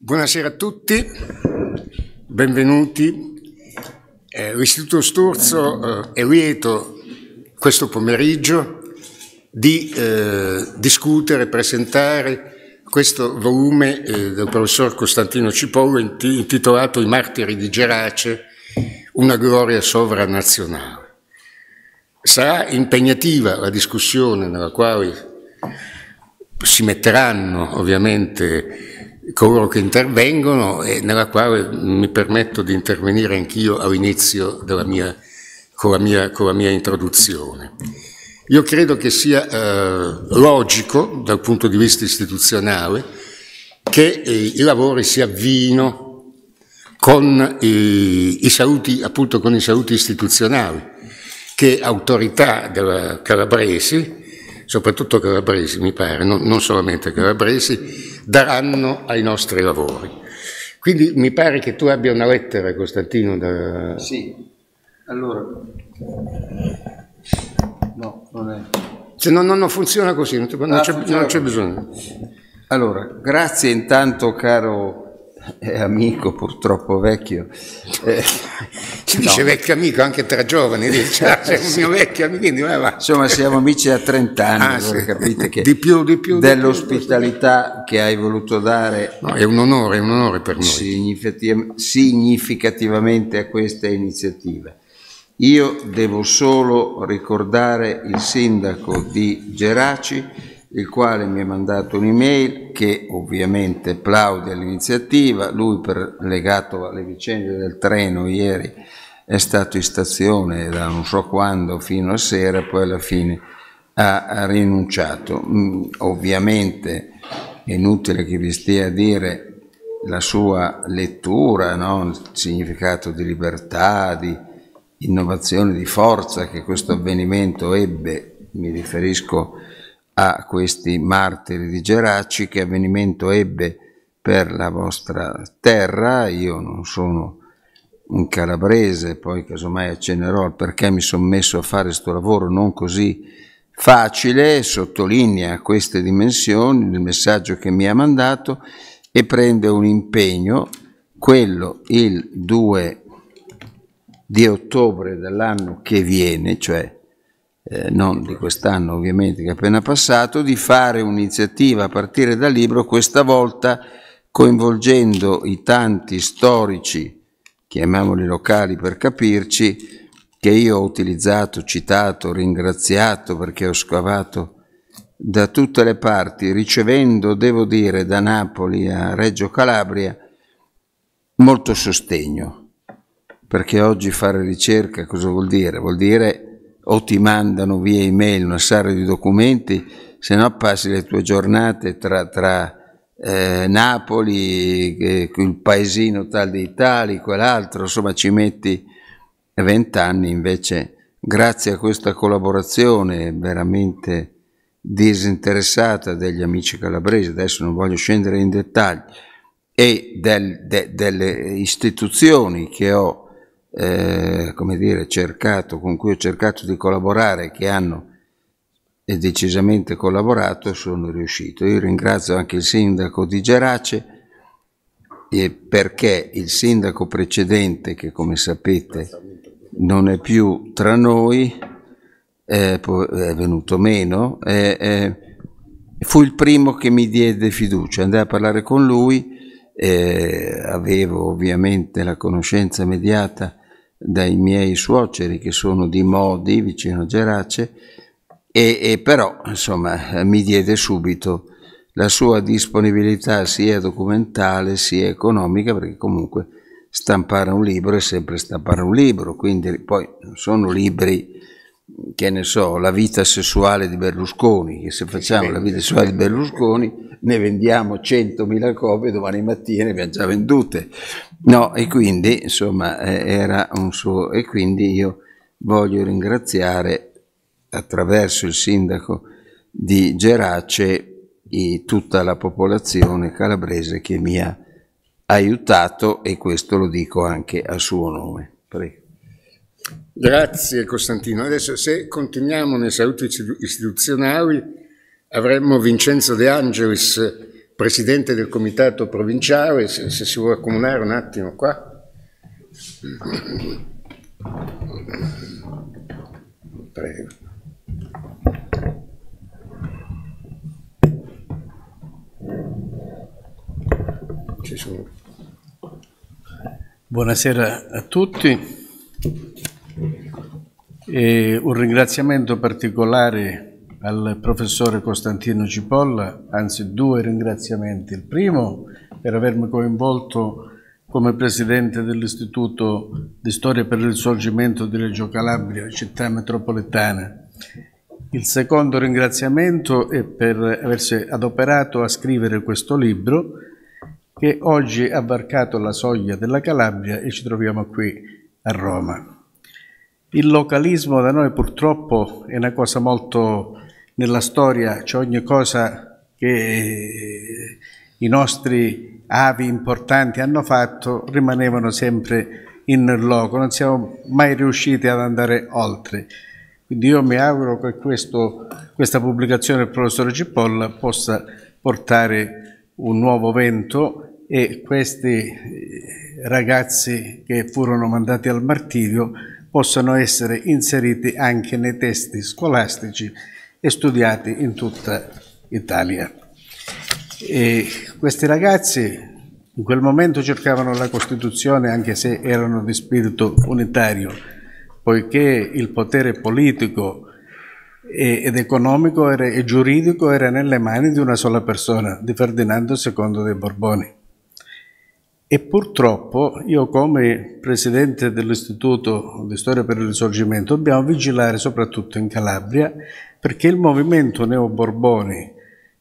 Buonasera a tutti, benvenuti. Eh, L'Istituto Sturzo eh, è lieto questo pomeriggio di eh, discutere e presentare questo volume eh, del professor Costantino Cipollo intitolato I martiri di Gerace, una gloria sovranazionale. Sarà impegnativa la discussione nella quale si metteranno ovviamente coloro che intervengono e nella quale mi permetto di intervenire anch'io all'inizio con, con, la mia introduzione. Io credo che sia eh, logico dal punto di vista istituzionale che eh, i lavori si avvino con, eh, i saluti, appunto, con i saluti istituzionali che autorità della Calabresi soprattutto calabresi, mi pare, non, non solamente calabresi, daranno ai nostri lavori. Quindi mi pare che tu abbia una lettera, Costantino. Da... Sì, allora... No, non è... Cioè, non, non, funziona così, non, c'è, non c'è ah, bisogno. Allora, grazie intanto caro è amico purtroppo vecchio. Eh, si dice vecchio amico anche tra giovani, eh, cioè, sì. un mio vecchio amico, quindi vai avanti. Insomma siamo amici da 30 anni, ah, sì. capite che di più, di più, dell'ospitalità che hai voluto dare... No, è un onore, è un onore per noi. Significativ- significativamente a questa iniziativa. Io devo solo ricordare il sindaco di Geraci il quale mi ha mandato un'email che ovviamente plaude all'iniziativa, lui per, legato alle vicende del treno ieri è stato in stazione da non so quando fino a sera, poi alla fine ha, rinunciato. Mm, ovviamente è inutile che vi stia a dire la sua lettura, no? il significato di libertà, di innovazione, di forza che questo avvenimento ebbe, mi riferisco a a questi martiri di Geraci che avvenimento ebbe per la vostra terra. Io non sono un calabrese, poi casomai accennerò al perché mi sono messo a fare questo lavoro non così facile, sottolinea queste dimensioni, il messaggio che mi ha mandato e prende un impegno, quello il 2 di ottobre dell'anno che viene, cioè eh, non di quest'anno ovviamente che è appena passato, di fare un'iniziativa a partire dal libro, questa volta coinvolgendo i tanti storici, chiamiamoli locali per capirci, che io ho utilizzato, citato, ringraziato perché ho scavato da tutte le parti, ricevendo, devo dire, da Napoli a Reggio Calabria molto sostegno, perché oggi fare ricerca cosa vuol dire? Vuol dire o ti mandano via email una serie di documenti, se no passi le tue giornate tra, tra eh, Napoli, eh, il paesino tal di Itali, quell'altro, insomma ci metti vent'anni invece grazie a questa collaborazione veramente disinteressata degli amici calabresi, adesso non voglio scendere in dettagli, e del, de, delle istituzioni che ho eh, come dire, cercato, con cui ho cercato di collaborare, che hanno decisamente collaborato, sono riuscito. Io ringrazio anche il sindaco di Gerace eh, perché il sindaco precedente, che come sapete non è più tra noi, eh, è venuto meno, fu il primo che mi diede fiducia, andai a parlare con lui. Eh, avevo ovviamente la conoscenza mediata dai miei suoceri che sono di Modi, vicino a Gerace, e, e però insomma mi diede subito la sua disponibilità sia documentale sia economica, perché comunque stampare un libro è sempre stampare un libro, quindi poi non sono libri che ne so, la vita sessuale di Berlusconi, che se facciamo la vita sessuale di Berlusconi ne vendiamo 100.000 copie, domani mattina ne abbiamo già vendute. No, e quindi, insomma, eh, era un suo... E quindi io voglio ringraziare attraverso il sindaco di Gerace tutta la popolazione calabrese che mi ha aiutato e questo lo dico anche a suo nome. Prego. Grazie Costantino. Adesso se continuiamo nei saluti istituzionali avremmo Vincenzo De Angelis, presidente del comitato provinciale, se, se si vuole accomunare un attimo qua. Prego. Buonasera a tutti. E un ringraziamento particolare al professore Costantino Cipolla, anzi due ringraziamenti. Il primo per avermi coinvolto come presidente dell'Istituto di Storia per il Risorgimento di Reggio Calabria, città metropolitana. Il secondo ringraziamento è per aversi adoperato a scrivere questo libro che oggi ha varcato la soglia della Calabria e ci troviamo qui a Roma. Il localismo da noi purtroppo è una cosa molto nella storia, c'è cioè ogni cosa che eh, i nostri avi importanti hanno fatto rimanevano sempre in loco, non siamo mai riusciti ad andare oltre. Quindi io mi auguro che questo, questa pubblicazione del professor Cipolla possa portare un nuovo vento e questi eh, ragazzi che furono mandati al martirio possano essere inseriti anche nei testi scolastici e studiati in tutta Italia. E questi ragazzi in quel momento cercavano la Costituzione anche se erano di spirito unitario, poiché il potere politico ed economico e giuridico era nelle mani di una sola persona, di Ferdinando II dei Borboni. E purtroppo io come presidente dell'Istituto di Storia per il Risorgimento dobbiamo vigilare soprattutto in Calabria perché il movimento neo-borboni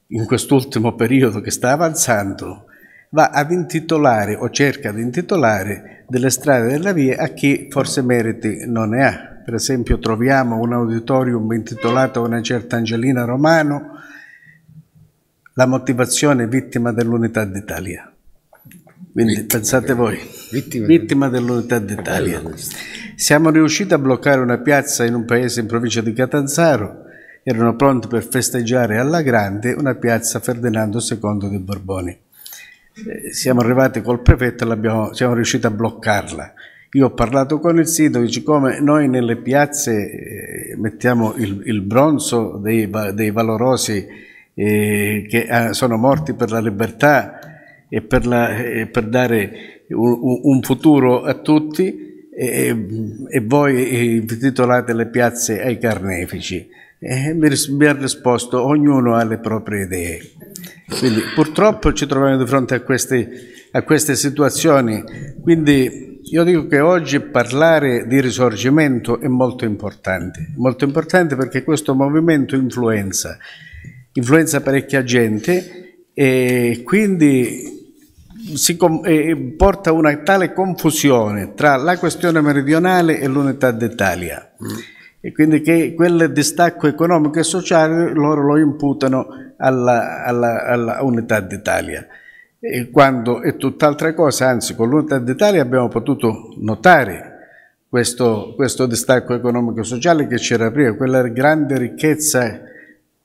in quest'ultimo periodo che sta avanzando va ad intitolare o cerca di intitolare delle strade della via a chi forse meriti non ne ha. Per esempio troviamo un auditorium intitolato a una certa Angelina Romano, la motivazione vittima dell'unità d'Italia. Quindi vittima pensate voi, vittima, vittima dell'unità d'Italia. Siamo riusciti a bloccare una piazza in un paese in provincia di Catanzaro, erano pronti per festeggiare alla grande una piazza Ferdinando II dei Borboni. Eh, siamo arrivati col prefetto e siamo riusciti a bloccarla. Io ho parlato con il sito, dice come noi nelle piazze eh, mettiamo il, il bronzo dei, dei valorosi eh, che eh, sono morti per la libertà, e per, la, e per dare un, un, futuro a tutti e, e voi eh, titolate le piazze ai carnefici. E mi, ha risposto ognuno ha le proprie idee. Quindi purtroppo ci troviamo di fronte a queste, a queste situazioni. Quindi io dico che oggi parlare di risorgimento è molto importante, molto importante perché questo movimento influenza, influenza parecchia gente e quindi si eh, porta una tale confusione tra la questione meridionale e l'unità d'Italia e quindi che quel distacco economico e sociale loro lo imputano alla, alla, alla unità d'Italia quando è tutt'altra cosa, anzi con l'unità d'Italia abbiamo potuto notare questo, questo distacco economico e sociale che c'era prima, quella grande ricchezza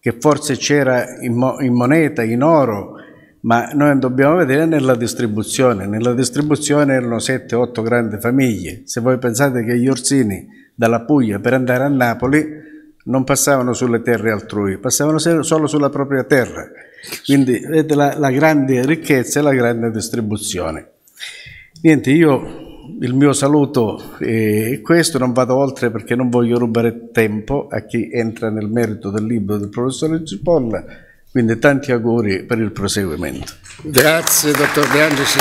che forse c'era in, mo in moneta, in oro, ma noi dobbiamo vedere nella distribuzione. Nella distribuzione erano 7-8 grandi famiglie. Se voi pensate che gli Orsini dalla Puglia per andare a Napoli non passavano sulle terre altrui, passavano solo sulla propria terra. Quindi vedete la, la grande ricchezza e la grande distribuzione. Niente, io il mio saluto è questo, non vado oltre perché non voglio rubare tempo a chi entra nel merito del libro del professore Cipolla, quindi tanti auguri per il proseguimento. Grazie dottor De Angelis,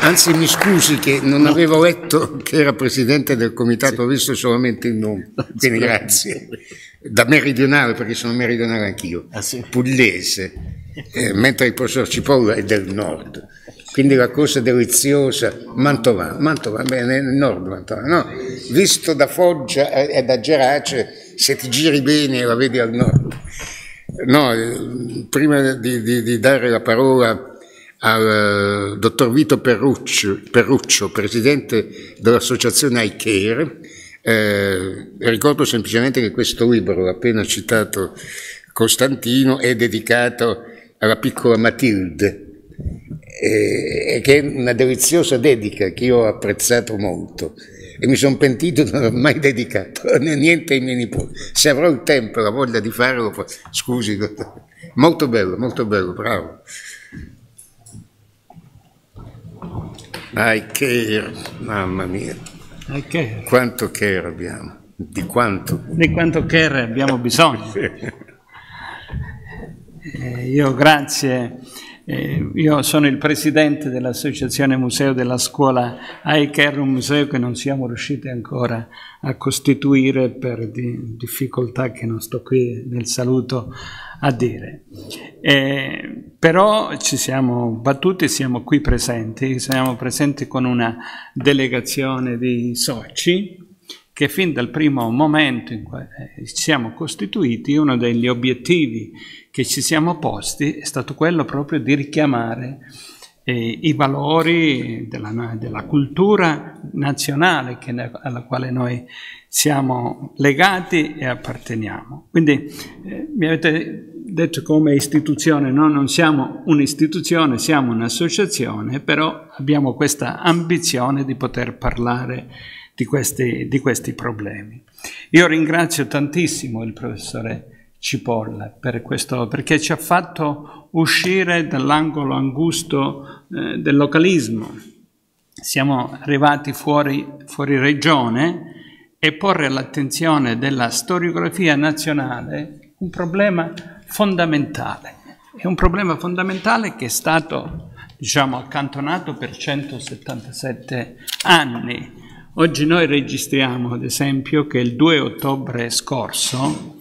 anzi mi scusi che non avevo letto che era presidente del comitato, sì. ho visto solamente il nome, quindi grazie. Da meridionale, perché sono meridionale anch'io, ah, sì. pugliese, eh, mentre il professor Cipolla è del nord quindi la cosa deliziosa, Mantova, Mantova, bene, nel nord Mantova, no? visto da Foggia e da Gerace, se ti giri bene la vedi al nord. No, prima di, di, di dare la parola al eh, dottor Vito Perruccio, Perruccio presidente dell'associazione iCare, eh, ricordo semplicemente che questo libro, appena citato Costantino, è dedicato alla piccola Matilde, eh, che è una deliziosa dedica che io ho apprezzato molto e mi sono pentito di non aver mai dedicato niente ai miei nipoti. Se avrò il tempo e la voglia di farlo, scusi, molto bello, molto bello, bravo. I care, mamma mia. I care. Quanto care abbiamo? Di quanto? Di quanto care abbiamo bisogno. eh, io grazie eh, io sono il presidente dell'Associazione Museo della Scuola AICAR, un museo che non siamo riusciti ancora a costituire per di difficoltà che non sto qui nel saluto a dire. Eh, però ci siamo battuti, siamo qui presenti, siamo presenti con una delegazione di soci che fin dal primo momento in cui eh, ci siamo costituiti, uno degli obiettivi che ci siamo posti è stato quello proprio di richiamare eh, i valori della, della cultura nazionale che, alla quale noi siamo legati e apparteniamo. Quindi eh, mi avete detto come istituzione, noi non siamo un'istituzione, siamo un'associazione, però abbiamo questa ambizione di poter parlare di questi, di questi problemi. Io ringrazio tantissimo il professore cipolla per questo, perché ci ha fatto uscire dall'angolo angusto eh, del localismo. Siamo arrivati fuori, fuori regione e porre all'attenzione della storiografia nazionale un problema fondamentale. È un problema fondamentale che è stato diciamo, accantonato per 177 anni. Oggi noi registriamo, ad esempio, che il 2 ottobre scorso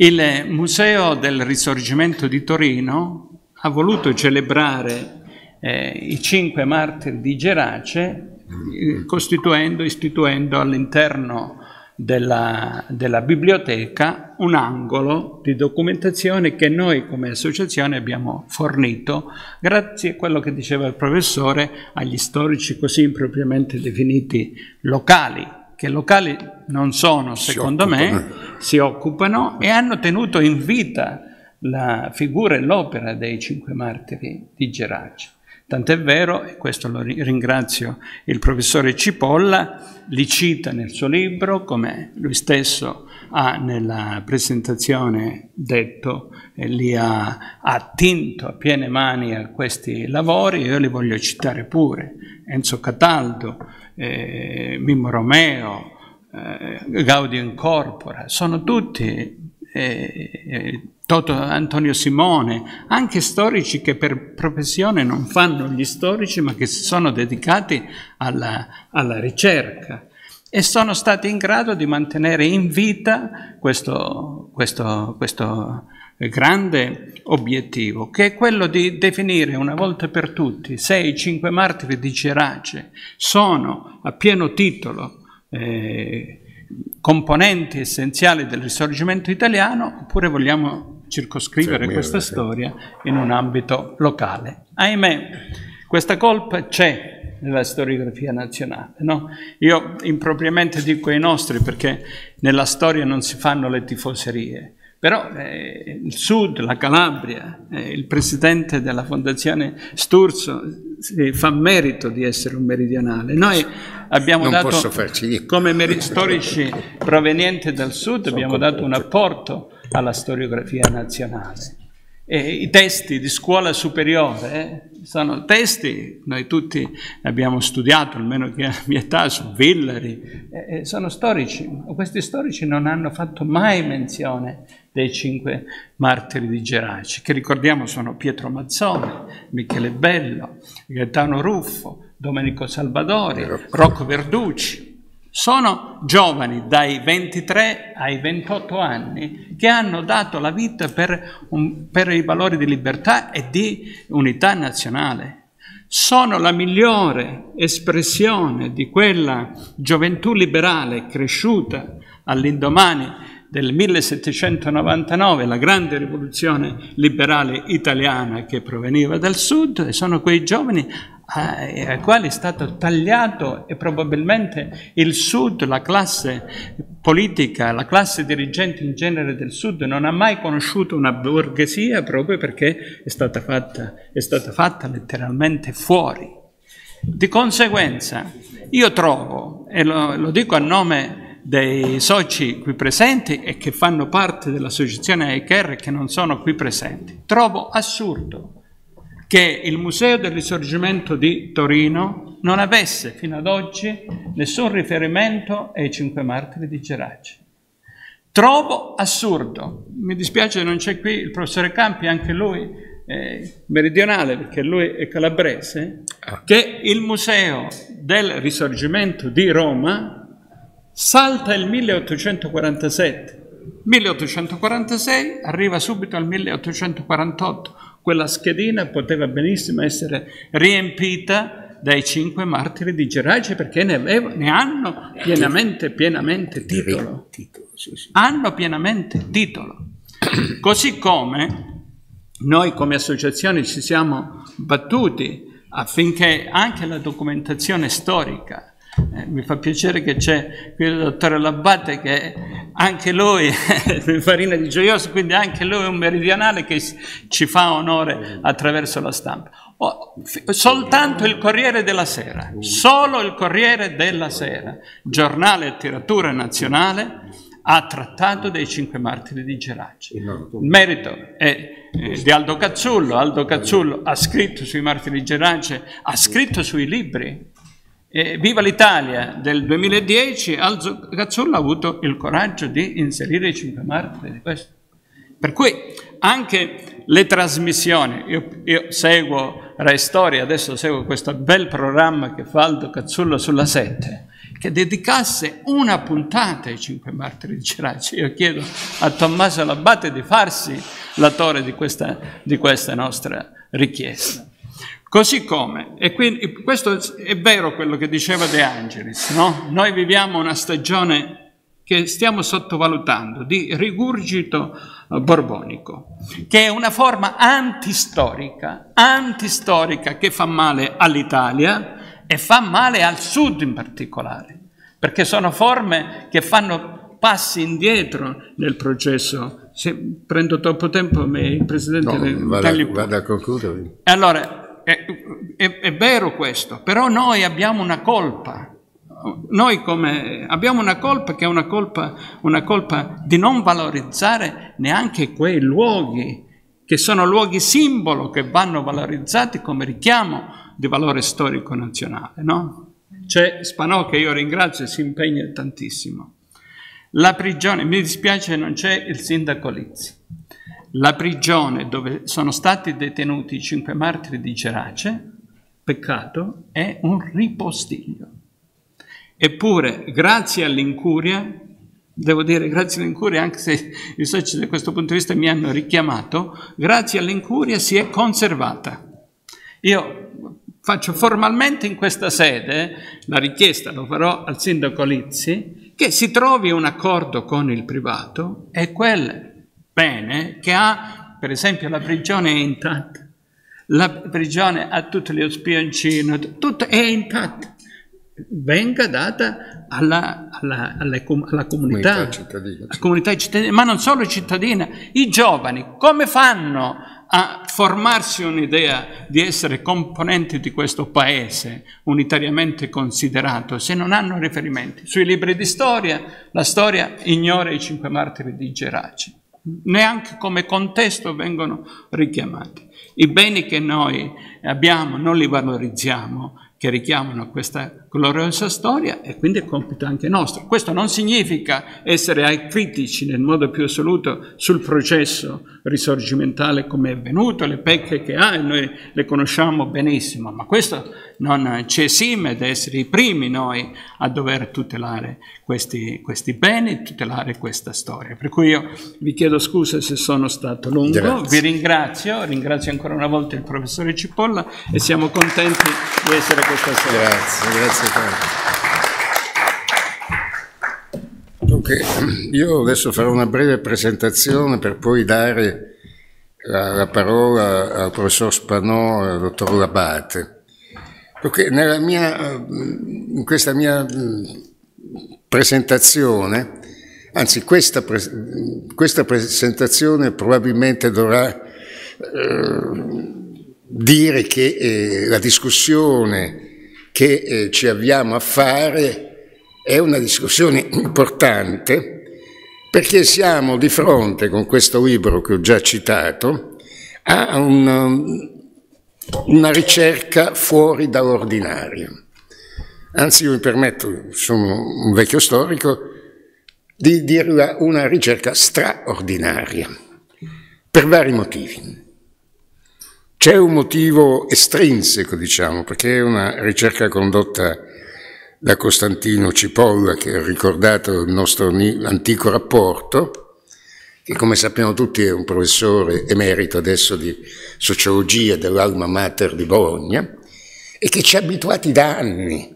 il Museo del Risorgimento di Torino ha voluto celebrare eh, i cinque martiri di Gerace eh, costituendo, istituendo all'interno della, della, biblioteca un angolo di documentazione che noi come associazione abbiamo fornito grazie a quello che diceva il professore agli storici così impropriamente definiti locali che locali non sono, secondo si me, si occupano e hanno tenuto in vita la figura e l'opera dei cinque martiri di Geraccio. Tant'è vero, e questo lo ringrazio il professore Cipolla, li cita nel suo libro, come lui stesso ha nella presentazione detto, li ha attinto a piene mani a questi lavori, io li voglio citare pure. Enzo Cataldo, eh, Mimmo Romeo, eh, Gaudio in Corpora, sono tutti eh, eh, Toto Antonio Simone, anche storici che per professione non fanno gli storici ma che si sono dedicati alla, alla ricerca e sono stati in grado di mantenere in vita questo, questo, questo grande obiettivo, che è quello di definire una volta per tutti se i cinque martiri di Cerace sono a pieno titolo eh, componenti essenziali del risorgimento italiano oppure vogliamo circoscrivere sì, questa eh, sì. storia in un ambito locale. Ahimè, questa colpa c'è nella storiografia nazionale. No? Io impropriamente dico ai nostri perché nella storia non si fanno le tifoserie, però eh, il sud, la Calabria, eh, il presidente della fondazione Sturzo si eh, fa merito di essere un meridionale. Noi abbiamo non dato, come meri- storici provenienti dal sud, Sono abbiamo contento. dato un apporto alla storiografia nazionale. E I testi di scuola superiore eh, sono testi, noi tutti abbiamo studiato, almeno che a mia età, su Villari, eh, eh sono storici, questi storici non hanno fatto mai menzione dei cinque martiri di Geraci, che ricordiamo sono Pietro Mazzone, Michele Bello, Gaetano Ruffo, Domenico Salvadori, ecco. Rocco Verducci. Sono giovani dai 23 ai 28 anni che hanno dato la vita per, un, per i valori di libertà e di unità nazionale sono la migliore espressione di quella gioventù liberale cresciuta all'indomani del 1799, la grande rivoluzione liberale italiana che proveniva dal sud, e sono quei giovani eh, ai quali è stato tagliato e probabilmente il sud, la classe politica, la classe dirigente in genere del sud non ha mai conosciuto una borghesia proprio perché è stata fatta, è stata fatta letteralmente fuori. Di conseguenza io trovo, e lo, lo dico a nome dei soci qui presenti e che fanno parte dell'associazione AICARE e che non sono qui presenti. Trovo assurdo che il Museo del Risorgimento di Torino non avesse fino ad oggi nessun riferimento ai cinque martiri di Geraci. Trovo assurdo, mi dispiace che non c'è qui il professore Campi, anche lui è meridionale perché lui è calabrese, ah. che il Museo del Risorgimento di Roma salta il 1847, 1846 arriva subito al 1848, quella schedina poteva benissimo essere riempita dai cinque martiri di Gerace perché ne, aveva, ne hanno pienamente, pienamente titolo. Hanno pienamente titolo. Così come noi come associazione ci siamo battuti affinché anche la documentazione storica eh, mi fa piacere che c'è qui il dottore Labbate che anche lui è farina di gioioso, quindi anche lui è un meridionale che ci fa onore attraverso la stampa. Oh, soltanto il Corriere della Sera, solo il Corriere della Sera, giornale a tiratura nazionale, ha trattato dei cinque martiri di Geracci. Il merito è eh, di Aldo Cazzullo, Aldo Cazzullo ha scritto sui martiri di Geracci, ha scritto sui libri, eh, Viva l'Italia del 2010, Alzo Cazzullo ha avuto il coraggio di inserire i 5 martiri di questo. Per cui anche le trasmissioni, io, io seguo Rai Storia, adesso seguo questo bel programma che fa Aldo Cazzullo sulla 7, che dedicasse una puntata ai cinque martiri di Ceracci. Io chiedo a Tommaso Labbate di farsi l'attore di, di questa nostra richiesta. Così come, e quindi, questo è vero quello che diceva De Angelis, no? noi viviamo una stagione che stiamo sottovalutando di rigurgito eh, borbonico, che è una forma antistorica, antistorica che fa male all'Italia e fa male al sud in particolare, perché sono forme che fanno passi indietro nel processo. Se prendo troppo tempo, il Presidente... No, vado, vado a concludere. Allora, è, è, è vero questo, però noi abbiamo una colpa, noi come, abbiamo una colpa che è una colpa, una colpa di non valorizzare neanche quei luoghi che sono luoghi simbolo che vanno valorizzati come richiamo di valore storico nazionale. No? C'è Spanò che io ringrazio e si impegna tantissimo. La prigione, mi dispiace non c'è il sindaco Lizzi la prigione dove sono stati detenuti i cinque martiri di Gerace, peccato, è un ripostiglio. Eppure, grazie all'incuria, devo dire grazie all'incuria, anche se i soci da questo punto di vista mi hanno richiamato, grazie all'incuria si è conservata. Io faccio formalmente in questa sede la richiesta, lo farò al sindaco Lizzi, che si trovi un accordo con il privato e quel bene che ha, per esempio, la prigione è intatta, la prigione ha tutti gli spioncino, tutto è intatto. Venga data alla, alla, alla, alla comunità, comunità cittadina, ma non solo cittadina, i giovani come fanno a formarsi un'idea di essere componenti di questo paese unitariamente considerato se non hanno riferimenti. Sui libri di storia la storia ignora i cinque martiri di Geraci neanche come contesto vengono richiamati. I beni che noi abbiamo non li valorizziamo, che richiamano questa gloriosa storia e quindi è compito anche nostro. Questo non significa essere critici nel modo più assoluto sul processo risorgimentale come è avvenuto, le pecche che ha e noi le conosciamo benissimo, ma questo non ci esime da essere i primi noi a dover tutelare questi, questi beni, tutelare questa storia. Per cui io vi chiedo scusa se sono stato lungo, Grazie. vi ringrazio, ringrazio ancora una volta il professore Cipolla e siamo contenti di essere questa sera. Grazie. Grazie. Grazie Dunque, io adesso farò una breve presentazione per poi dare la, la parola al professor Spanò e al dottor Labate. nella mia, in questa mia mm, presentazione, anzi questa, questa presentazione probabilmente dovrà eh, dire che eh, la discussione che eh, ci avviamo a fare è una discussione importante perché siamo di fronte con questo libro che ho già citato a un, um, una ricerca fuori dall'ordinario. Anzi, io mi permetto, sono un vecchio storico, di dirla una ricerca straordinaria, per vari motivi c'è un motivo estrinseco, diciamo, perché è una ricerca condotta da Costantino Cipolla, che ha ricordato il nostro antico rapporto, che come sappiamo tutti è un professore emerito adesso di sociologia dell'Alma Mater di Bologna, e che ci ha abituati da anni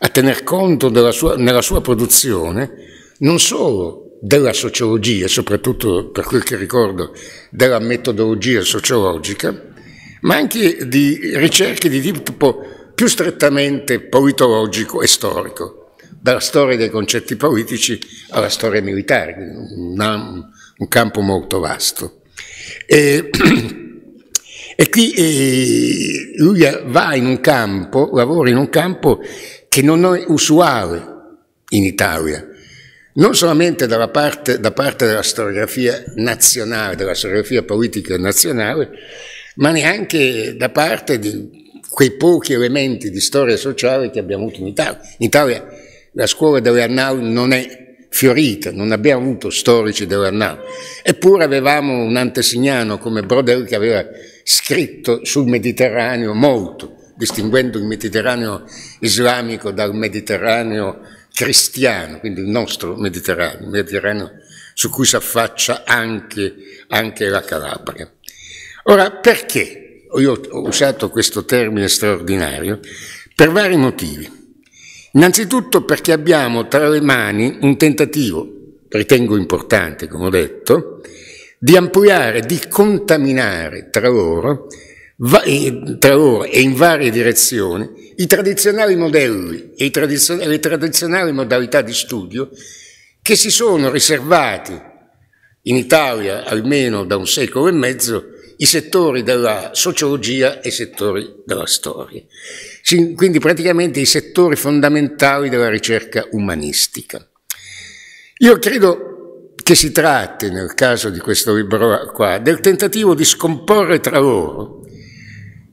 a tener conto sua, nella sua produzione non solo della sociologia, soprattutto per quel che ricordo, della metodologia sociologica, ma anche di ricerche di tipo più strettamente politologico e storico, dalla storia dei concetti politici alla storia militare, una, un campo molto vasto. E, e qui eh, lui va in un campo, lavora in un campo che non è usuale in Italia, non solamente parte, da parte della storiografia nazionale, della storiografia politica nazionale, ma neanche da parte di quei pochi elementi di storia sociale che abbiamo avuto in Italia. In Italia la scuola delle dell'Arnau non è fiorita, non abbiamo avuto storici delle dell'Arnau, eppure avevamo un antesignano come Brodel che aveva scritto sul Mediterraneo molto, distinguendo il Mediterraneo islamico dal Mediterraneo cristiano, quindi il nostro Mediterraneo, il Mediterraneo su cui si affaccia anche, anche la Calabria. Ora, perché? Io ho usato questo termine straordinario per vari motivi. Innanzitutto perché abbiamo tra le mani un tentativo, ritengo importante come ho detto, di ampliare, di contaminare tra loro, tra loro e in varie direzioni i tradizionali modelli e le tradizionali modalità di studio che si sono riservati in Italia almeno da un secolo e mezzo i settori della sociologia e i settori della storia. Quindi praticamente i settori fondamentali della ricerca umanistica. Io credo che si tratti, nel caso di questo libro qua, del tentativo di scomporre tra loro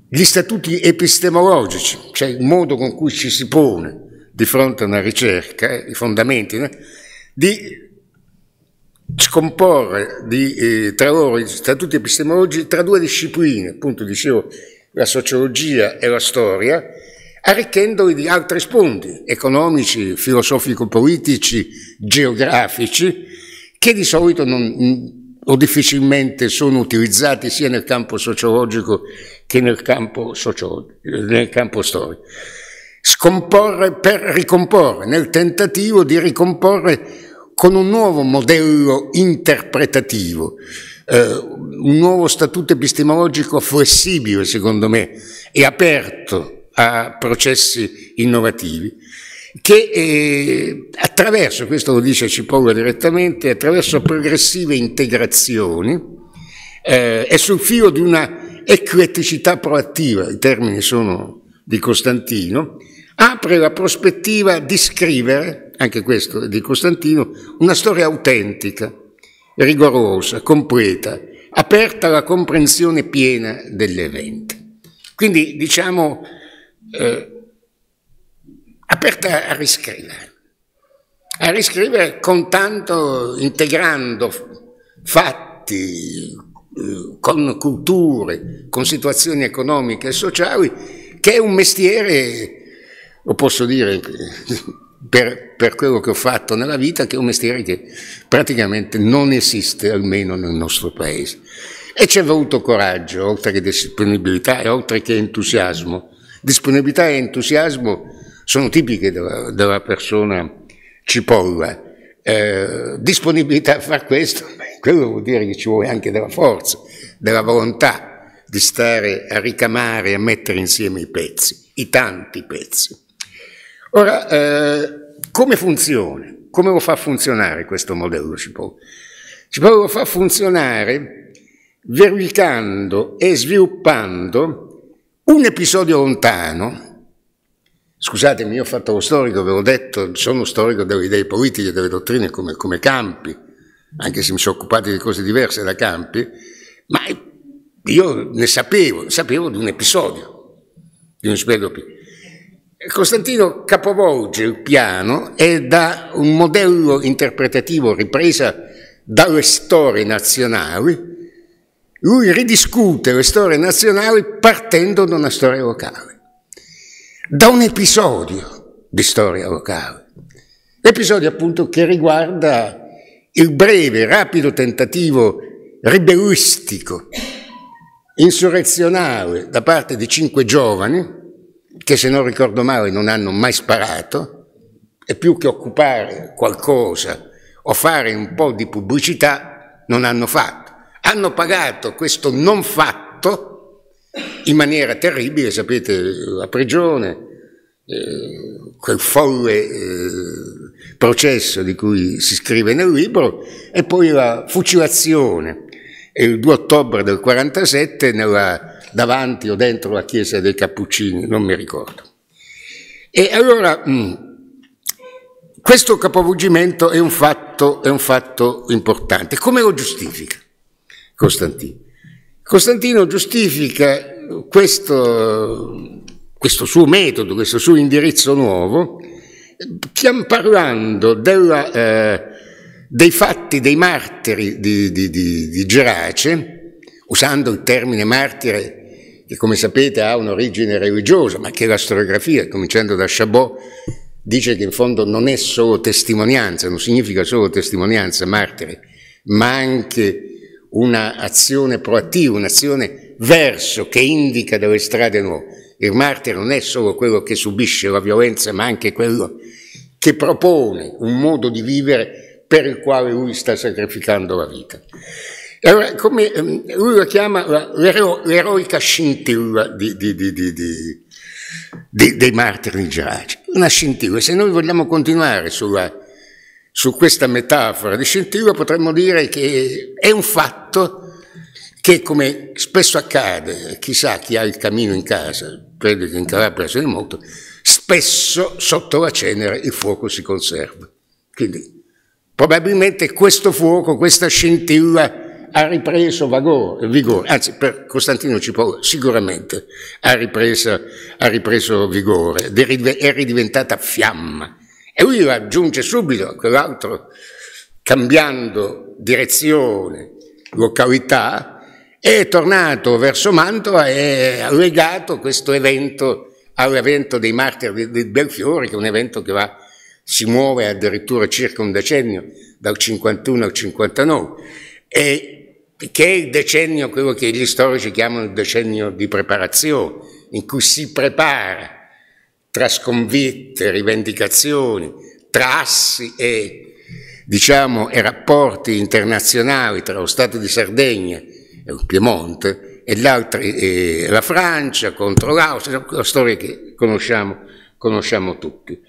gli statuti epistemologici, cioè il modo con cui ci si pone di fronte a una ricerca, eh, i fondamenti, né? di scomporre di, eh, tra loro i statuti epistemologici tra due discipline, appunto dicevo la sociologia e la storia, arricchendoli di altri spunti economici, filosofico-politici, geografici, che di solito non, o difficilmente sono utilizzati sia nel campo sociologico che nel campo, socio, nel campo storico. Scomporre per ricomporre, nel tentativo di ricomporre con un nuovo modello interpretativo, eh, un nuovo statuto epistemologico flessibile, secondo me, e aperto a processi innovativi, che eh, attraverso, questo lo dice Cipolla direttamente, attraverso progressive integrazioni, eh, è sul filo di una ecletticità proattiva, i termini sono di Costantino, apre la prospettiva di scrivere anche questo di Costantino, una storia autentica, rigorosa, completa, aperta alla comprensione piena dell'evento. Quindi diciamo eh, aperta a riscrivere, a riscrivere contando, integrando fatti, eh, con culture, con situazioni economiche e sociali, che è un mestiere, lo posso dire, per, per, quello che ho fatto nella vita, che è un mestiere che praticamente non esiste, almeno nel nostro paese. E ci è voluto coraggio, oltre che disponibilità e oltre che entusiasmo. Disponibilità e entusiasmo sono tipiche della, della persona cipolla. Eh, disponibilità a far questo, quello vuol dire che ci vuole anche della forza, della volontà di stare a ricamare, a mettere insieme i pezzi, i tanti pezzi. Ora, eh, come funziona? Come lo fa funzionare questo modello Cipolla? Cipolla lo fa funzionare verificando e sviluppando un episodio lontano. Scusatemi, io ho fatto lo storico, ve l'ho detto, sono storico delle idee politiche, delle dottrine come, come Campi, anche se mi sono occupato di cose diverse da Campi, ma io ne sapevo, sapevo di un episodio, di un episodio Costantino Capovolge il piano e da un modello interpretativo ripresa dalle storie nazionali, lui ridiscute le storie nazionali partendo da una storia locale, da un episodio di storia locale, episodio appunto che riguarda il breve, rapido tentativo ribellistico, insurrezionale da parte di cinque giovani, che se non ricordo male non hanno mai sparato, e più che occupare qualcosa o fare un po' di pubblicità, non hanno fatto. Hanno pagato questo non fatto in maniera terribile, sapete, la prigione, eh, quel folle eh, processo di cui si scrive nel libro, e poi la fucilazione. il 2 ottobre del 47 nella davanti o dentro la chiesa dei Cappuccini, non mi ricordo. E allora mm, questo capovolgimento è un fatto, è un fatto importante. Come lo giustifica Costantino? Costantino giustifica questo, questo suo metodo, questo suo indirizzo nuovo, parlando della, eh, dei fatti dei martiri di, di, di, di Gerace, usando il termine martire che come sapete ha un'origine religiosa, ma che la storiografia, cominciando da Chabot, dice che in fondo non è solo testimonianza, non significa solo testimonianza, martire, ma anche un'azione proattiva, un'azione verso che indica delle strade nuove. Il martire non è solo quello che subisce la violenza, ma anche quello che propone un modo di vivere per il quale lui sta sacrificando la vita. Allora, come ehm, lui lo chiama l'ero, l'eroica scintilla di, di, di, dei martiri di Geraci. Una scintilla. Se noi vogliamo continuare sulla, su questa metafora di scintilla, potremmo dire che è un fatto che, come spesso accade, chissà chi ha il camino in casa, credo che in Calabria sia molto, spesso sotto la cenere il fuoco si conserva. Quindi probabilmente questo fuoco, questa scintilla ha ripreso vagore, vigore, anzi per Costantino Cipolla sicuramente ha, ripresa, ha ripreso vigore, è ridiventata fiamma. E lui aggiunge subito a quell'altro, cambiando direzione, località, è tornato verso Mantova e ha legato questo evento all'evento dei martiri di Belfiore, che è un evento che va, si muove addirittura circa un decennio, dal 51 al 59. E che è il decennio, quello che gli storici chiamano il decennio di preparazione, in cui si prepara tra sconfitte, rivendicazioni, tra assi e, diciamo, e rapporti internazionali tra lo Stato di Sardegna e eh, il Piemonte e, e la Francia contro l'Austria, la storia che conosciamo, conosciamo tutti.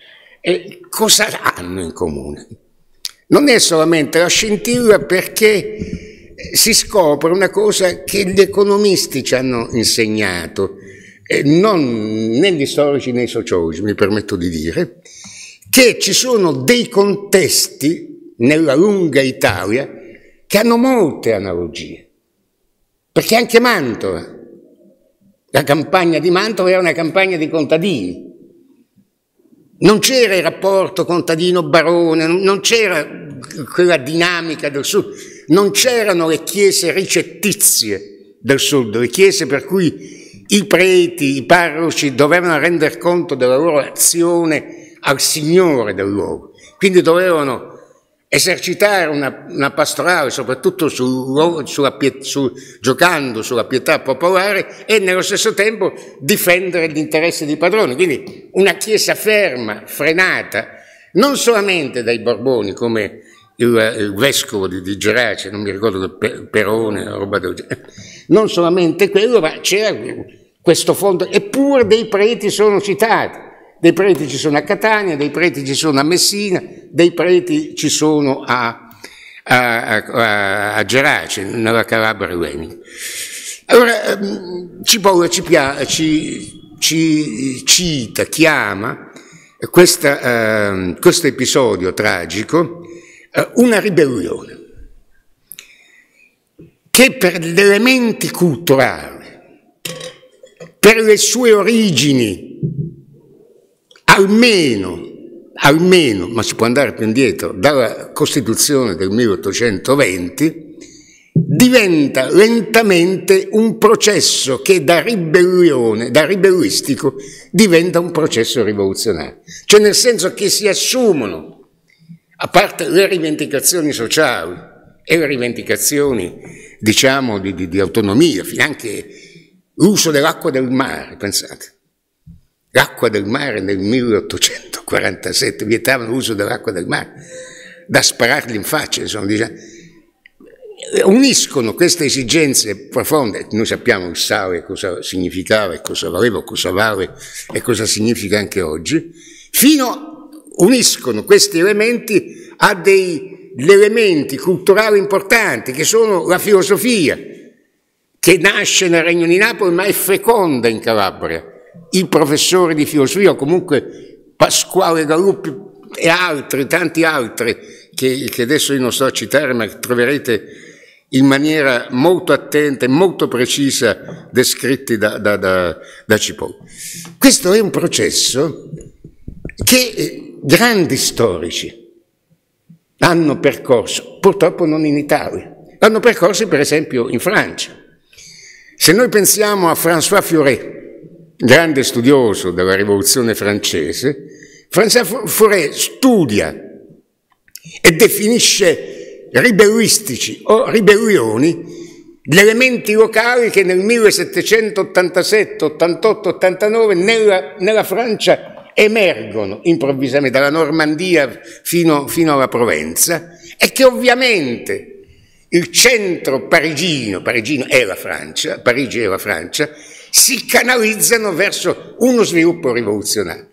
E cosa hanno in comune? Non è solamente la scintilla perché si scopre una cosa che gli economisti ci hanno insegnato, non né gli storici né i sociologi, mi permetto di dire, che ci sono dei contesti nella lunga Italia che hanno molte analogie. Perché anche Mantova, la campagna di Mantova era una campagna di contadini. Non c'era il rapporto contadino-barone, non c'era quella dinamica del sud non c'erano le chiese ricettizie del sud, le chiese per cui i preti, i parroci dovevano rendere conto della loro azione al Signore del luogo, quindi dovevano esercitare una, una pastorale soprattutto sul, sulla, su, giocando sulla pietà popolare e nello stesso tempo difendere gli interessi dei padroni, quindi una chiesa ferma, frenata, non solamente dai Borboni come il, il vescovo di, di Gerace, non mi ricordo che Perone, roba del genere. Non solamente quello, ma c'era questo fondo, eppure dei preti sono citati. Dei preti ci sono a Catania, dei preti ci sono a Messina, dei preti ci sono a, a, a, a Gerace, nella Calabria ellenica. Allora, Cipolla ehm, ci, ci, ci, cita, chiama questa, uh, questo episodio tragico eh, una ribellione che per gli elementi culturali, per le sue origini, almeno, almeno, ma si può andare più indietro, dalla Costituzione del 1820, diventa lentamente un processo che da ribellione, da ribellistico, diventa un processo rivoluzionario. Cioè nel senso che si assumono a parte le rivendicazioni sociali e le rivendicazioni, diciamo, di, di, di autonomia, anche l'uso dell'acqua del mare, pensate. L'acqua del mare nel 1847 vietava l'uso dell'acqua del mare, da sparargli in faccia, insomma, diciamo. Uniscono queste esigenze profonde, noi sappiamo il sale cosa significava e cosa valeva, cosa vale e cosa significa anche oggi, fino a uniscono questi elementi a degli elementi culturali importanti che sono la filosofia, che nasce nel Regno di Napoli ma è feconda in Calabria. Il professore di filosofia, o comunque Pasquale Galuppi e altri, tanti altri, che, che adesso io non sto a citare ma troverete in maniera molto attenta e molto precisa descritti da, da, da, da Cipolla. Questo è un processo che eh, grandi storici hanno percorso, purtroppo non in Italia, l'hanno percorso per esempio in Francia. Se noi pensiamo a François Furet, grande studioso della rivoluzione francese, François Furet studia e definisce ribellistici o ribellioni gli elementi locali che nel 1787, 88, 89 nella, nella Francia emergono improvvisamente dalla Normandia fino, fino alla Provenza e che ovviamente il centro parigino, parigino è la Francia, Parigi è la Francia, si canalizzano verso uno sviluppo rivoluzionario.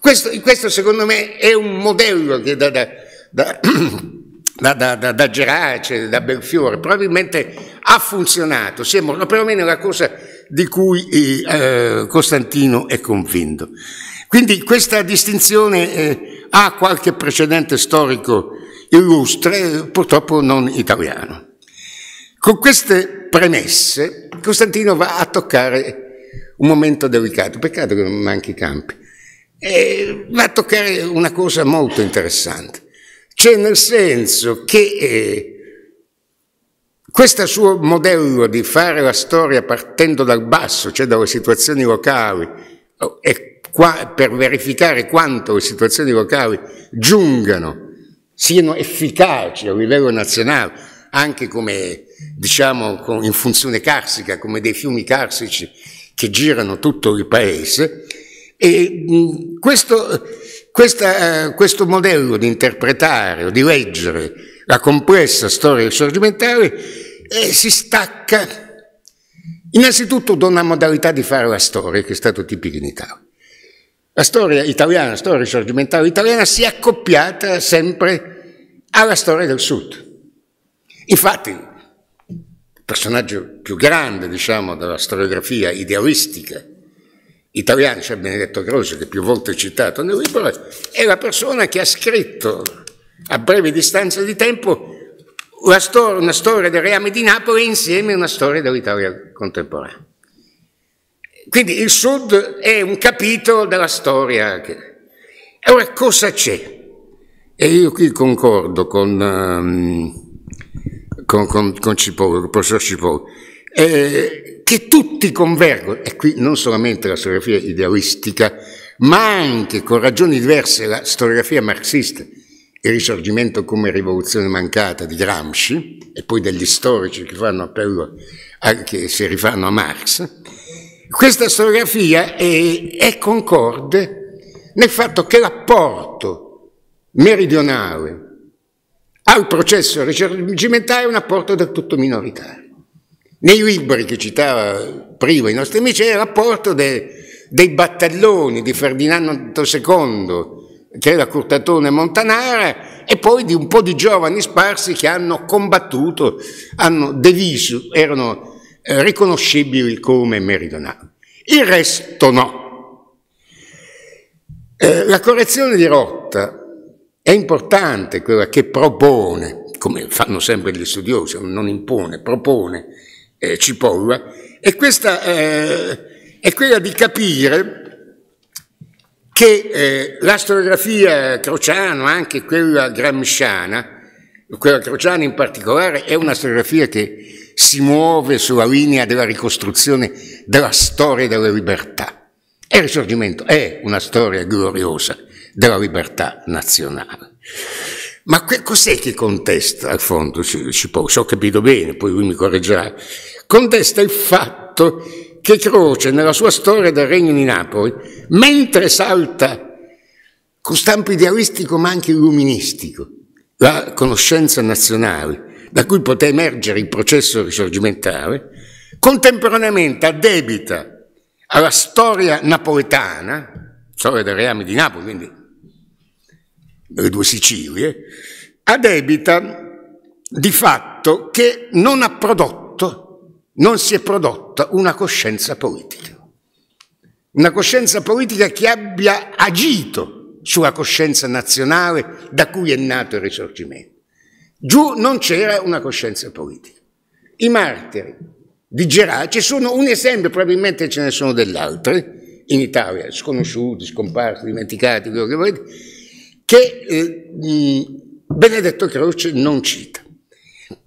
Questo, questo secondo me è un modello che da, da, da, da Gerace, da Belfiore, probabilmente ha funzionato, siamo perlomeno la cosa di cui eh, eh, Costantino è convinto. Quindi questa distinzione eh, ha qualche precedente storico illustre, purtroppo non italiano. Con queste premesse Costantino va a toccare un momento delicato, peccato che non manchi Campi, e va a toccare una cosa molto interessante, cioè nel senso che eh, questo suo modello di fare la storia partendo dal basso, cioè dalle situazioni locali, oh, e qua, per verificare quanto le situazioni locali giungano, siano efficaci a livello nazionale, anche come, diciamo, in funzione carsica, come dei fiumi carsici che girano tutto il paese. E questo, questa, eh, questo modello di interpretare o di leggere la complessa storia risorgimentale e si stacca. Innanzitutto da una modalità di fare la storia che è stata tipica in Italia. La storia italiana, la storia risorgimentale italiana si è accoppiata sempre alla storia del Sud. Infatti, il personaggio più grande, diciamo, della storiografia idealistica italiana, cioè Benedetto Croce, che più volte è citato nel libro, è la persona che ha scritto a breve distanza di tempo una, stor- una storia del reame di Napoli insieme a una storia dell'Italia contemporanea. Quindi il Sud è un capitolo della storia. Allora cosa c'è? E io qui concordo con, um, con, con, con Cipolle, il professor Cipollo, eh, che tutti convergono, e qui non solamente la storiografia idealistica, ma anche con ragioni diverse la storiografia marxista, il risorgimento come rivoluzione mancata di Gramsci e poi degli storici che fanno appello anche se rifanno a Marx, questa storiografia è, è concorde nel fatto che l'apporto meridionale al processo risorgimentale è un apporto del tutto minoritario. Nei libri che citava prima i nostri amici era l'apporto de, dei battaglioni di Ferdinando II che era Curtatone Montanara, e poi di un po' di giovani sparsi che hanno combattuto, hanno diviso, erano eh, riconoscibili come meridionali. Il resto no. Eh, la correzione di rotta è importante, quella che propone, come fanno sempre gli studiosi, non impone, propone eh, Cipolla, e questa eh, è quella di capire che eh, la storiografia crociana, anche quella gramsciana, quella crociana in particolare, è una storiografia che si muove sulla linea della ricostruzione della storia della libertà. E il risorgimento è una storia gloriosa della libertà nazionale. Ma que- cos'è che contesta al Alfonso Cipò? Se ho capito bene, poi lui mi correggerà. Contesta il fatto che Croce nella sua storia del Regno di Napoli, mentre salta con stampo idealistico ma anche illuministico la conoscenza nazionale da cui poté emergere il processo risorgimentale, contemporaneamente addebita alla storia napoletana, storia del reame di Napoli, quindi delle due Sicilie, addebita di fatto che non ha prodotto, non si è prodotto prodotto una coscienza politica. Una coscienza politica che abbia agito sulla coscienza nazionale da cui è nato il risorgimento. Giù non c'era una coscienza politica. I martiri di Gerace sono un esempio, probabilmente ce ne sono dell'altri, in Italia, sconosciuti, scomparsi, dimenticati, quello che volete, che eh, Benedetto Croce non cita.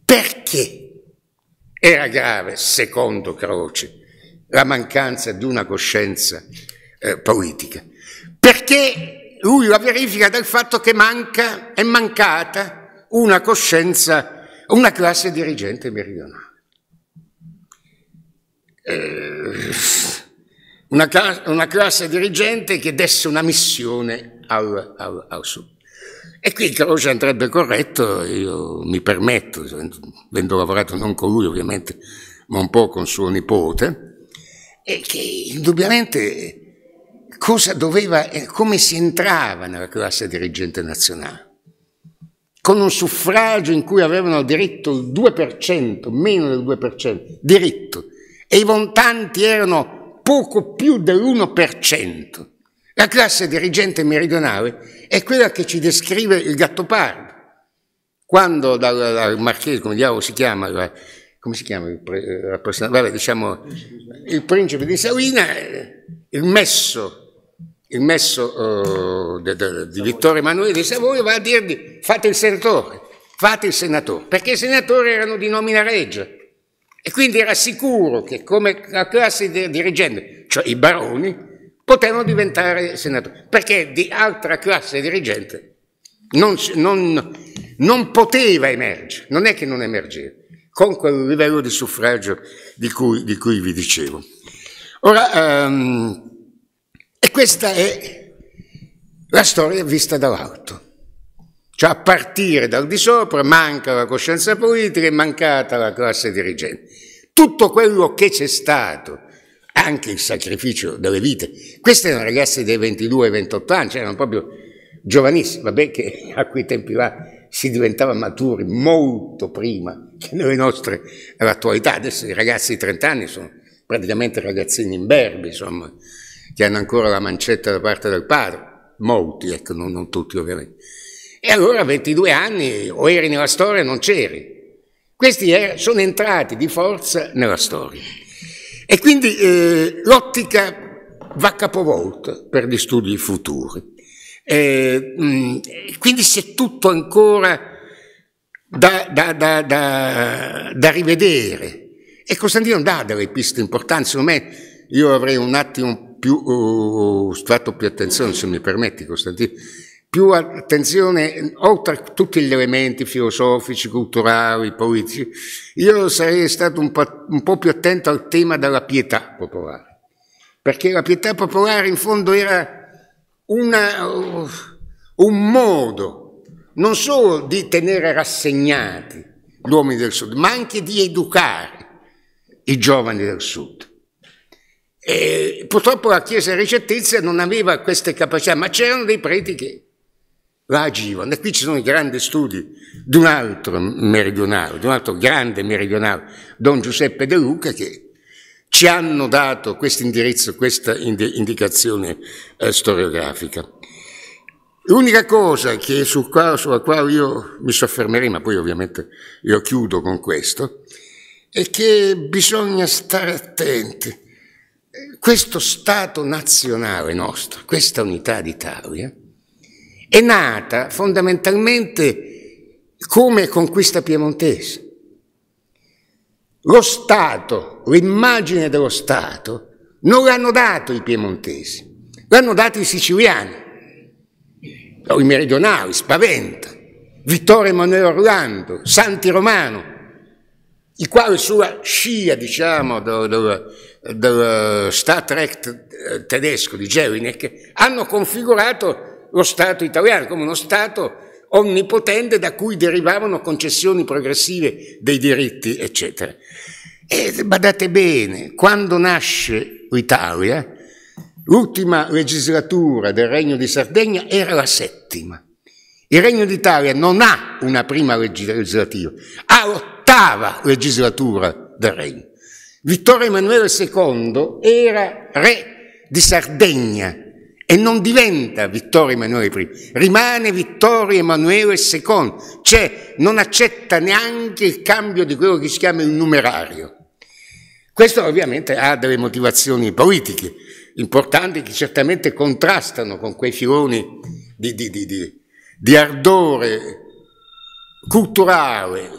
Perché? Era grave, secondo Croce, la mancanza di una coscienza eh, politica, perché lui la verifica del fatto che manca, è mancata una coscienza, una classe dirigente meridionale. Eh, una, una, classe dirigente che desse una missione al, al, al sud. E qui il croce andrebbe corretto, io mi permetto, avendo lavorato non con lui ovviamente, ma un po' con suo nipote, e che indubbiamente cosa doveva, eh, come si entrava nella classe dirigente nazionale. Con un suffragio in cui avevano diritto il 2%, meno del 2%, diritto, e i vontanti erano poco più dell'1%. La classe dirigente meridionale è quella che ci descrive il Gattopardo. Quando dal, dal marchese, come diavolo si chiama, la, come si chiama il, la prossima, eh, vabbè, diciamo, il principe di Salina, eh, il messo, il messo uh, de, de, di Vittorio Emanuele di Savoia va a dirgli fate il senatore, fate il senatore, perché i senatori erano di nomina regia. e quindi era sicuro che come la classe dirigente, cioè i baroni, potevano diventare senatori, perché di altra classe dirigente non, non, non poteva emergere, non è che non emergeva, con quel livello di suffragio di cui, di cui vi dicevo. Ora, um, e questa è la storia vista dall'alto. Cioè a partire dal di sopra manca la coscienza politica e mancata la classe dirigente. Tutto quello che c'è stato anche il sacrificio delle vite. Questi erano ragazzi dei 22-28 anni, cioè erano proprio giovanissimi, vabbè che a quei tempi là si diventava maturi molto prima che nelle nostre all'attualità, adesso i ragazzi di 30 anni sono praticamente ragazzini imberbi, insomma, che hanno ancora la mancetta da parte del padre, molti, ecco, non, non tutti ovviamente. E allora a 22 anni o eri nella storia o non c'eri. Questi er sono entrati di forza nella storia. E quindi eh, l'ottica va capovolta per gli studi futuri. Eh, mh, mm, quindi c'è tutto ancora da, da, da, da, rivedere. E Costantino dà delle piste importanti, secondo me io avrei un attimo più, uh, oh, fatto oh, oh, più attenzione, se mi permetti Costantino, più attenzione, oltre a tutti gli elementi filosofici, culturali, politici, io sarei stato un po', un po', più attento al tema della pietà popolare, perché la pietà popolare in fondo era una, uh, un modo non solo di tenere rassegnati gli uomini del sud, ma anche di educare i giovani del sud. E purtroppo la Chiesa ricetizia non aveva queste capacità, ma c'erano dei preti che là agivano. E qui ci sono i grandi studi di un altro meridionale, di un altro grande meridionale, Don Giuseppe De Luca, che ci hanno dato questo indirizzo, questa indicazione eh, storiografica. L'unica cosa sul quale, sulla quale io mi soffermerei, ma poi ovviamente io chiudo con questo, è che bisogna stare attenti. Questo Stato nazionale nostro, questa unità d'Italia, è nata fondamentalmente come conquista piemontese. Lo Stato, l'immagine dello Stato, non l'hanno dato i piemontesi, l'hanno dato i siciliani, o i meridionali, Spaventa, Vittorio Emanuele Orlando, Santi Romano, i quali sulla scia, diciamo, del, del, del Star tedesco di Jelinek hanno configurato lo Stato italiano, come uno Stato onnipotente da cui derivavano concessioni progressive dei diritti, eccetera. E badate bene, quando nasce l'Italia, l'ultima legislatura del Regno di Sardegna era la settima. Il Regno d'Italia non ha una prima legislativa, ha l'ottava legislatura del Regno. Vittorio Emanuele II era re di Sardegna e non diventa Vittorio Emanuele I, rimane Vittorio Emanuele II, cioè non accetta neanche il cambio di quello che si chiama il numerario. Questo ovviamente ha delle motivazioni politiche importanti che certamente contrastano con quei filoni di, di, di, di ardore culturale,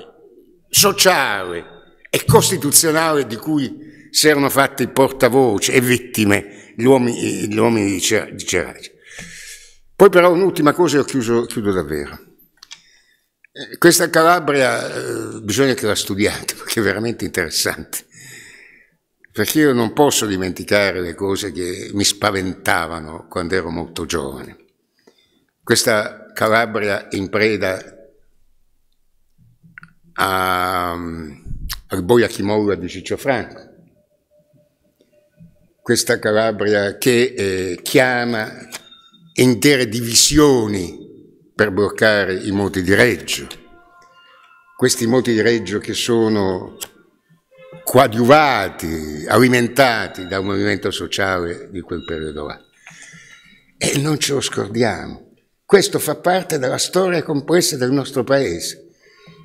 sociale e costituzionale di cui si erano fatti portavoce e vittime gli uomini, gli uomini di, Cer- Ceracci. Poi però un'ultima cosa e chiudo, chiudo davvero. Eh, questa Calabria eh, bisogna che la studiate perché è veramente interessante, perché io non posso dimenticare le cose che mi spaventavano quando ero molto giovane. Questa Calabria in preda a, mm, al boia chimolla di Ciccio Franco, questa Calabria che eh, chiama intere divisioni per bloccare i moti di Reggio. Questi moti di Reggio che sono coadiuvati, alimentati da un movimento sociale di quel periodo là. E non ce lo scordiamo. Questo fa parte della storia complessa del nostro paese,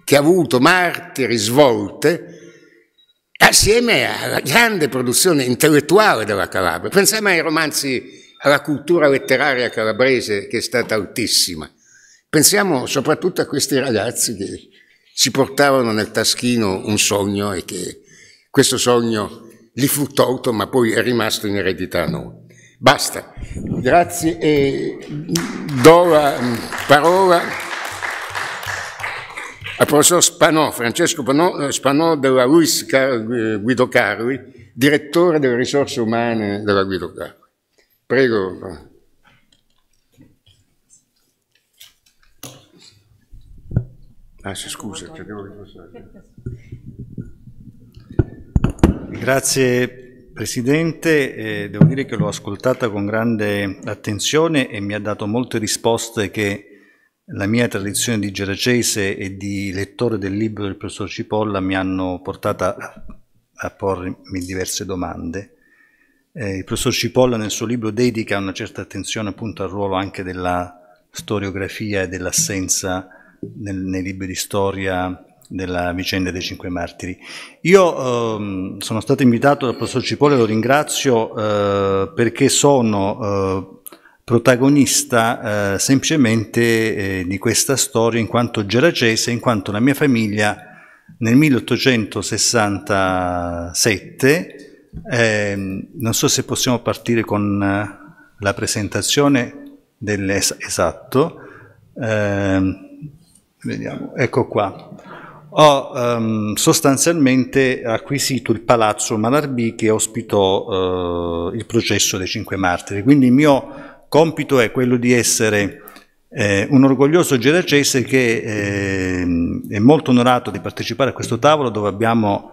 che ha avuto martiri svolte assieme alla grande produzione intellettuale della Calabria. Pensiamo ai romanzi, alla cultura letteraria calabrese che è stata altissima. Pensiamo soprattutto a questi ragazzi che si portavano nel taschino un sogno e che questo sogno gli fu tolto ma poi è rimasto in eredità a noi. Basta, grazie e do la parola al professor Spanò, Francesco Spanò, eh, Spanò della LUIS eh, Guido Carli, direttore delle risorse umane della Guido Carli. Prego. Eh. Ah, si scusa, credevo che fosse. Grazie Presidente, eh, devo dire che l'ho ascoltata con grande attenzione e mi ha dato molte risposte che la mia tradizione di geracese e di lettore del libro del professor Cipolla mi hanno portata a pormi diverse domande. Eh, il professor Cipolla nel suo libro dedica una certa attenzione appunto al ruolo anche della storiografia e dell'assenza nel, nei libri di storia della vicenda dei cinque martiri. Io ehm, sono stato invitato dal professor Cipolla e lo ringrazio eh, perché sono eh, protagonista eh, semplicemente eh, di questa storia in quanto geracese, in quanto la mia famiglia nel 1867, eh, non so se possiamo partire con eh, la presentazione dell'esatto, ehm, vediamo, ecco qua. Ho ehm, sostanzialmente acquisito il palazzo Malarbi che ospitò eh, il processo dei cinque martiri, quindi il mio compito è quello di essere eh, un orgoglioso geracese che eh, è molto onorato di partecipare a questo tavolo dove abbiamo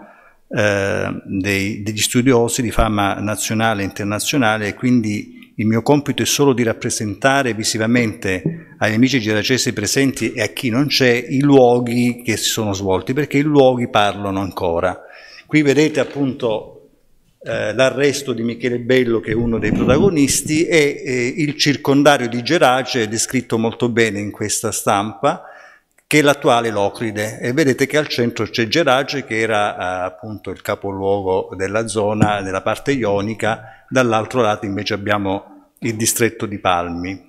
eh, dei, degli studiosi di fama nazionale e internazionale e quindi il mio compito è solo di rappresentare visivamente agli amici geracesi presenti e a chi non c'è i luoghi che si sono svolti perché i luoghi parlano ancora. Qui vedete appunto eh, l'arresto di Michele Bello, che è uno dei protagonisti, e eh, il circondario di Gerace, descritto molto bene in questa stampa, che è l'attuale Locride. E vedete che al centro c'è Gerace, che era eh, appunto il capoluogo della zona, nella parte ionica, dall'altro lato invece abbiamo il distretto di Palmi.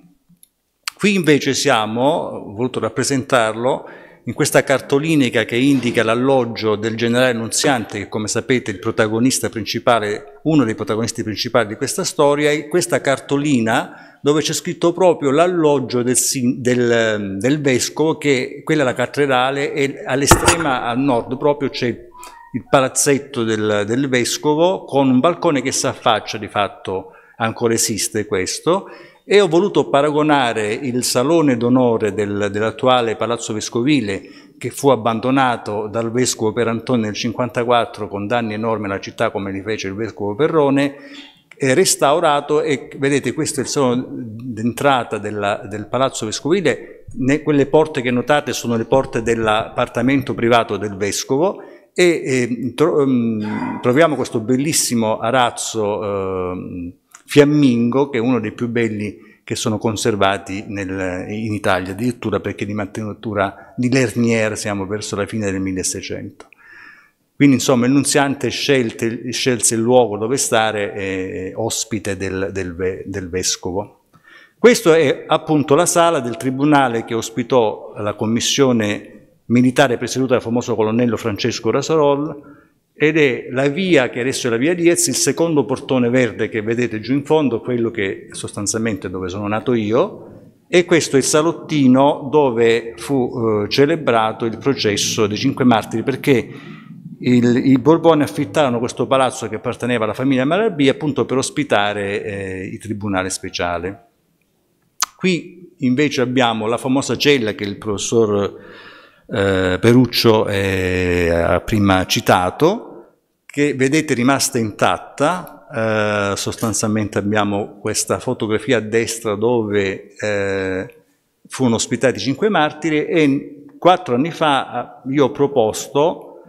Qui invece siamo, ho voluto rappresentarlo, in questa cartolinica che indica l'alloggio del generale Nunziante, che come sapete è il protagonista principale, uno dei protagonisti principali di questa storia, è questa cartolina dove c'è scritto proprio l'alloggio del, del, del, vescovo, che quella è la cattedrale, e all'estrema a nord proprio c'è il palazzetto del, del vescovo con un balcone che si affaccia di fatto, ancora esiste questo, e ho voluto paragonare il salone d'onore del, dell'attuale Palazzo Vescovile, che fu abbandonato dal vescovo per Antonio nel 1954 con danni enormi alla città come li fece il vescovo Perrone, eh, restaurato e vedete questo è il salone d'entrata del Palazzo Vescovile, ne, quelle porte che notate sono le porte dell'appartamento privato del vescovo e, e eh, tro, um, troviamo questo bellissimo arazzo eh, fiammingo, che è uno dei più belli che sono conservati nel, in Italia, addirittura perché di mattinatura di Lernier siamo verso la fine del 1600. Quindi insomma il Nunziante scelte, scelse il luogo dove stare eh, ospite del, del, del, vescovo. Questa è appunto la sala del tribunale che ospitò la commissione militare presieduta dal famoso colonnello Francesco Rasarol, ed è la via che adesso è la via Diez, il secondo portone verde che vedete giù in fondo, quello che sostanzialmente dove sono nato io, e questo è il salottino dove fu eh, celebrato il processo dei cinque martiri, perché il, i Borboni affittarono questo palazzo che apparteneva alla famiglia Maralbi appunto per ospitare eh, il tribunale speciale. Qui invece abbiamo la famosa cella che il professor eh, Peruccio ha prima citato, che vedete rimasta intatta, eh, sostanzialmente abbiamo questa fotografia a destra dove eh, furono ospitati cinque martiri e quattro anni fa eh, io ho proposto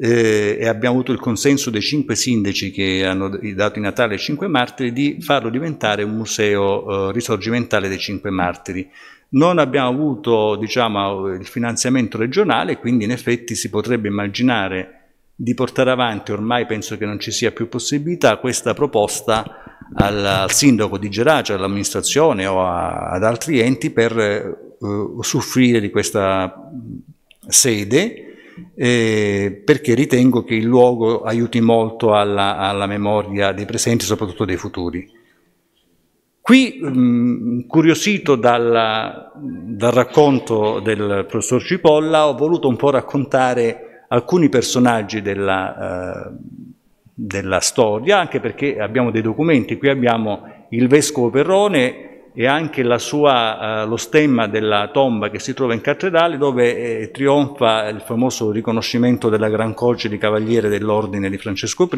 eh, e abbiamo avuto il consenso dei cinque sindaci che hanno dato in Natale ai cinque martiri di farlo diventare un museo eh, risorgimentale dei cinque martiri. Non abbiamo avuto diciamo, il finanziamento regionale, quindi in effetti si potrebbe immaginare di portare avanti, ormai penso che non ci sia più possibilità, questa proposta al, al sindaco di Gerace, all'amministrazione o a, ad altri enti per eh, usufruire di questa sede eh, perché ritengo che il luogo aiuti molto alla, alla memoria dei presenti, soprattutto dei futuri. Qui, mm, curiosito dalla, dal racconto del professor Cipolla, ho voluto un po' raccontare alcuni personaggi della, eh, della storia, anche perché abbiamo dei documenti. Qui abbiamo il vescovo Perrone e anche sua, eh, lo stemma della tomba che si trova in cattedrale dove eh, trionfa il famoso riconoscimento della Gran Croce di Cavaliere dell'Ordine di Francesco I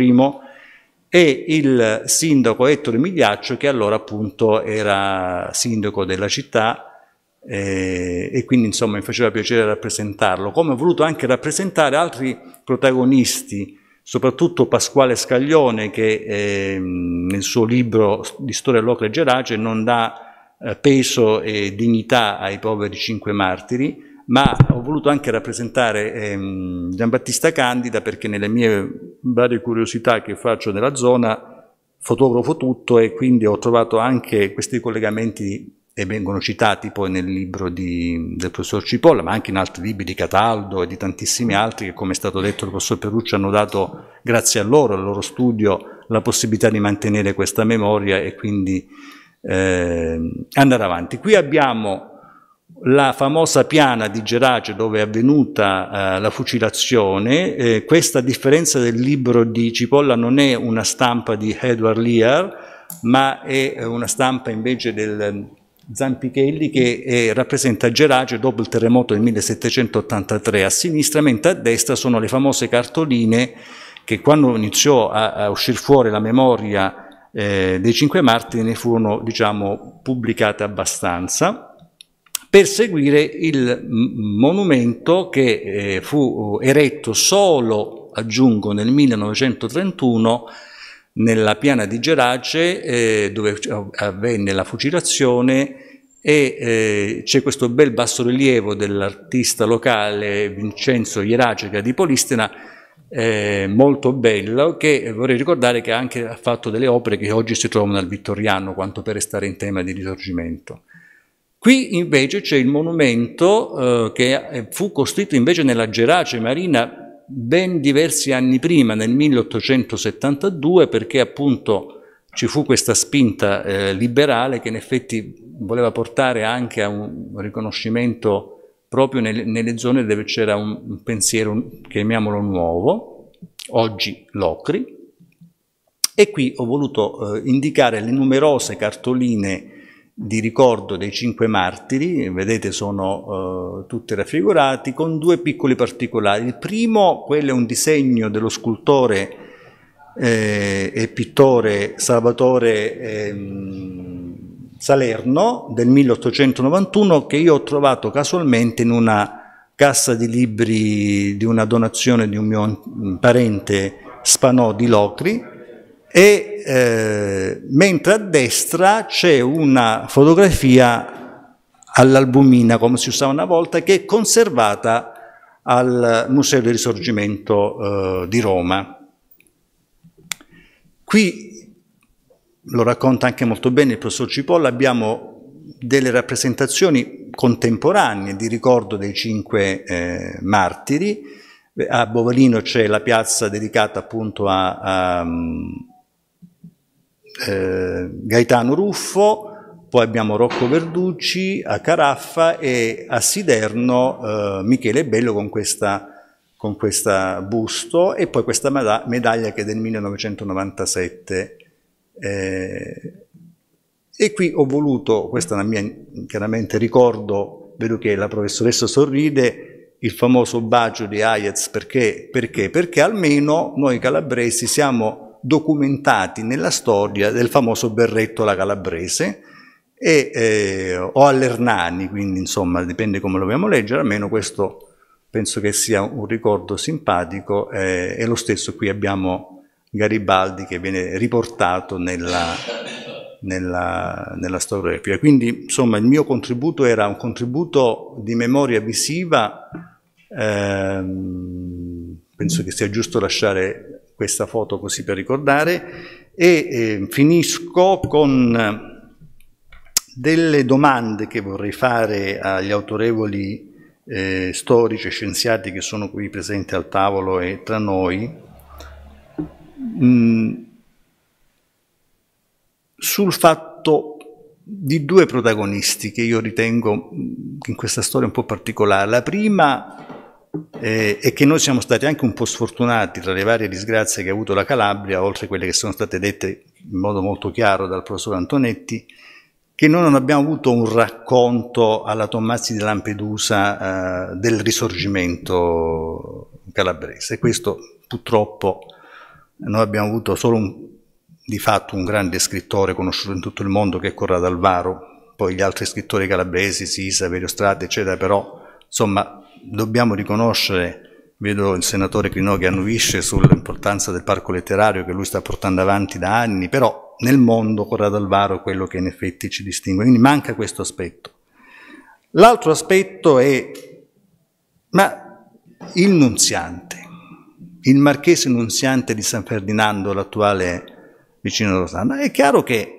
e il sindaco Ettore Migliaccio che allora appunto era sindaco della città eh, e quindi insomma mi faceva piacere rappresentarlo, come ho voluto anche rappresentare altri protagonisti, soprattutto Pasquale Scaglione che eh, nel suo libro di storia locra gerace non dà eh, peso e dignità ai poveri cinque martiri, ma ho voluto anche rappresentare ehm, Giambattista Candida perché nelle mie varie curiosità che faccio nella zona fotografo tutto e quindi ho trovato anche questi collegamenti e vengono citati poi nel libro di, del professor Cipolla, ma anche in altri libri di Cataldo e di tantissimi altri che, come è stato detto il professor Perruccio, hanno dato, grazie a loro, al loro studio, la possibilità di mantenere questa memoria e quindi eh, andare avanti. Qui abbiamo la famosa piana di Gerace dove è avvenuta eh, la fucilazione, eh, questa a differenza del libro di Cipolla non è una stampa di Edward Lear, ma è eh, una stampa invece del mm, Zampichelli che è, eh, rappresenta Gerace dopo il terremoto del 1783. A sinistra, mentre a destra sono le famose cartoline che quando iniziò a, a uscire fuori la memoria eh, dei cinque Marti ne furono diciamo, pubblicate abbastanza per seguire il monumento che eh, fu eh, eretto solo, aggiungo, nel 1931 nella piana di Gerace eh, dove avvenne la fucilazione e eh, c'è questo bel bassorilievo dell'artista locale Vincenzo Ieracica di Polistena eh, molto bello che vorrei ricordare che anche ha fatto delle opere che oggi si trovano al Vittoriano quanto per restare in tema di risorgimento. Qui invece c'è il monumento eh, che fu costruito invece nella Gerace Marina ben diversi anni prima, nel 1872, perché appunto ci fu questa spinta eh, liberale che in effetti voleva portare anche a un riconoscimento proprio nel, nelle zone dove c'era un, un pensiero, chiamiamolo nuovo, oggi Locri. E qui ho voluto eh, indicare le numerose cartoline di ricordo dei cinque martiri, vedete sono eh, tutti raffigurati, con due piccoli particolari. Il primo, quello è un disegno dello scultore eh, e pittore Salvatore eh, Salerno del 1891 che io ho trovato casualmente in una cassa di libri di una donazione di un mio parente Spanò di Locri e eh, mentre a destra c'è una fotografia all'albumina, come si usava una volta, che è conservata al Museo del Risorgimento eh, di Roma. Qui, lo racconta anche molto bene il professor Cipolla, abbiamo delle rappresentazioni contemporanee di ricordo dei cinque eh, martiri. A Bovalino c'è la piazza dedicata appunto a, a eh, Gaetano Ruffo, poi abbiamo Rocco Verducci a Caraffa e a Siderno eh, Michele Bello con questa con questo busto e poi questa medaglia che è del 1997. Eh, e qui ho voluto, questa è una mia chiaramente ricordo, vedo che la professoressa sorride, il famoso bacio di Hayez, perché? perché? Perché almeno noi calabresi siamo documentati nella storia del famoso berretto alla calabrese e, eh, o all'Ernani, quindi insomma dipende come lo vogliamo leggere, almeno questo penso che sia un ricordo simpatico eh, e lo stesso qui abbiamo Garibaldi che viene riportato nella, nella, nella storiografia. Quindi insomma il mio contributo era un contributo di memoria visiva, ehm, penso che sia giusto lasciare questa foto così per ricordare e eh, finisco con eh, delle domande che vorrei fare agli autorevoli eh, storici e scienziati che sono qui presenti al tavolo e tra noi mh, mm, sul fatto di due protagonisti che io ritengo mm, in questa storia un po' particolare. La prima eh, e che noi siamo stati anche un po' sfortunati tra le varie disgrazie che ha avuto la Calabria, oltre a quelle che sono state dette in modo molto chiaro dal professor Antonetti, che noi non abbiamo avuto un racconto alla Tommazzi di Lampedusa eh, del risorgimento calabrese. Questo purtroppo noi abbiamo avuto solo un, di fatto un grande scrittore conosciuto in tutto il mondo che è Corrado Alvaro, poi gli altri scrittori calabresi, Sisa, Verio Strade, eccetera, però insomma dobbiamo riconoscere, vedo il senatore Crinò che annuisce sull'importanza del parco letterario che lui sta portando avanti da anni, però nel mondo Corrado Alvaro è quello che in effetti ci distingue, quindi manca questo aspetto. L'altro aspetto è, ma il nunziante, il marchese nunziante di San Ferdinando, l'attuale vicino di Rosanna, è chiaro che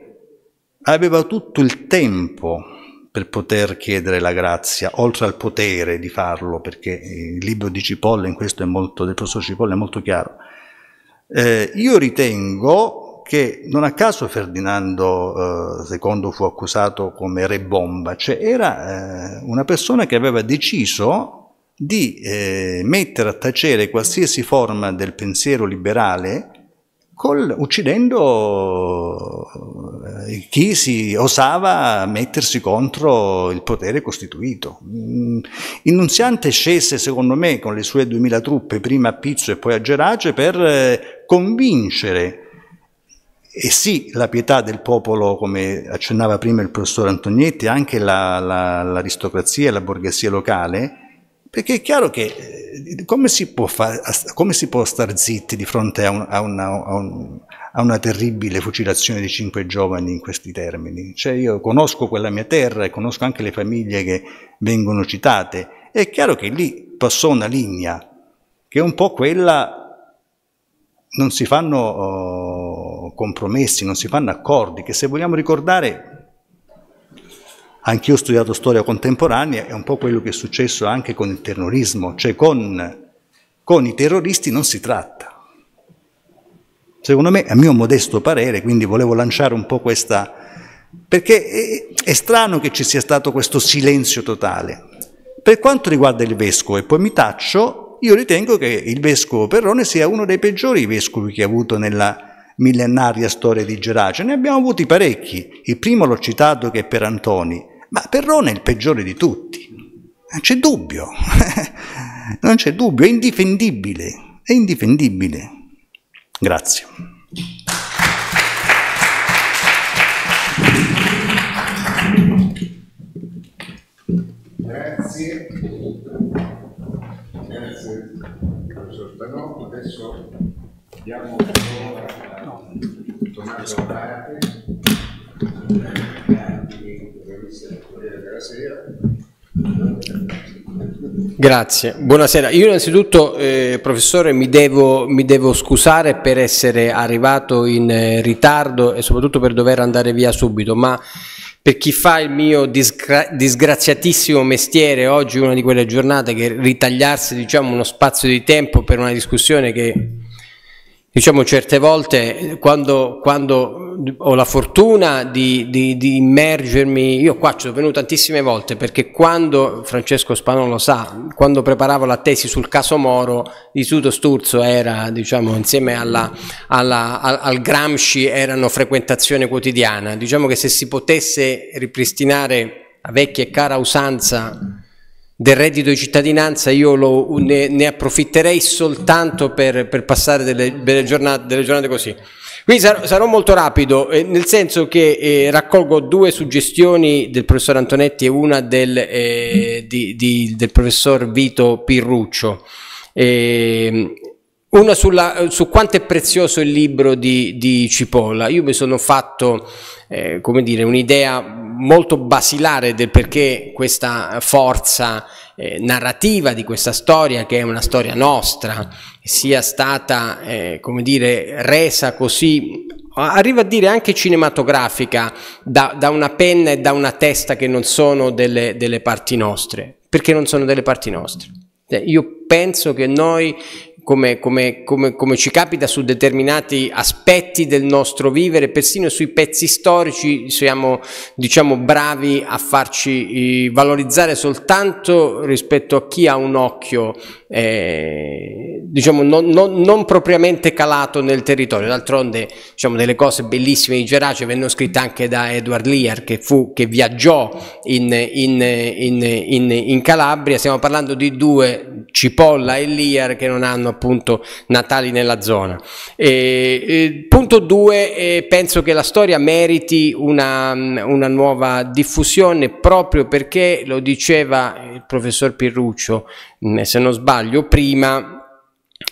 aveva tutto il tempo per poter chiedere la grazia, oltre al potere di farlo, perché il libro di Cipolla, in questo è molto, del professor Cipolla, è molto chiaro. Eh, io ritengo che non a caso Ferdinando eh, II fu accusato come re bomba, cioè era eh, una persona che aveva deciso di eh, mettere a tacere qualsiasi forma del pensiero liberale col, uccidendo eh, chi si osava mettersi contro il potere costituito. Mm, il Nunziante scese, secondo me, con le sue duemila truppe, prima a Pizzo e poi a Gerace, per eh, convincere e sì, la pietà del popolo, come accennava prima il professor Antonietti, anche la, la, l'aristocrazia e la borghesia locale, perché è chiaro che eh, come si può, far, come si può star zitti di fronte a, un, a, una, a, un, a, una, terribile fucilazione di cinque giovani in questi termini? Cioè io conosco quella mia terra e conosco anche le famiglie che vengono citate. È chiaro che lì passò una linea che è un po' quella non si fanno oh, compromessi, non si fanno accordi, che se vogliamo ricordare Anch'io ho studiato storia contemporanea, è un po' quello che è successo anche con il terrorismo, cioè con, con i terroristi non si tratta. Secondo me, a mio modesto parere, quindi volevo lanciare un po' questa... perché è, è strano che ci sia stato questo silenzio totale. Per quanto riguarda il vescovo, e poi mi taccio, io ritengo che il vescovo Perrone sia uno dei peggiori vescovi che ha avuto nella millenaria storia di Gerace, ne abbiamo avuti parecchi. Il primo l'ho citato che è per Antoni, ma Perrone è il peggiore di tutti, non c'è dubbio, non c'è dubbio, è indifendibile, è indifendibile. Grazie. Grazie. Grazie, professor Spanò. Adesso diamo la parola a Tommaso Prate. Buonasera. Grazie, buonasera. Io innanzitutto, eh, professore, mi devo, mi devo, scusare per essere arrivato in eh, ritardo e soprattutto per dover andare via subito, ma per chi fa il mio disgra disgraziatissimo mestiere, oggi una di quelle giornate che ritagliarsi diciamo, uno spazio di tempo per una discussione che Diciamo certe volte quando, quando ho la fortuna di, di, di, immergermi, io qua ci sono venuto tantissime volte perché quando, Francesco Spano lo sa, quando preparavo la tesi sul caso Moro, l'Istituto Sturzo era, diciamo, insieme alla, alla, al, al, Gramsci erano frequentazione quotidiana. Diciamo che se si potesse ripristinare a vecchia e cara usanza del reddito di cittadinanza io lo, ne, ne, approfitterei soltanto per, per passare delle, delle, giornate, delle, giornate, così. Quindi sarò, sarò molto rapido, eh, nel senso che eh, raccolgo due suggestioni del professor Antonetti e una del, eh, di, di, del professor Vito Pirruccio. Ehm, una sulla, su quanto è prezioso il libro di, di Cipolla. Io mi sono fatto, eh, come dire, un'idea molto basilare del perché questa forza eh, narrativa di questa storia, che è una storia nostra, sia stata, eh, come dire, resa così, arriva a dire anche cinematografica, da, da, una penna e da una testa che non sono delle, delle parti nostre. Perché non sono delle parti nostre? Eh, io penso che noi come, come, come, come, ci capita su determinati aspetti del nostro vivere, persino sui pezzi storici siamo diciamo bravi a farci eh, valorizzare soltanto rispetto a chi ha un occhio eh, diciamo non, non, non, propriamente calato nel territorio. D'altronde, diciamo, delle cose bellissime di Gerace vennero scritte anche da Edward Lear, che, fu, che viaggiò in, in, in, in, Calabria. Stiamo parlando di due, Cipolla e Lear, che non hanno appunto natali nella zona. E, e, punto 2, eh, penso che la storia meriti una, una nuova diffusione proprio perché, lo diceva il professor Pirruccio, se non sbaglio, taglio prima,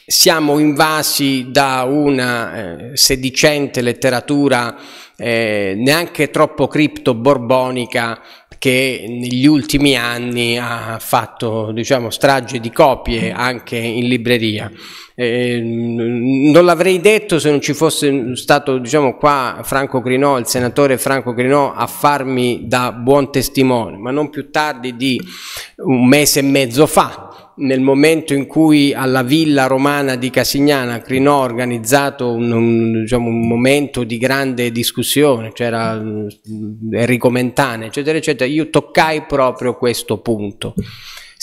siamo invasi da una eh, sedicente letteratura eh, neanche troppo cripto-borbonica che negli ultimi anni ha fatto diciamo, strage di copie anche in libreria. Eh, non l'avrei detto se non ci fosse stato diciamo qua Franco Grinò, il senatore Franco Crinò a farmi da buon testimone, ma non più tardi di un mese e mezzo fa nel momento in cui alla villa romana di Casignana Crinò ha organizzato un, un, diciamo, un, momento di grande discussione, c'era mm, Enrico Mentane, eccetera, eccetera, io toccai proprio questo punto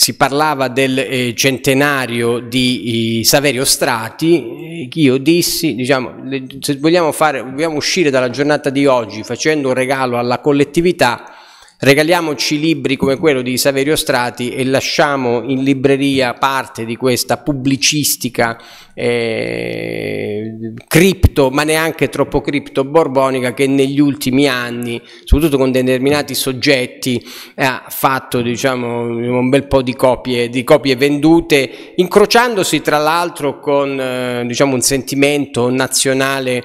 si parlava del eh, centenario di Saverio Strati, eh, io dissi, diciamo, se vogliamo, fare, vogliamo uscire dalla giornata di oggi facendo un regalo alla collettività, Regaliamoci libri come quello di Saverio Strati e lasciamo in libreria parte di questa pubblicistica eh, cripto, ma neanche troppo cripto borbonica che negli ultimi anni, soprattutto con determinati soggetti, ha fatto diciamo, un bel po' di copie, di copie vendute, incrociandosi tra l'altro con eh, diciamo, un sentimento nazionale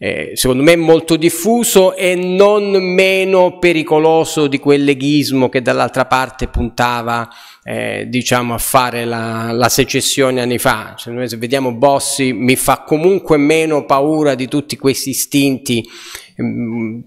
eh, secondo me molto diffuso e non meno pericoloso di quel leghismo che dall'altra parte puntava eh, diciamo a fare la, la secessione anni fa. Cioè, noi, se vediamo Bossi mi fa comunque meno paura di tutti questi istinti mm,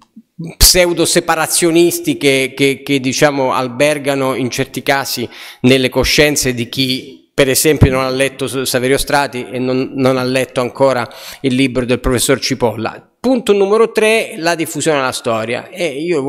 pseudo separazionisti che, che, che diciamo albergano in certi casi nelle coscienze di chi per esempio non ha letto Saverio Strati e non, non, ha letto ancora il libro del professor Cipolla. Punto numero tre, la diffusione alla storia. E io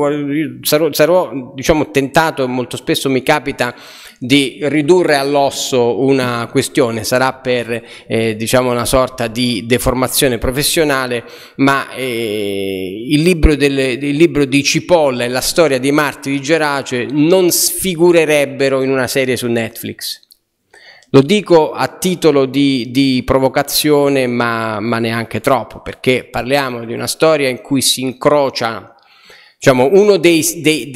sarò, sarò diciamo, tentato, molto spesso mi capita di ridurre all'osso una questione, sarà per eh, diciamo una sorta di deformazione professionale, ma eh, il, libro del, il, libro di Cipolla e la storia di Marti di Gerace non sfigurerebbero in una serie su Netflix. Lo dico a titolo di, di provocazione, ma, ma, neanche troppo, perché parliamo di una storia in cui si incrocia diciamo, uno dei, dei,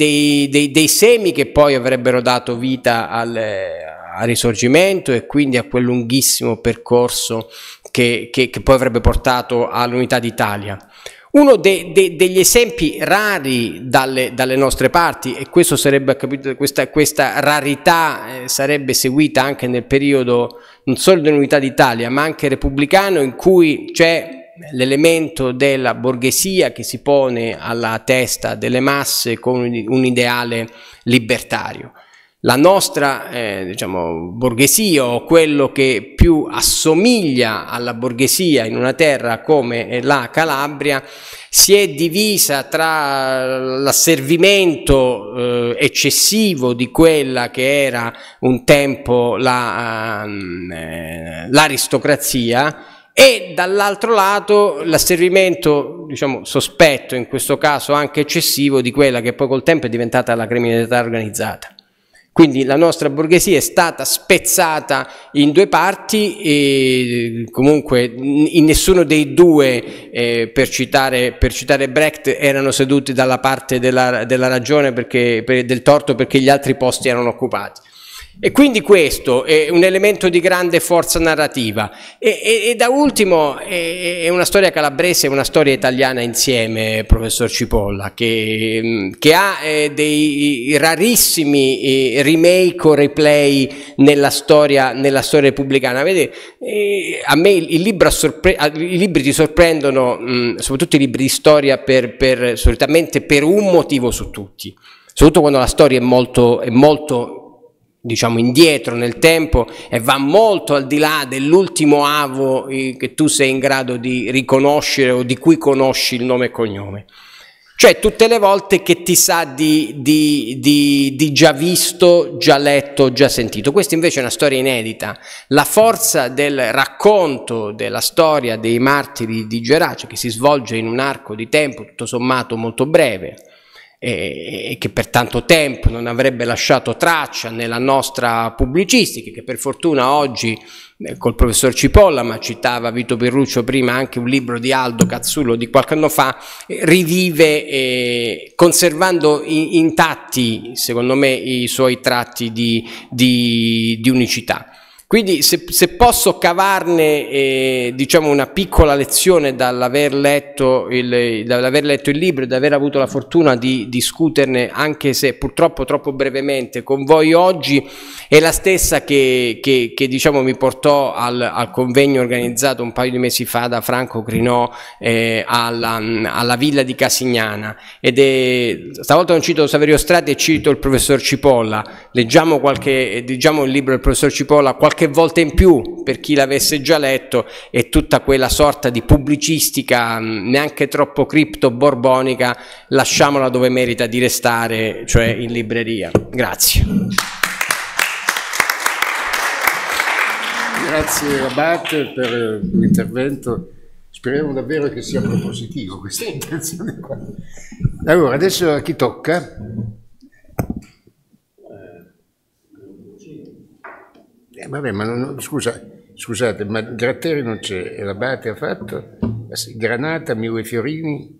dei, dei, semi che poi avrebbero dato vita al, al risorgimento e quindi a quel lunghissimo percorso che, che, che poi avrebbe portato all'unità d'Italia. Uno de, de, degli esempi rari dalle, dalle nostre parti, e sarebbe, questa, questa, rarità eh, sarebbe seguita anche nel periodo non solo dell'Unità d'Italia, ma anche repubblicano, in cui c'è l'elemento della borghesia che si pone alla testa delle masse con un ideale libertario la nostra eh, diciamo, borghesia o quello che più assomiglia alla borghesia in una terra come la Calabria si è divisa tra l'asservimento eh, eccessivo di quella che era un tempo la, ehm, eh, l'aristocrazia e dall'altro lato l'asservimento diciamo sospetto in questo caso anche eccessivo di quella che poi col tempo è diventata la criminalità organizzata. Quindi la nostra borghesia è stata spezzata in due parti e comunque in nessuno dei due, eh, per, citare, per, citare, Brecht, erano seduti dalla parte della, della ragione perché, per, del torto perché gli altri posti erano occupati. E quindi questo è un elemento di grande forza narrativa. E, e, e da ultimo è, è, una storia calabrese è una storia italiana insieme, professor Cipolla, che, mm, che ha eh, dei rarissimi eh, remake o replay nella storia, nella storia repubblicana. Vede, eh, a me i, libri, sorpre- ah, i libri ti sorprendono, mh, mm, soprattutto i libri di storia, per, per, solitamente per un motivo su tutti. Soprattutto quando la storia è molto, è molto diciamo indietro nel tempo e va molto al di là dell'ultimo avo eh, che tu sei in grado di riconoscere o di cui conosci il nome e cognome. Cioè tutte le volte che ti sa di, di, di, di già visto, già letto, già sentito. Questa invece è una storia inedita. La forza del racconto della storia dei martiri di Gerace, che si svolge in un arco di tempo tutto sommato molto breve, e che per tanto tempo non avrebbe lasciato traccia nella nostra pubblicistica, che per fortuna oggi eh, col professor Cipolla, ma citava Vito Perruccio prima anche un libro di Aldo Cazzullo di qualche anno fa, eh, rivive eh, conservando intatti, secondo me, i suoi tratti di, di, di unicità. Quindi se, se posso cavarne eh, diciamo una piccola lezione dall'aver letto il, dall'aver letto il libro e dall'aver avuto la fortuna di discuterne anche se purtroppo troppo brevemente con voi oggi è la stessa che, che, che diciamo, mi portò al, al, convegno organizzato un paio di mesi fa da Franco Crinò eh, alla, alla, villa di Casignana ed è, stavolta non cito Saverio Strati e cito il professor Cipolla leggiamo, qualche, leggiamo eh, il libro del professor Cipolla qualche qualche volta in più per chi l'avesse già letto e tutta quella sorta di pubblicistica mm, neanche troppo cripto borbonica lasciamola dove merita di restare, cioè in libreria. Grazie. Grazie Abate per eh, l'intervento. Speriamo davvero che sia propositivo questa intenzione qua. Allora, adesso a chi tocca? Eh, vabbè, ma non, scusa, scusate, ma Gratteri non c'è, e l'Abate ha fatto, eh, Granata, Miro e Fiorini.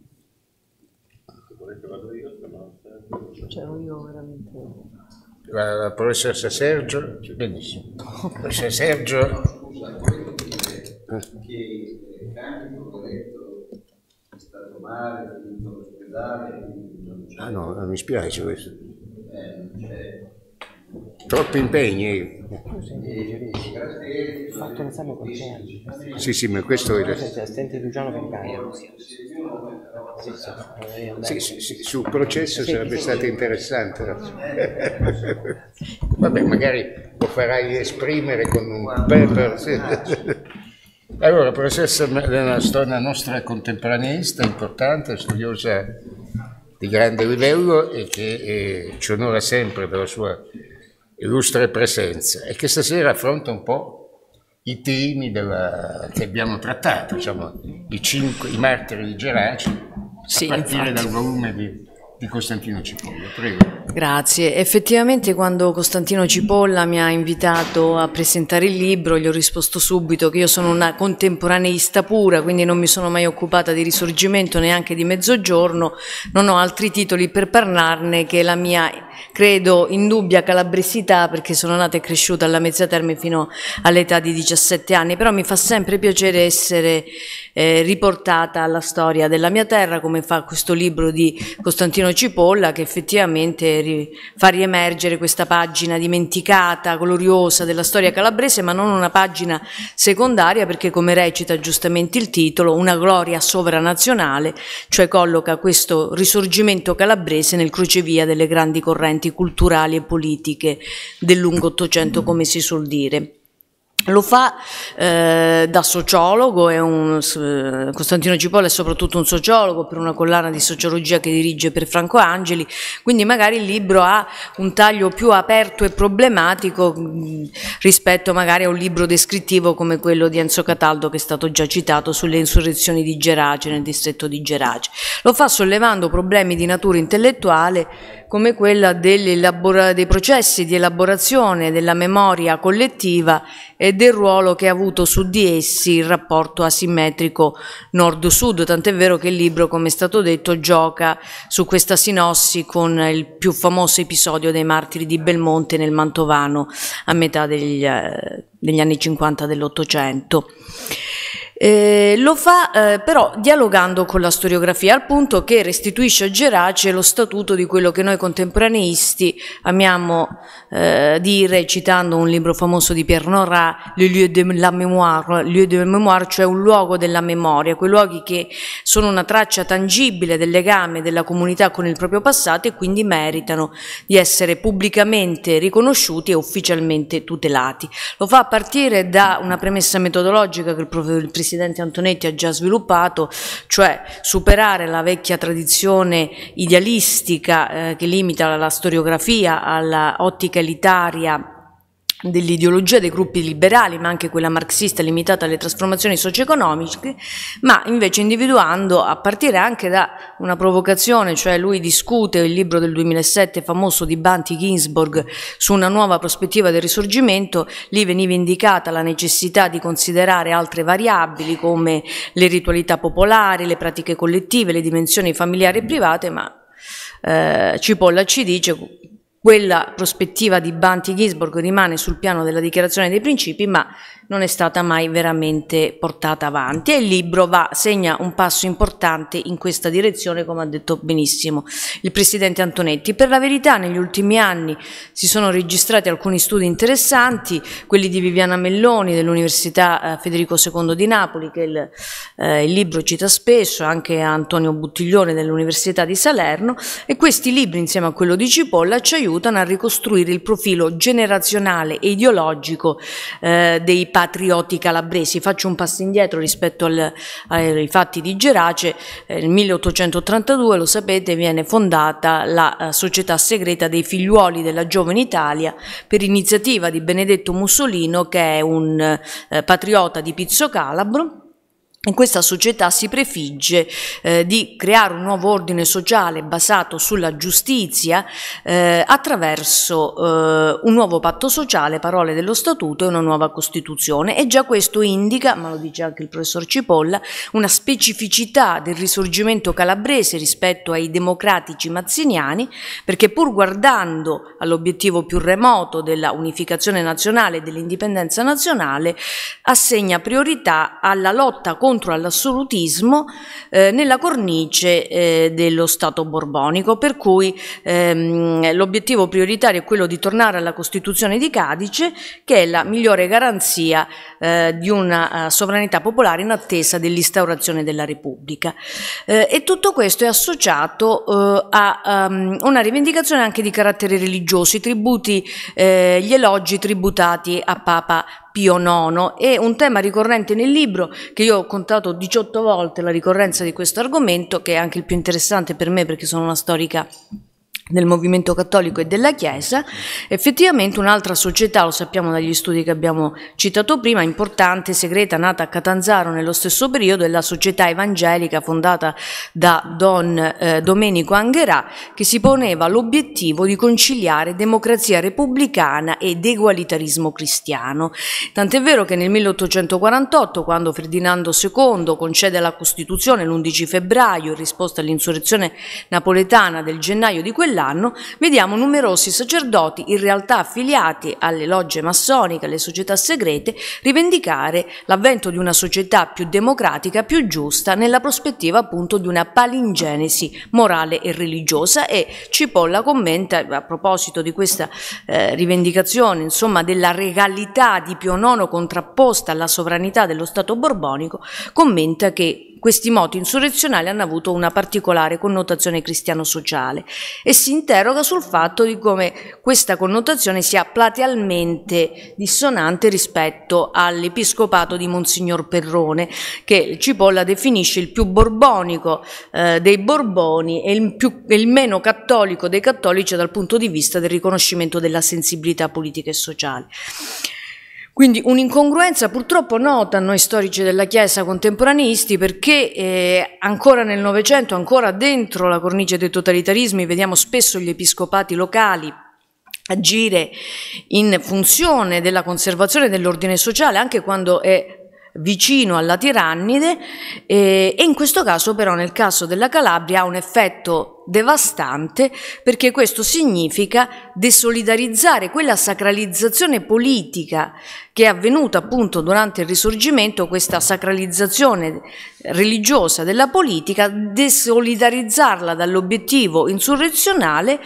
C'ero io veramente. La, la professoressa Sergio, benissimo. La professoressa Sergio. Ah no, mi spiace questo. Eh, non c'è. Troppi impegni. Ho fatto un con te. Sì, sì, ma questo è... Assistente Luciano Campania. Sì, sì, sì, sul processo sarebbe stato interessante. Vabbè, magari lo farai esprimere con un paper. Sì. Allora, professor è una nostra contemporaneista, importante, studiosa di grande livello e che eh, ci onora sempre per la sua illustre presenza e che stasera affronta un po' i temi della, che abbiamo trattato, diciamo, i, cinque, i martiri di Geraci, sì, a partire infatti. dal volume di di Costantino Cipolla, prego. Grazie, effettivamente quando Costantino Cipolla mi ha invitato a presentare il libro gli ho risposto subito che io sono una contemporaneista pura, quindi non mi sono mai occupata di risorgimento neanche di mezzogiorno, non ho altri titoli per parlarne che la mia, credo, indubbia calabresità perché sono nata e cresciuta alla mezza terme fino all'età di 17 anni, però mi fa sempre piacere essere eh, riportata alla storia della mia terra, come fa questo libro di Costantino Cipolla, che effettivamente ri fa riemergere questa pagina dimenticata, gloriosa della storia calabrese, ma non una pagina secondaria, perché come recita giustamente il titolo, una gloria sovranazionale, cioè colloca questo risorgimento calabrese nel crocevia delle grandi correnti culturali e politiche del lungo Ottocento, come si suol dire. Lo fa eh, da sociologo, un, eh, Costantino Cipolla è soprattutto un sociologo per una collana di sociologia che dirige per Franco Angeli, quindi magari il libro ha un taglio più aperto e problematico mm, rispetto magari a un libro descrittivo come quello di Enzo Cataldo che è stato già citato sulle insurrezioni di Gerace nel distretto di Gerace. Lo fa sollevando problemi di natura intellettuale come quella dei processi di elaborazione della memoria collettiva e del ruolo che ha avuto su di essi il rapporto asimmetrico nord-sud, tant'è vero che il libro, come è stato detto, gioca su questa sinossi con il più famoso episodio dei martiri di Belmonte nel Mantovano a metà degli, eh, degli anni 50 dell'Ottocento. Eh, lo fa eh, però dialogando con la storiografia, al punto che restituisce a Gerace lo statuto di quello che noi contemporaneisti amiamo eh, dire, citando un libro famoso di Pierre Nora, Le lieu de la mémoire, lieu de mémoire, cioè un luogo della memoria, quei luoghi che sono una traccia tangibile del legame della comunità con il proprio passato e quindi meritano di essere pubblicamente riconosciuti e ufficialmente tutelati. Lo fa a partire da una premessa metodologica che il, prof, presidente Antonetti ha già sviluppato, cioè superare la vecchia tradizione idealistica eh, che limita la storiografia all'ottica elitaria dell'ideologia dei gruppi liberali, ma anche quella marxista limitata alle trasformazioni socio-economiche, ma invece individuando, a partire anche da una provocazione, cioè lui discute il libro del 2007 famoso di Banti Ginsburg su una nuova prospettiva del risorgimento, lì veniva indicata la necessità di considerare altre variabili come le ritualità popolari, le pratiche collettive, le dimensioni familiari e private, ma eh, Cipolla ci dice quella prospettiva di Banti Gisborg rimane sul piano della dichiarazione dei principi, ma non è stata mai veramente portata avanti e il libro va, segna un passo importante in questa direzione, come ha detto benissimo il Presidente Antonetti. Per la verità negli ultimi anni si sono registrati alcuni studi interessanti, quelli di Viviana Melloni dell'Università eh, Federico II di Napoli, che il, eh, il libro cita spesso, anche Antonio Buttiglione dell'Università di Salerno, e questi libri insieme a quello di Cipolla ci aiutano a ricostruire il profilo generazionale e ideologico eh, dei partiti patrioti calabresi. Faccio un passo indietro rispetto al, ai fatti di Gerace. Eh, nel 1882, lo sapete, viene fondata la eh, Società Segreta dei Figliuoli della Giovane Italia per iniziativa di Benedetto Mussolino, che è un eh, patriota di Pizzo Calabro in questa società si prefigge eh, di creare un nuovo ordine sociale basato sulla giustizia eh, attraverso eh, un nuovo patto sociale, parole dello statuto e una nuova Costituzione e già questo indica, ma lo dice anche il professor Cipolla, una specificità del risorgimento calabrese rispetto ai democratici mazziniani perché pur guardando all'obiettivo più remoto della unificazione nazionale e dell'indipendenza nazionale assegna priorità alla lotta contro contro l'assolutismo eh, nella cornice eh, dello Stato borbonico, per cui ehm, l'obiettivo prioritario è quello di tornare alla Costituzione di Cadice, che è la migliore garanzia eh, di una eh, sovranità popolare in attesa dell'instaurazione della Repubblica. Eh, e tutto questo è associato eh, a um, una rivendicazione anche di carattere religioso, i tributi, gli elogi tributati a Papa Pio IX è un tema ricorrente nel libro che io ho contato 18 volte la ricorrenza di questo argomento che è anche il più interessante per me perché sono una storica del movimento cattolico e della Chiesa, effettivamente un'altra società, lo sappiamo dagli studi che abbiamo citato prima, importante, segreta, nata a Catanzaro nello stesso periodo, è la società evangelica fondata da Don eh, Domenico Angherà, che si poneva l'obiettivo di conciliare democrazia repubblicana ed egualitarismo cristiano. Tant'è vero che nel 1848, quando Ferdinando II concede la Costituzione l'11 febbraio in risposta all'insurrezione napoletana del gennaio di quell'anno, dell'anno vediamo numerosi sacerdoti, in realtà affiliati alle logge massoniche, alle società segrete, rivendicare l'avvento di una società più democratica, più giusta, nella prospettiva appunto di una palingenesi morale e religiosa e Cipolla commenta a proposito di questa eh, rivendicazione, insomma, della regalità di Pio IX contrapposta alla sovranità dello Stato borbonico, commenta che questi moti insurrezionali hanno avuto una particolare connotazione cristiano-sociale e si interroga sul fatto di come questa connotazione sia platealmente dissonante rispetto all'episcopato di Monsignor Perrone, che Cipolla definisce il più borbonico eh, dei Borboni e il, più, il meno cattolico dei cattolici dal punto di vista del riconoscimento della sensibilità politica e sociale. Quindi un'incongruenza purtroppo nota a noi storici della Chiesa contemporaneisti perché eh, ancora nel Novecento, ancora dentro la cornice dei totalitarismi, vediamo spesso gli episcopati locali agire in funzione della conservazione dell'ordine sociale anche quando è vicino alla tirannide eh, e in questo caso però nel caso della Calabria ha un effetto devastante perché questo significa desolidarizzare quella sacralizzazione politica che è avvenuta appunto durante il risorgimento questa sacralizzazione religiosa della politica, desolidarizzarla dall'obiettivo insurrezionale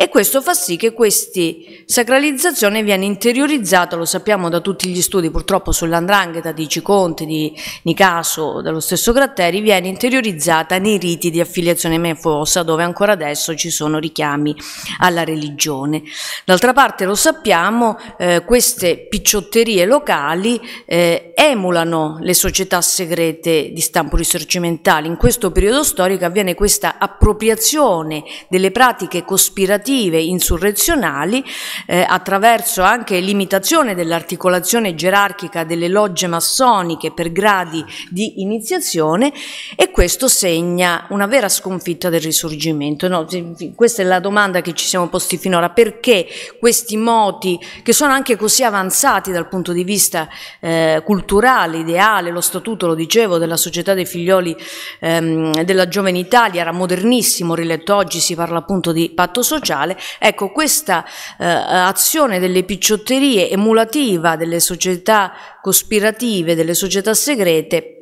e questo fa sì che questa sacralizzazione viene interiorizzata, lo sappiamo da tutti gli studi purtroppo sull'andrangheta di Ciconte, di Nicaso, dallo stesso Gratteri, viene interiorizzata nei riti di affiliazione menfosa dove ancora adesso ci sono richiami alla religione. D'altra parte lo sappiamo, eh, queste picciotterie segreterie locali eh, emulano le società segrete di stampo risorgimentale. In questo periodo storico avviene questa appropriazione delle pratiche cospirative insurrezionali eh, attraverso anche l'imitazione dell'articolazione gerarchica delle logge massoniche per gradi di iniziazione e questo segna una vera sconfitta del risorgimento. No, questa è la domanda che ci siamo posti finora, perché questi moti che sono anche così avanzati dal punto punto di vista eh, culturale, ideale, lo statuto, lo dicevo, della società dei figlioli ehm, della giovane Italia era modernissimo, riletto oggi si parla appunto di patto sociale, ecco questa eh, azione delle picciotterie emulativa delle società cospirative, delle società segrete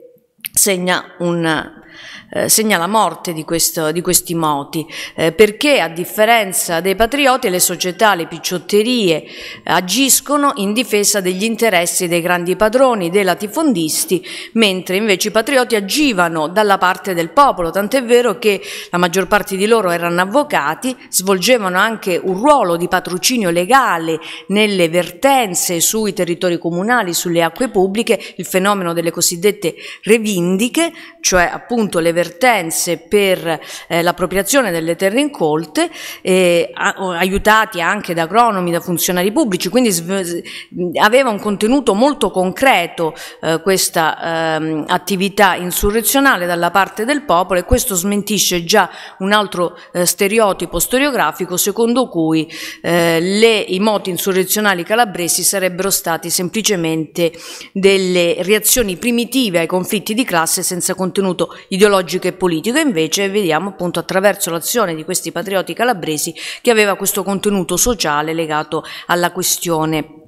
segna un eh, segna la morte di, questo, di questi moti, eh, perché a differenza dei patrioti le società, le picciotterie agiscono in difesa degli interessi dei grandi padroni, dei latifondisti, mentre invece i patrioti agivano dalla parte del popolo, tant'è vero che la maggior parte di loro erano avvocati, svolgevano anche un ruolo di patrocinio legale nelle vertenze sui territori comunali, sulle acque pubbliche, il fenomeno delle cosiddette revindiche, cioè appunto appunto le vertenze per eh, l'appropriazione delle terre incolte, eh, aiutati anche da agronomi, da funzionari pubblici, quindi aveva un contenuto molto concreto eh, questa ehm, attività insurrezionale dalla parte del popolo e questo smentisce già un altro eh, stereotipo storiografico secondo cui eh, le, i moti insurrezionali calabresi sarebbero stati semplicemente delle reazioni primitive ai conflitti di classe senza contenuto ideologico ideologico e politico, invece vediamo appunto attraverso l'azione di questi patrioti calabresi che aveva questo contenuto sociale legato alla questione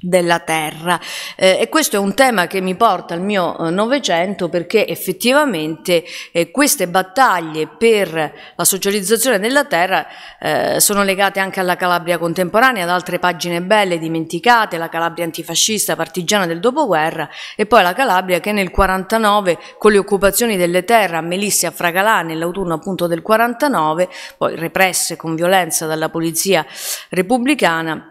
della terra eh, e questo è un tema che mi porta al mio eh, novecento perché effettivamente eh, queste battaglie per la socializzazione della terra eh, sono legate anche alla Calabria contemporanea, ad altre pagine belle dimenticate, la Calabria antifascista partigiana del dopoguerra e poi la Calabria che nel 49 con le occupazioni delle terre a Melissa a Fragalà nell'autunno appunto del 49 poi represse con violenza dalla polizia repubblicana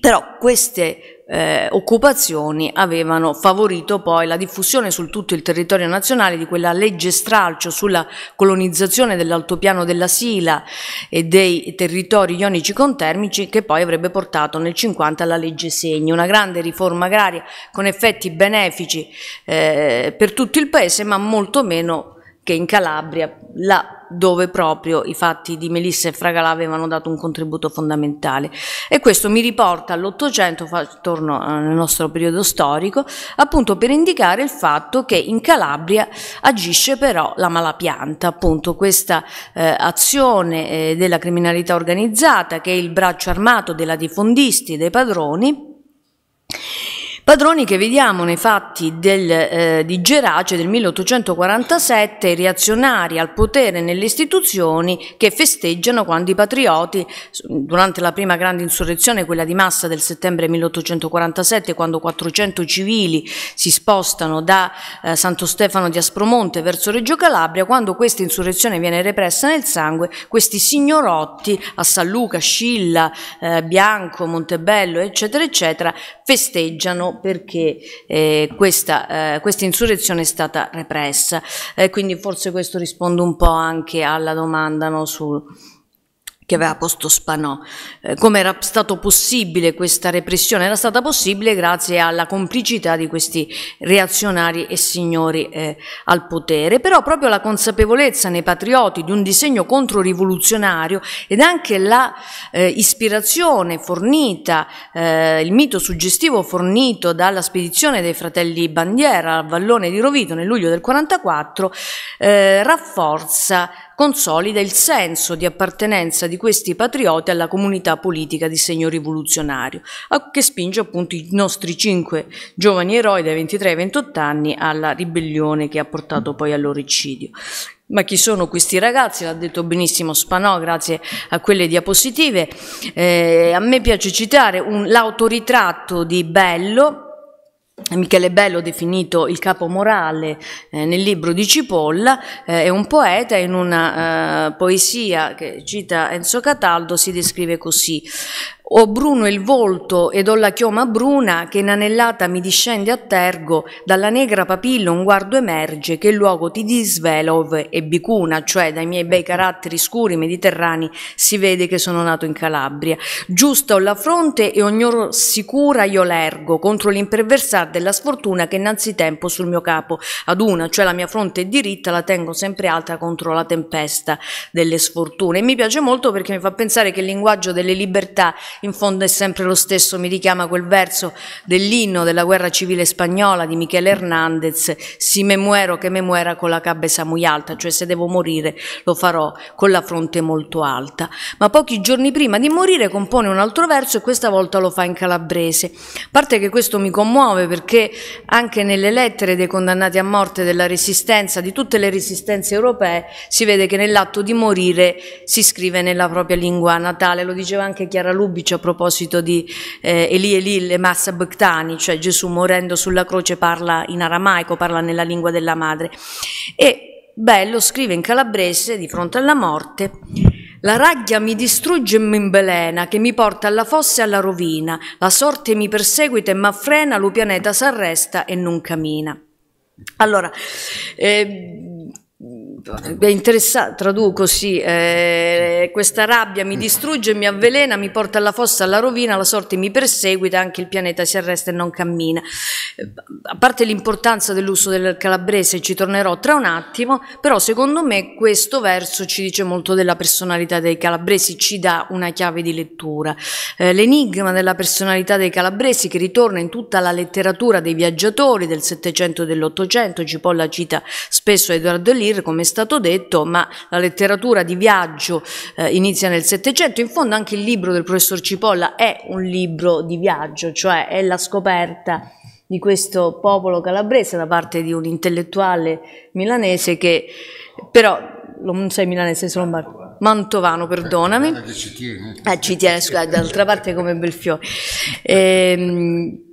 però queste eh, occupazioni avevano favorito poi la diffusione su tutto il territorio nazionale di quella legge stralcio sulla colonizzazione dell'altopiano della Sila e dei territori ionici contermici che poi avrebbe portato nel 50 alla legge Segni, una grande riforma agraria con effetti benefici eh, per tutto il paese ma molto meno che in Calabria la dove proprio i fatti di Melissa e Fragala avevano dato un contributo fondamentale. E questo mi riporta all'Ottocento, torno eh, nel nostro periodo storico, appunto per indicare il fatto che in Calabria agisce però la malapianta, appunto questa eh, azione eh, della criminalità organizzata che è il braccio armato della e dei padroni, Padroni che vediamo nei fatti del, eh, di Gerace del 1847, reazionari al potere nelle istituzioni che festeggiano quando i patrioti, durante la prima grande insurrezione, quella di massa del settembre 1847, quando 400 civili si spostano da eh, Santo Stefano di Aspromonte verso Reggio Calabria, quando questa insurrezione viene repressa nel sangue, questi signorotti a San Luca, Scilla, eh, Bianco, Montebello, eccetera, eccetera, festeggiano perché eh, questa, eh, questa, insurrezione è stata repressa. quindi forse questo risponde un po' anche alla domanda no, su, che aveva posto Spanò. Eh, come era stata possibile questa repressione? Era stata possibile grazie alla complicità di questi reazionari e signori eh, al potere, però proprio la consapevolezza nei patrioti di un disegno controrivoluzionario ed anche l'ispirazione eh, ispirazione fornita, eh, il mito suggestivo fornito dalla spedizione dei fratelli Bandiera al vallone di Rovito nel luglio del 44 eh, rafforza consolida il senso di appartenenza di questi patrioti alla comunità politica di segno rivoluzionario, che spinge appunto i nostri cinque giovani eroi dai 23 ai 28 anni alla ribellione che ha portato poi all'oricidio. Ma chi sono questi ragazzi? L'ha detto benissimo Spanò, grazie a quelle diapositive. Eh, a me piace citare l'autoritratto di Bello, Michele Bello definito il capo morale eh, nel libro di Cipolla, eh, è un poeta in una eh, poesia che cita Enzo Cataldo si descrive così ho bruno il volto ed ho la chioma bruna che inanellata mi discende a tergo, dalla negra papilla un guardo emerge che luogo ti disvelo e bicuna, cioè dai miei bei caratteri scuri mediterranei si vede che sono nato in Calabria. Giusta ho la fronte e ognor sicura io l'ergo contro l'imperversar della sfortuna che innanzitempo sul mio capo ad una, cioè la mia fronte è diritta, la tengo sempre alta contro la tempesta delle sfortune. E mi piace molto perché mi fa pensare che il linguaggio delle libertà in fondo è sempre lo stesso, mi richiama quel verso dell'inno della guerra civile spagnola di Michele Hernandez, si me muero che me muera con la cabeza muy alta, cioè se devo morire lo farò con la fronte molto alta. Ma pochi giorni prima di morire compone un altro verso e questa volta lo fa in calabrese. A parte che questo mi commuove perché anche nelle lettere dei condannati a morte della resistenza, di tutte le resistenze europee, si vede che nell'atto di morire si scrive nella propria lingua natale, lo diceva anche Chiara Lubi dice a proposito di eh, Eli Eli le massa Bktani, cioè Gesù morendo sulla croce parla in aramaico, parla nella lingua della madre. E Bello scrive in calabrese di fronte alla morte la raggia mi distrugge e mi imbelena, che mi porta alla fossa e alla rovina. La sorte mi perseguita e mi affrena, lo pianeta s'arresta e non cammina. Allora, eh, è eh, interessante, traduco sì, eh, questa rabbia mi distrugge, mi avvelena, mi porta alla fossa, alla rovina, la sorte mi perseguita, anche il pianeta si arresta e non cammina. Eh, a parte l'importanza dell'uso del calabrese, ci tornerò tra un attimo, però secondo me questo verso ci dice molto della personalità dei calabresi, ci dà una chiave di lettura. Eh, l'enigma della personalità dei calabresi che ritorna in tutta la letteratura dei viaggiatori del Settecento e dell'Ottocento, Cipolla cita spesso Edoardo Lear come stato detto, ma la letteratura di viaggio eh, inizia nel Settecento, in fondo anche il libro del professor Cipolla è un libro di viaggio, cioè è la scoperta di questo popolo calabrese da parte di un intellettuale milanese che però non sei milanese, sei lombardo. Mantovano, perdonami. Eh, eh ci tiene. Eh, ci tiene, d'altra parte come Belfiore. Ehm,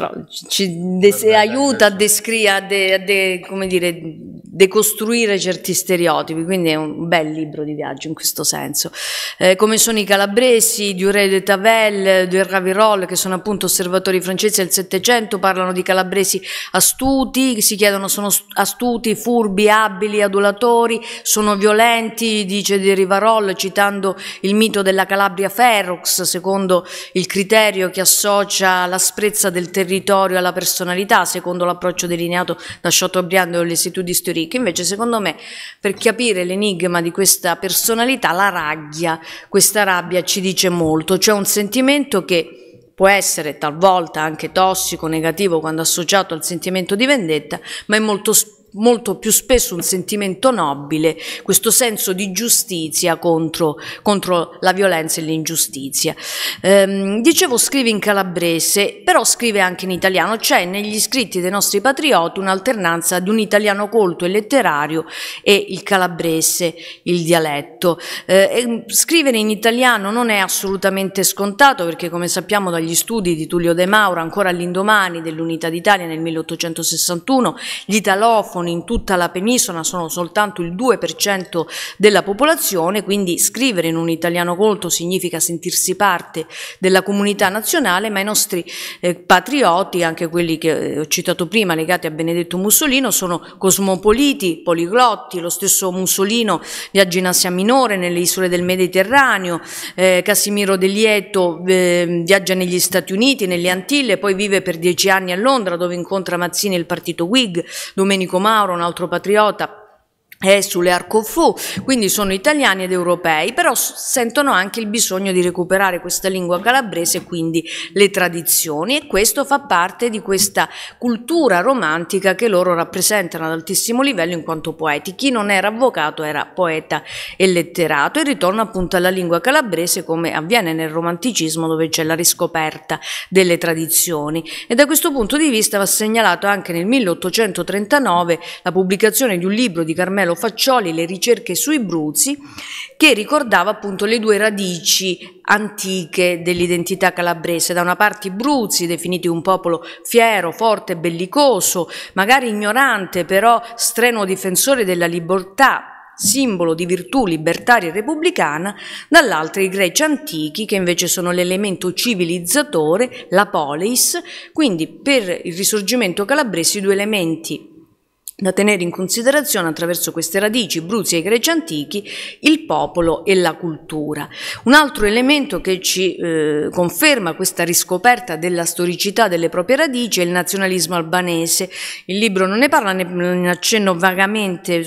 però ci des- aiuta a, descri- a, de- a de- dire, decostruire certi stereotipi, quindi è un bel libro di viaggio in questo senso. Eh, come sono i calabresi, Diure de Tavel, de Ravirol, che sono appunto osservatori francesi del Settecento, parlano di calabresi astuti, si chiedono sono astuti, furbi, abili, adulatori, sono violenti, dice De Rivarol, citando il mito della Calabria Ferox, secondo il criterio che associa l'asprezza del territorio territorio alla personalità, secondo l'approccio delineato da Chateaubriand e di Storique. Invece, secondo me, per capire l'enigma di questa personalità, la rabbia, questa rabbia ci dice molto, cioè un sentimento che può essere talvolta anche tossico, negativo quando associato al sentimento di vendetta, ma è molto spesso molto più spesso un sentimento nobile, questo senso di giustizia contro, contro la violenza e l'ingiustizia. Ehm, dicevo scrive in calabrese, però scrive anche in italiano, c'è negli scritti dei nostri patrioti un'alternanza di un italiano colto e letterario e il calabrese, il dialetto. Eh, ehm, scrivere in italiano non è assolutamente scontato perché come sappiamo dagli studi di Tullio De Mauro ancora all'indomani dell'Unità d'Italia nel 1861 gli italofoni autoctone in tutta la penisola sono soltanto il 2% della popolazione, quindi scrivere in un italiano colto significa sentirsi parte della comunità nazionale, ma i nostri eh, patrioti, anche quelli che eh, ho citato prima legati a Benedetto Mussolino, sono cosmopoliti, poliglotti, lo stesso Mussolino viaggia in Asia Minore, nelle isole del Mediterraneo, eh, Casimiro De Lieto eh, viaggia negli Stati Uniti, nelle Antille, poi vive per dieci anni a Londra dove incontra Mazzini e il partito Whig, Domenico Mauro, un altro patriota, è sulle Arcofu, quindi sono italiani ed europei, però sentono anche il bisogno di recuperare questa lingua calabrese, e quindi le tradizioni e questo fa parte di questa cultura romantica che loro rappresentano ad altissimo livello in quanto poeti. Chi non era avvocato era poeta e letterato e ritorna appunto alla lingua calabrese come avviene nel romanticismo dove c'è la riscoperta delle tradizioni e da questo punto di vista va segnalato anche nel 1839 la pubblicazione di un libro di Carmelo Antonello Faccioli le ricerche sui Bruzi, che ricordava appunto le due radici antiche dell'identità calabrese. Da una parte i Bruzi, definiti un popolo fiero, forte, bellicoso, magari ignorante, però strenuo difensore della libertà, simbolo di virtù libertaria e repubblicana, dall'altra i greci antichi, che invece sono l'elemento civilizzatore, la polis, quindi per il risorgimento calabrese i due elementi da tenere in considerazione attraverso queste radici, bruzi e greci antichi, il popolo e la cultura. Un altro elemento che ci eh, conferma questa riscoperta della storicità delle proprie radici è il nazionalismo albanese. Il libro non ne parla, ne, ne accenno vagamente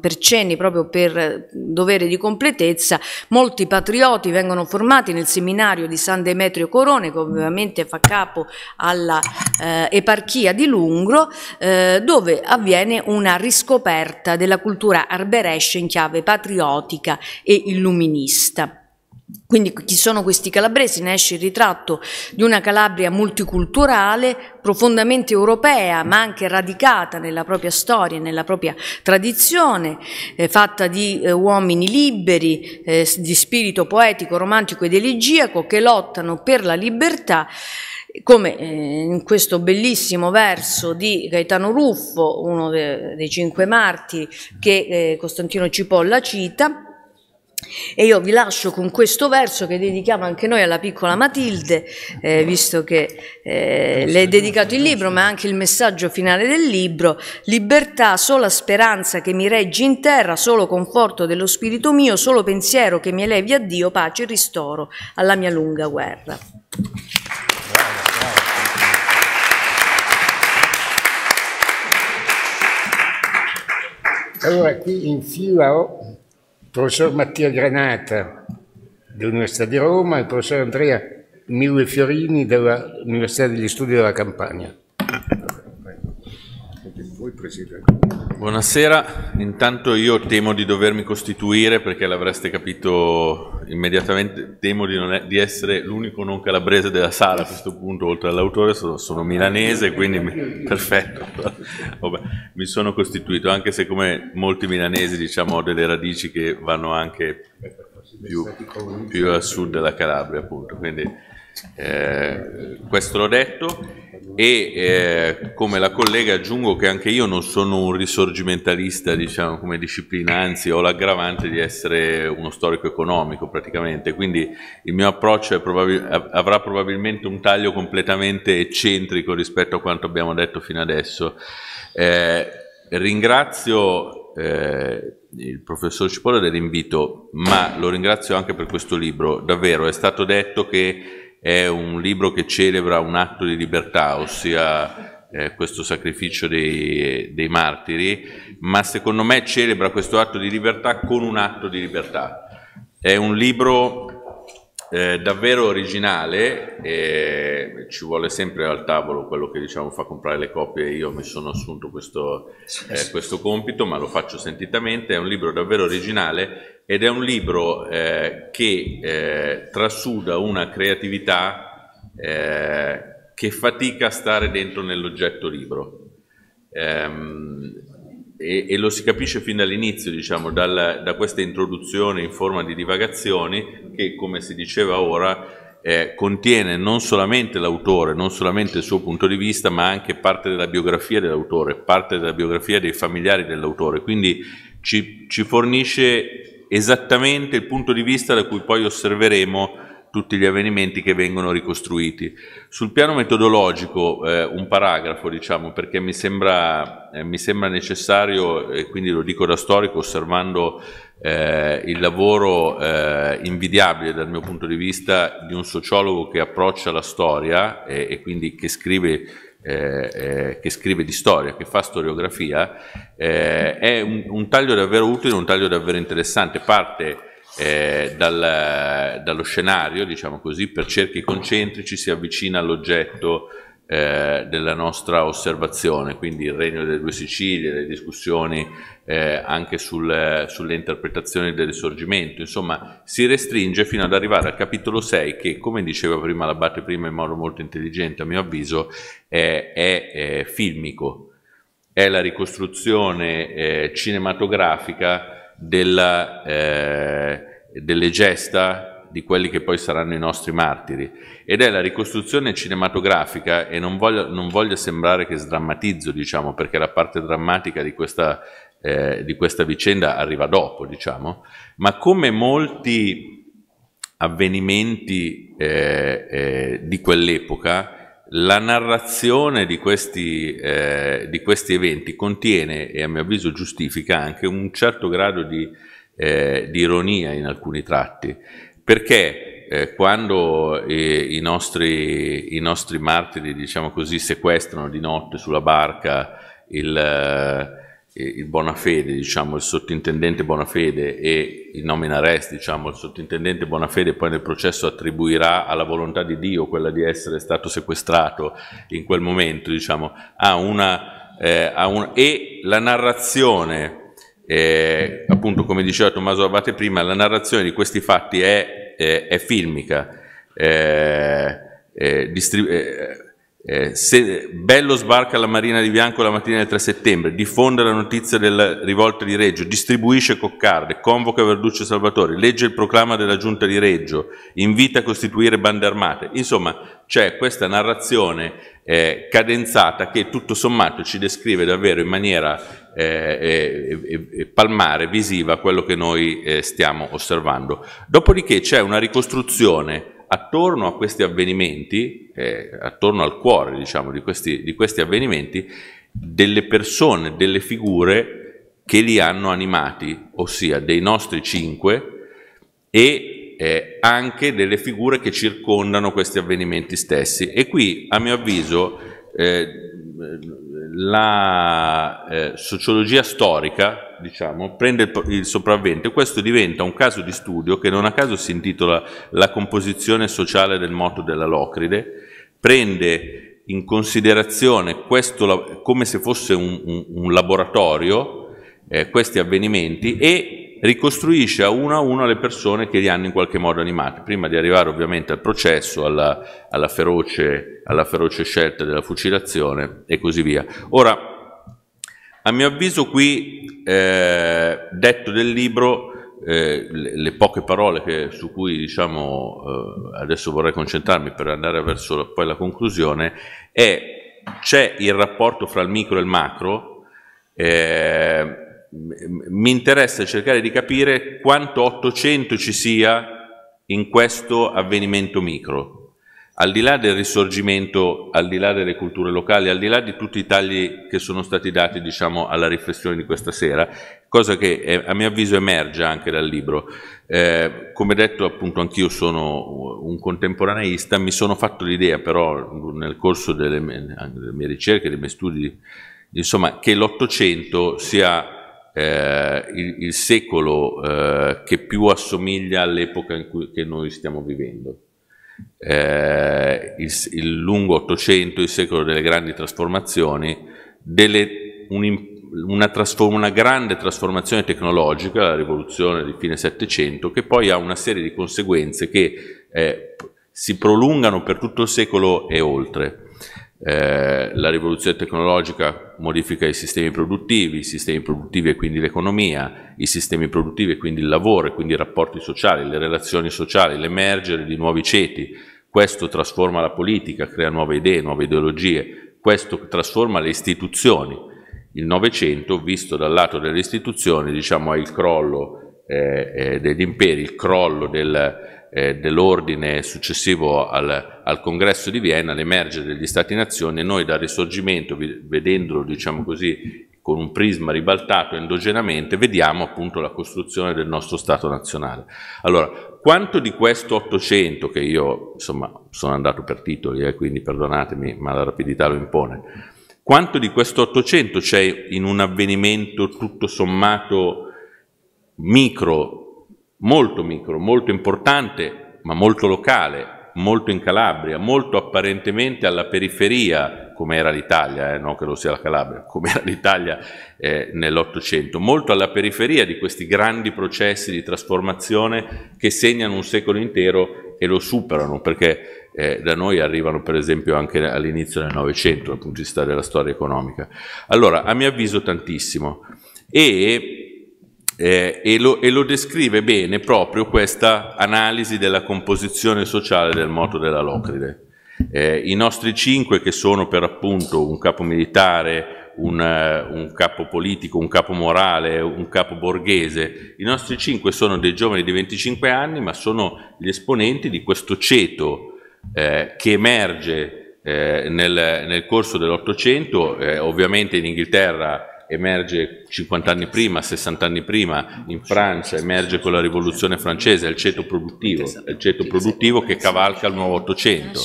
per cenni, proprio per dovere di completezza. Molti patrioti vengono formati nel seminario di San Demetrio Corone, che ovviamente fa capo alla eh, eparchia di Lungro, eh, dove avviene avviene una riscoperta della cultura arberesce in chiave patriottica e illuminista. Quindi chi sono questi calabresi? Ne esce il ritratto di una Calabria multiculturale, profondamente europea, ma anche radicata nella propria storia, nella propria tradizione, eh, fatta di eh, uomini liberi, eh, di spirito poetico, romantico ed elegiaco, che lottano per la libertà come eh, in questo bellissimo verso di Gaetano Ruffo, uno dei cinque marti che eh, Costantino Cipolla cita, e io vi lascio con questo verso che dedichiamo anche noi alla piccola Matilde, eh, visto che eh, le è dedicato il libro, ma anche il messaggio finale del libro. Libertà, sola speranza che mi reggi in terra, solo conforto dello spirito mio, solo pensiero che mi elevi a Dio, pace e ristoro alla mia lunga guerra. Allora qui in fila ho il professor Mattia Granata dell'Università di Roma e il professor Andrea Mille Fiorini dell'Università degli Studi della Campania. Presidente. Buonasera, intanto io temo di dovermi costituire perché l'avreste capito immediatamente, temo di, è, di essere l'unico non calabrese della sala a questo punto, oltre all'autore sono, sono milanese, quindi mi, perfetto, Vabbè, mi sono costituito, anche se come molti milanesi diciamo, ho delle radici che vanno anche più, più a sud della Calabria appunto, quindi eh, questo l'ho detto e eh, come la collega aggiungo che anche io non sono un risorgimentalista diciamo come disciplina anzi ho l'aggravante di essere uno storico economico praticamente quindi il mio approccio probabil avrà probabilmente un taglio completamente eccentrico rispetto a quanto abbiamo detto fino adesso eh, ringrazio eh, il professor Cipolla dell'invito ma lo ringrazio anche per questo libro davvero è stato detto che è un libro che celebra un atto di libertà, ossia eh, questo sacrificio dei, dei, martiri, ma secondo me celebra questo atto di libertà con un atto di libertà. È un libro eh, davvero originale, eh, ci vuole sempre al tavolo quello che diciamo fa comprare le copie, io mi sono assunto questo, eh, questo compito, ma lo faccio sentitamente, è un libro davvero originale ed è un libro eh, che eh, trasuda una creatività eh, che fatica a stare dentro nell'oggetto libro. Ehm, e, e, lo si capisce fin dall'inizio, diciamo, dal, da questa introduzione in forma di divagazioni che, come si diceva ora, eh, contiene non solamente l'autore, non solamente il suo punto di vista, ma anche parte della biografia dell'autore, parte della biografia dei familiari dell'autore. Quindi ci, ci fornisce esattamente il punto di vista da cui poi osserveremo tutti gli avvenimenti che vengono ricostruiti. Sul piano metodologico, eh, un paragrafo, diciamo, perché mi sembra, eh, mi sembra, necessario, e quindi lo dico da storico, osservando eh, il lavoro eh, invidiabile dal mio punto di vista di un sociologo che approccia la storia e, eh, e quindi che scrive, eh, che scrive di storia, che fa storiografia, eh, è un, un, taglio davvero utile, un taglio davvero interessante, parte eh, dal, dallo scenario, diciamo così, per cerchi concentrici si avvicina all'oggetto eh, della nostra osservazione, quindi il Regno delle Due Sicilie, le discussioni eh, anche sul, sulle interpretazioni del risorgimento, insomma si restringe fino ad arrivare al capitolo 6 che come diceva prima l'abbate prima in modo molto intelligente a mio avviso è, è, è filmico, è la ricostruzione eh, cinematografica della, eh, delle gesta di quelli che poi saranno i nostri martiri ed è la ricostruzione cinematografica e non voglio, non voglio sembrare che sdrammatizzo diciamo perché la parte drammatica di questa, eh, di questa vicenda arriva dopo diciamo ma come molti avvenimenti eh, eh, di quell'epoca la narrazione di questi, eh, di questi, eventi contiene, e a mio avviso giustifica anche, un certo grado di, eh, di ironia in alcuni tratti, perché eh, quando eh, i nostri, i, nostri, martiri, diciamo così, sequestrano di notte sulla barca il il Bonafede, diciamo, il sottintendente Bonafede e il nomina res, diciamo, il sottintendente Bonafede poi nel processo attribuirà alla volontà di Dio quella di essere stato sequestrato in quel momento, diciamo, ha una, eh, ha un, e la narrazione, eh, appunto come diceva Tommaso Abate prima, la narrazione di questi fatti è, è, eh, è filmica, eh, eh distribuita eh, eh, se Bello sbarca alla Marina di Bianco la mattina del 3 settembre, diffonde la notizia della rivolta di Reggio, distribuisce coccarde, convoca Verduccio Salvatori, legge il proclama della giunta di Reggio, invita a costituire bande armate. Insomma, c'è questa narrazione eh, cadenzata che tutto sommato ci descrive davvero in maniera eh, palmare, visiva, quello che noi eh, stiamo osservando. Dopodiché c'è una ricostruzione attorno a questi avvenimenti, eh, attorno al cuore diciamo, di, questi, di questi avvenimenti, delle persone, delle figure che li hanno animati, ossia dei nostri cinque e eh, anche delle figure che circondano questi avvenimenti stessi. E qui, a mio avviso, eh, la eh, sociologia storica diciamo, prende il, il sopravvento e questo diventa un caso di studio che non a caso si intitola La composizione sociale del moto della Locride, prende in considerazione questo, come se fosse un, un, un laboratorio eh, questi avvenimenti e ricostruisce a uno a uno le persone che li hanno in qualche modo animati, prima di arrivare ovviamente al processo, alla, alla, feroce, alla feroce scelta della fucilazione e così via. Ora, a mio avviso qui, eh, detto del libro, eh, le, le, poche parole che, su cui diciamo, eh, adesso vorrei concentrarmi per andare verso la, poi la conclusione, è c'è il rapporto fra il micro e il macro. Eh, mi interessa cercare di capire quanto 800 ci sia in questo avvenimento micro, al di là del risorgimento, al di là delle culture locali, al di là di tutti i tagli che sono stati dati diciamo, alla riflessione di questa sera, cosa che a mio avviso emerge anche dal libro. Eh, come detto appunto anch'io sono un contemporaneista, mi sono fatto l'idea però nel corso delle mie, delle mie ricerche, dei miei studi, insomma, che l'Ottocento sia eh, il, il, secolo eh, che più assomiglia all'epoca in cui noi stiamo vivendo eh, il, il, lungo Ottocento, il secolo delle grandi trasformazioni, delle, un, una, trasform, una, grande trasformazione tecnologica, la rivoluzione di fine Settecento, che poi ha una serie di conseguenze che eh, si prolungano per tutto il secolo e oltre. Eh, la rivoluzione tecnologica modifica i sistemi produttivi, i sistemi produttivi e quindi l'economia, i sistemi produttivi e quindi il lavoro, e quindi i rapporti sociali, le relazioni sociali, l'emergere di nuovi ceti. Questo trasforma la politica, crea nuove idee, nuove ideologie, questo trasforma le istituzioni. Il Novecento, visto dal lato delle istituzioni, diciamo, è il crollo eh, eh degli imperi, il crollo del, eh, dell'ordine successivo al, al, congresso di Vienna, l'emergere degli Stati-nazione, noi dal risorgimento, vedendolo diciamo così, con un prisma ribaltato endogenamente, vediamo appunto la costruzione del nostro Stato nazionale. Allora, quanto di questo 800, che io insomma sono andato per titoli, eh, quindi perdonatemi, ma la rapidità lo impone, quanto di questo 800 c'è in un avvenimento tutto sommato micro molto micro, molto importante, ma molto locale, molto in Calabria, molto apparentemente alla periferia, come era l'Italia, eh, non che lo sia la Calabria, come era l'Italia eh, nell'Ottocento, molto alla periferia di questi grandi processi di trasformazione che segnano un secolo intero e lo superano, perché eh, da noi arrivano per esempio anche all'inizio del Novecento dal punto di vista della storia economica. Allora, a mio avviso tantissimo. E eh, e, lo, e, lo, descrive bene proprio questa analisi della composizione sociale del moto della Locride. Eh, I nostri cinque, che sono per appunto un capo militare, un, eh, un, capo politico, un capo morale, un capo borghese, i nostri cinque sono dei giovani di 25 anni, ma sono gli esponenti di questo ceto eh, che emerge eh, nel, nel, corso dell'Ottocento, eh, ovviamente in Inghilterra emerge 50 anni prima, 60 anni prima, in Francia emerge con la rivoluzione francese, è il ceto produttivo, è il ceto produttivo che cavalca il nuovo Ottocento,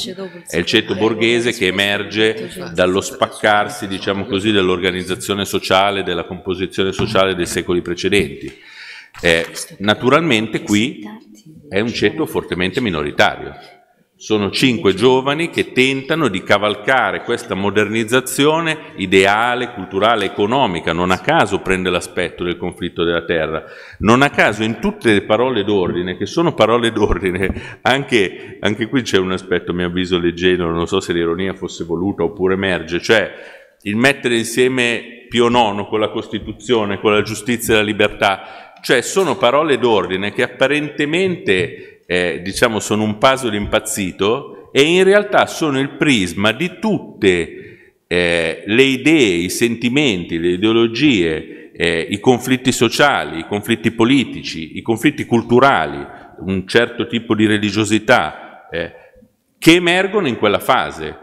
è il ceto borghese che emerge dallo spaccarsi, diciamo così, dell'organizzazione sociale, della composizione sociale dei secoli precedenti. Eh, naturalmente qui è un ceto fortemente minoritario sono cinque giovani che tentano di cavalcare questa modernizzazione ideale, culturale, economica. Non a caso prende l'aspetto del conflitto della terra. Non a caso in tutte le parole d'ordine, che sono parole d'ordine, anche, anche qui c'è un aspetto, a mio avviso, leggero, non so se l'ironia fosse voluta oppure emerge, cioè il mettere insieme Pio IX con la Costituzione, con la giustizia e la libertà, cioè sono parole d'ordine che apparentemente eh, diciamo sono un puzzle impazzito e in realtà sono il prisma di tutte eh, le idee, i sentimenti, le ideologie, eh, i conflitti sociali, i conflitti politici, i conflitti culturali, un certo tipo di religiosità eh, che emergono in quella fase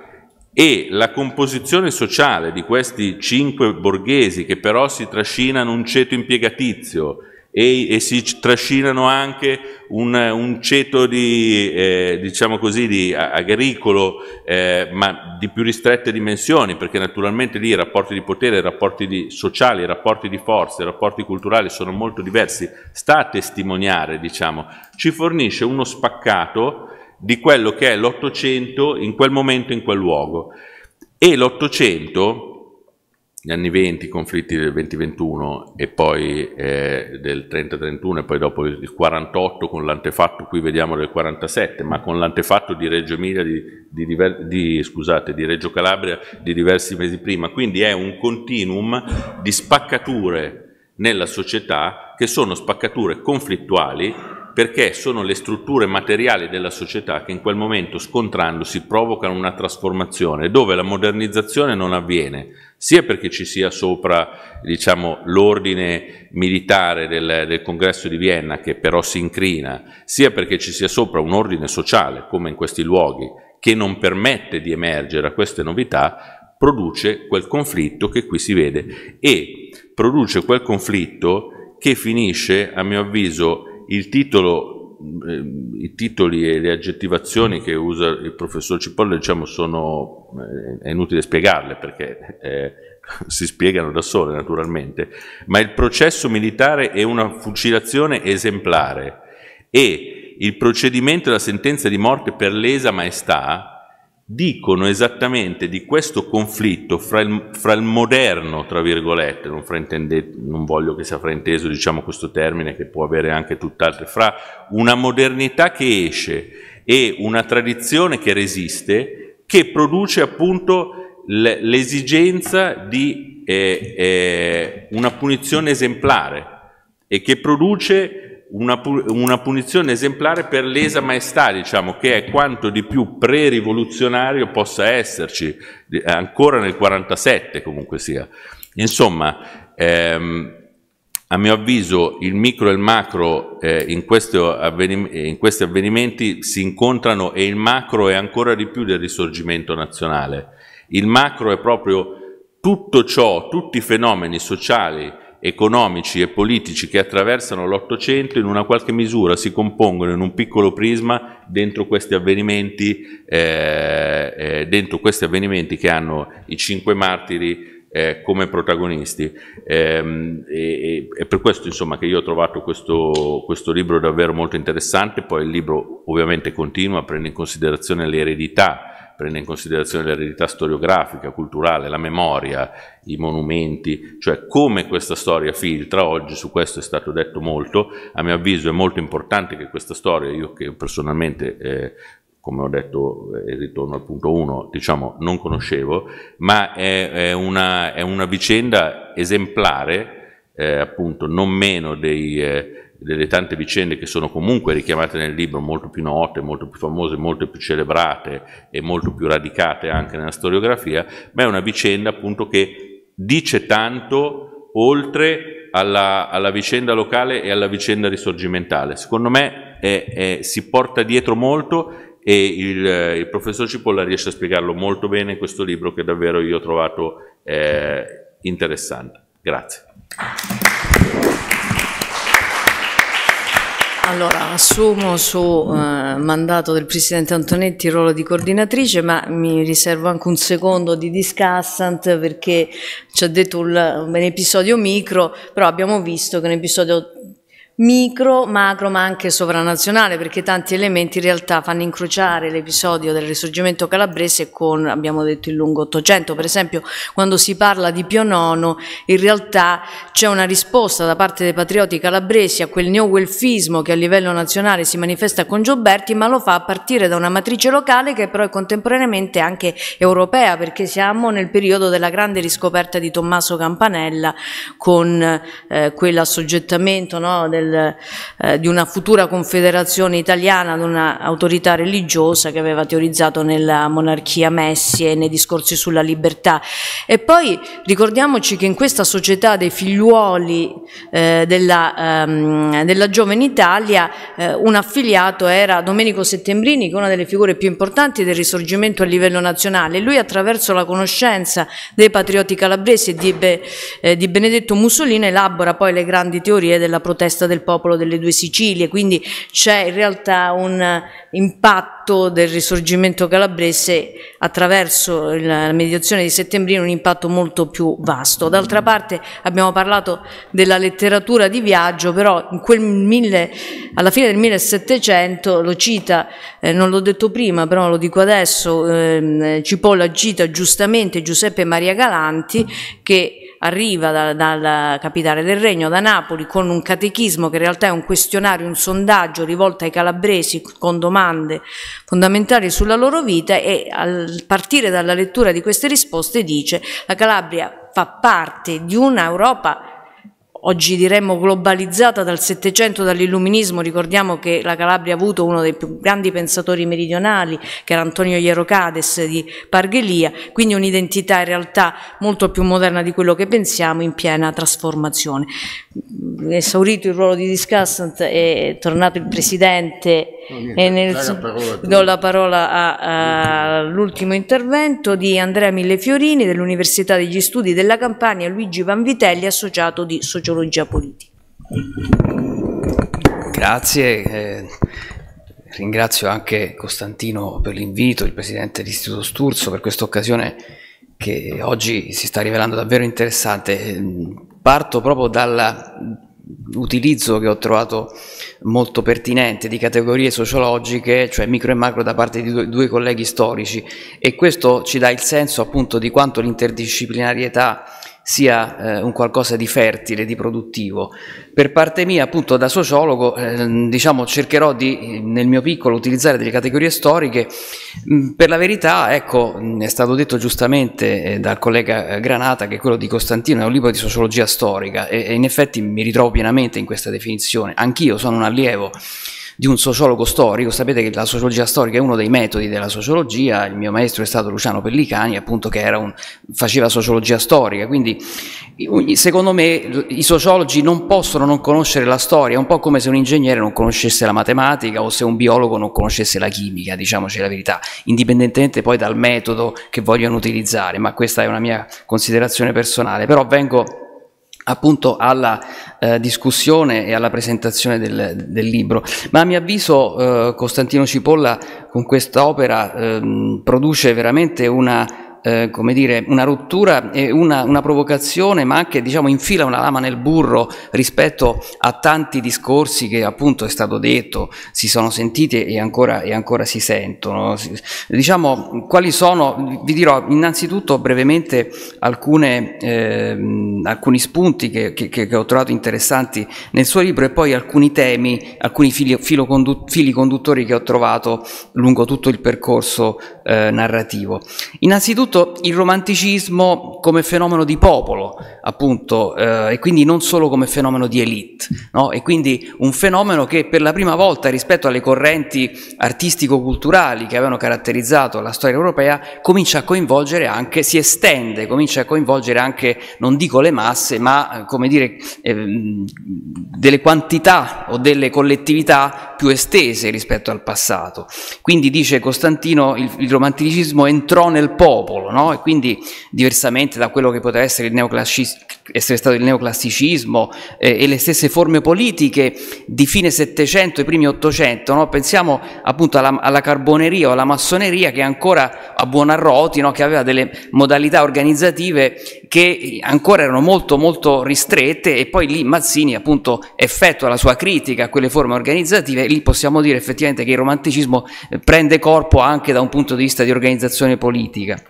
e la composizione sociale di questi cinque borghesi che però si trascinano un ceto impiegatizio, e, e si trascinano anche un, un ceto di, eh, diciamo così, di agricolo, eh, ma di più ristrette dimensioni, perché naturalmente lì i rapporti di potere, i rapporti di, sociali, i rapporti di forza, i rapporti culturali sono molto diversi. Sta a testimoniare, diciamo, ci fornisce uno spaccato di quello che è l'Ottocento in quel momento, in quel luogo. E l'Ottocento gli anni 20 i conflitti del 20-21 e poi eh, del 30-31 e poi dopo il 48 con l'antefatto, qui vediamo del 47, ma con l'antefatto di Reggio Emilia, di, di, di, scusate, di Reggio Calabria di diversi mesi prima, quindi è un continuum di spaccature nella società che sono spaccature conflittuali perché sono le strutture materiali della società che in quel momento scontrandosi provocano una trasformazione dove la modernizzazione non avviene, sia perché ci sia sopra diciamo, l'ordine militare del, del, congresso di Vienna che però si incrina, sia perché ci sia sopra un ordine sociale come in questi luoghi che non permette di emergere a queste novità, produce quel conflitto che qui si vede e produce quel conflitto che finisce, a mio avviso, il titolo Ehm, i titoli e le aggettivazioni che usa il professor Cipolla diciamo, sono, eh, è inutile spiegarle perché eh, si spiegano da sole naturalmente, ma il processo militare è una fucilazione esemplare e il procedimento della sentenza di morte per lesa maestà dicono esattamente di questo conflitto fra il, fra il moderno, tra virgolette, non, non, voglio che sia frainteso diciamo, questo termine che può avere anche tutt'altro, fra una modernità che esce e una tradizione che resiste, che produce appunto l'esigenza di eh, eh, una punizione esemplare e che produce una, una, punizione esemplare per lesa maestà, diciamo, che è quanto di più pre-rivoluzionario possa esserci, ancora nel 47 comunque sia. Insomma, ehm, a mio avviso il micro e il macro eh, in, eh, in, questi avvenimenti si incontrano e il macro è ancora di più del risorgimento nazionale. Il macro è proprio tutto ciò, tutti i fenomeni sociali, economici e politici che attraversano l'Ottocento in una qualche misura si compongono in un piccolo prisma dentro questi avvenimenti, eh, eh, dentro questi avvenimenti che hanno i cinque martiri eh, come protagonisti. Ehm, e, e, e, per questo insomma che io ho trovato questo, questo libro davvero molto interessante, poi il libro ovviamente continua, prende in considerazione l'eredità prende in considerazione l'eredità storiografica, culturale, la memoria, i monumenti, cioè come questa storia filtra, oggi su questo è stato detto molto, a mio avviso è molto importante che questa storia, io che personalmente eh, come ho detto e eh, ritorno al punto 1, diciamo non conoscevo, ma è, è, una, è una, vicenda esemplare, eh, appunto non meno dei, eh, delle tante vicende che sono comunque richiamate nel libro, molto più note, molto più famose, molto più celebrate e molto più radicate anche nella storiografia, ma è una vicenda appunto che dice tanto oltre alla, alla vicenda locale e alla vicenda risorgimentale. Secondo me è, è, si porta dietro molto e il, eh, il, professor Cipolla riesce a spiegarlo molto bene in questo libro che davvero io ho trovato eh, interessante. Grazie. Allora, assumo su eh, mandato del Presidente Antonetti il ruolo di coordinatrice, ma mi riservo anche un secondo di discussant perché ci ha detto un, un episodio micro, però abbiamo visto che un episodio micro, macro, ma anche sovranazionale, perché tanti elementi in realtà fanno incrociare l'episodio del risorgimento calabrese con, abbiamo detto, il lungo Ottocento. Per esempio, quando si parla di Pio IX, in realtà c'è una risposta da parte dei patrioti calabresi a quel neowelfismo che a livello nazionale si manifesta con Gioberti, ma lo fa a partire da una matrice locale che però è contemporaneamente anche europea, perché siamo nel periodo della grande riscoperta di Tommaso Campanella con eh, quell'assoggettamento no, del del, eh, di una futura confederazione italiana ad un'autorità religiosa che aveva teorizzato nella monarchia Messi e nei discorsi sulla libertà. E poi ricordiamoci che in questa società dei figliuoli eh, della, ehm, della, giovane Italia eh, un affiliato era Domenico Settembrini che è una delle figure più importanti del risorgimento a livello nazionale. Lui attraverso la conoscenza dei patrioti calabresi e di, Be, eh, di Benedetto Mussolini elabora poi le grandi teorie della protesta del del popolo delle due Sicilie, quindi c'è in realtà un impatto del risorgimento calabrese attraverso la mediazione di Settembrino, un impatto molto più vasto. D'altra parte abbiamo parlato della letteratura di viaggio, però mille, alla fine del 1700 lo cita, eh, non l'ho detto prima, però lo dico adesso, eh, Cipolla cita giustamente Giuseppe Maria Galanti che arriva dalla dal capitale del Regno, da Napoli, con un catechismo che in realtà è un questionario, un sondaggio rivolto ai calabresi con domande fondamentali sulla loro vita e al partire dalla lettura di queste risposte dice la Calabria fa parte di un'Europa oggi diremmo globalizzata dal Settecento, dall'Illuminismo, ricordiamo che la Calabria ha avuto uno dei più grandi pensatori meridionali, che era Antonio Ierocades di Parghelia, quindi un'identità in realtà molto più moderna di quello che pensiamo, in piena trasformazione. Mm, esaurito il ruolo di discussant è tornato il Presidente e nel... do la parola all'ultimo intervento di Andrea Millefiorini dell'Università degli Studi della Campania, Luigi Vanvitelli, associato di Sociologia ideologia politica. Grazie, eh, ringrazio anche Costantino per l'invito, il presidente dell'Istituto Sturzo per questa occasione che oggi si sta rivelando davvero interessante. Eh, parto proprio dall'utilizzo che ho trovato molto pertinente di categorie sociologiche, cioè micro e macro, da parte di due, colleghi storici e questo ci dà il senso appunto di quanto l'interdisciplinarietà sia eh, un qualcosa di fertile, di produttivo. Per parte mia, appunto, da sociologo, eh, diciamo, cercherò di, nel mio piccolo, utilizzare delle categorie storiche. Mm, per la verità, ecco, mm, è stato detto giustamente eh, dal collega eh, Granata che quello di Costantino è un libro di sociologia storica e, e in effetti mi ritrovo pienamente in questa definizione. Anch'io sono un allievo di un sociologo storico, sapete che la sociologia storica è uno dei metodi della sociologia, il mio maestro è stato Luciano Pellicani, appunto che un, faceva sociologia storica, quindi secondo me i sociologi non possono non conoscere la storia, è un po' come se un ingegnere non conoscesse la matematica o se un biologo non conoscesse la chimica, diciamoci la verità, indipendentemente poi dal metodo che vogliono utilizzare, ma questa è una mia considerazione personale, però vengo appunto alla eh, discussione e alla presentazione del, del libro. Ma a mio avviso eh, Costantino Cipolla con questa opera eh, produce veramente una eh, come dire, una rottura e una, una, provocazione, ma anche diciamo, infila una lama nel burro rispetto a tanti discorsi che appunto è stato detto, si sono sentiti e ancora, e ancora si sentono. Diciamo, quali sono, vi dirò innanzitutto brevemente alcune, eh, alcuni spunti che, che, che, ho trovato interessanti nel suo libro e poi alcuni temi, alcuni fili, condu, fili conduttori che ho trovato lungo tutto il percorso eh, narrativo. Innanzitutto soprattutto il romanticismo come fenomeno di popolo, appunto, eh, e quindi non solo come fenomeno di elite, no? e quindi un fenomeno che per la prima volta rispetto alle correnti artistico-culturali che avevano caratterizzato la storia europea comincia a coinvolgere anche, si estende, comincia a coinvolgere anche, non dico le masse, ma eh, come dire, eh, delle quantità o delle collettività più estese rispetto al passato. Quindi dice Costantino, il, il romanticismo entrò nel popolo, solo, no? E quindi, diversamente da quello che poteva essere, essere stato il neoclassicismo eh, e le stesse forme politiche di fine Settecento e primi Ottocento, no? Pensiamo appunto alla, alla carboneria o alla massoneria che ancora a Buonarroti, no? Che aveva delle modalità organizzative che ancora erano molto molto ristrette e poi lì Mazzini appunto effettua la sua critica a quelle forme organizzative e lì possiamo dire effettivamente che il romanticismo eh, prende corpo anche da un punto di vista di organizzazione politica.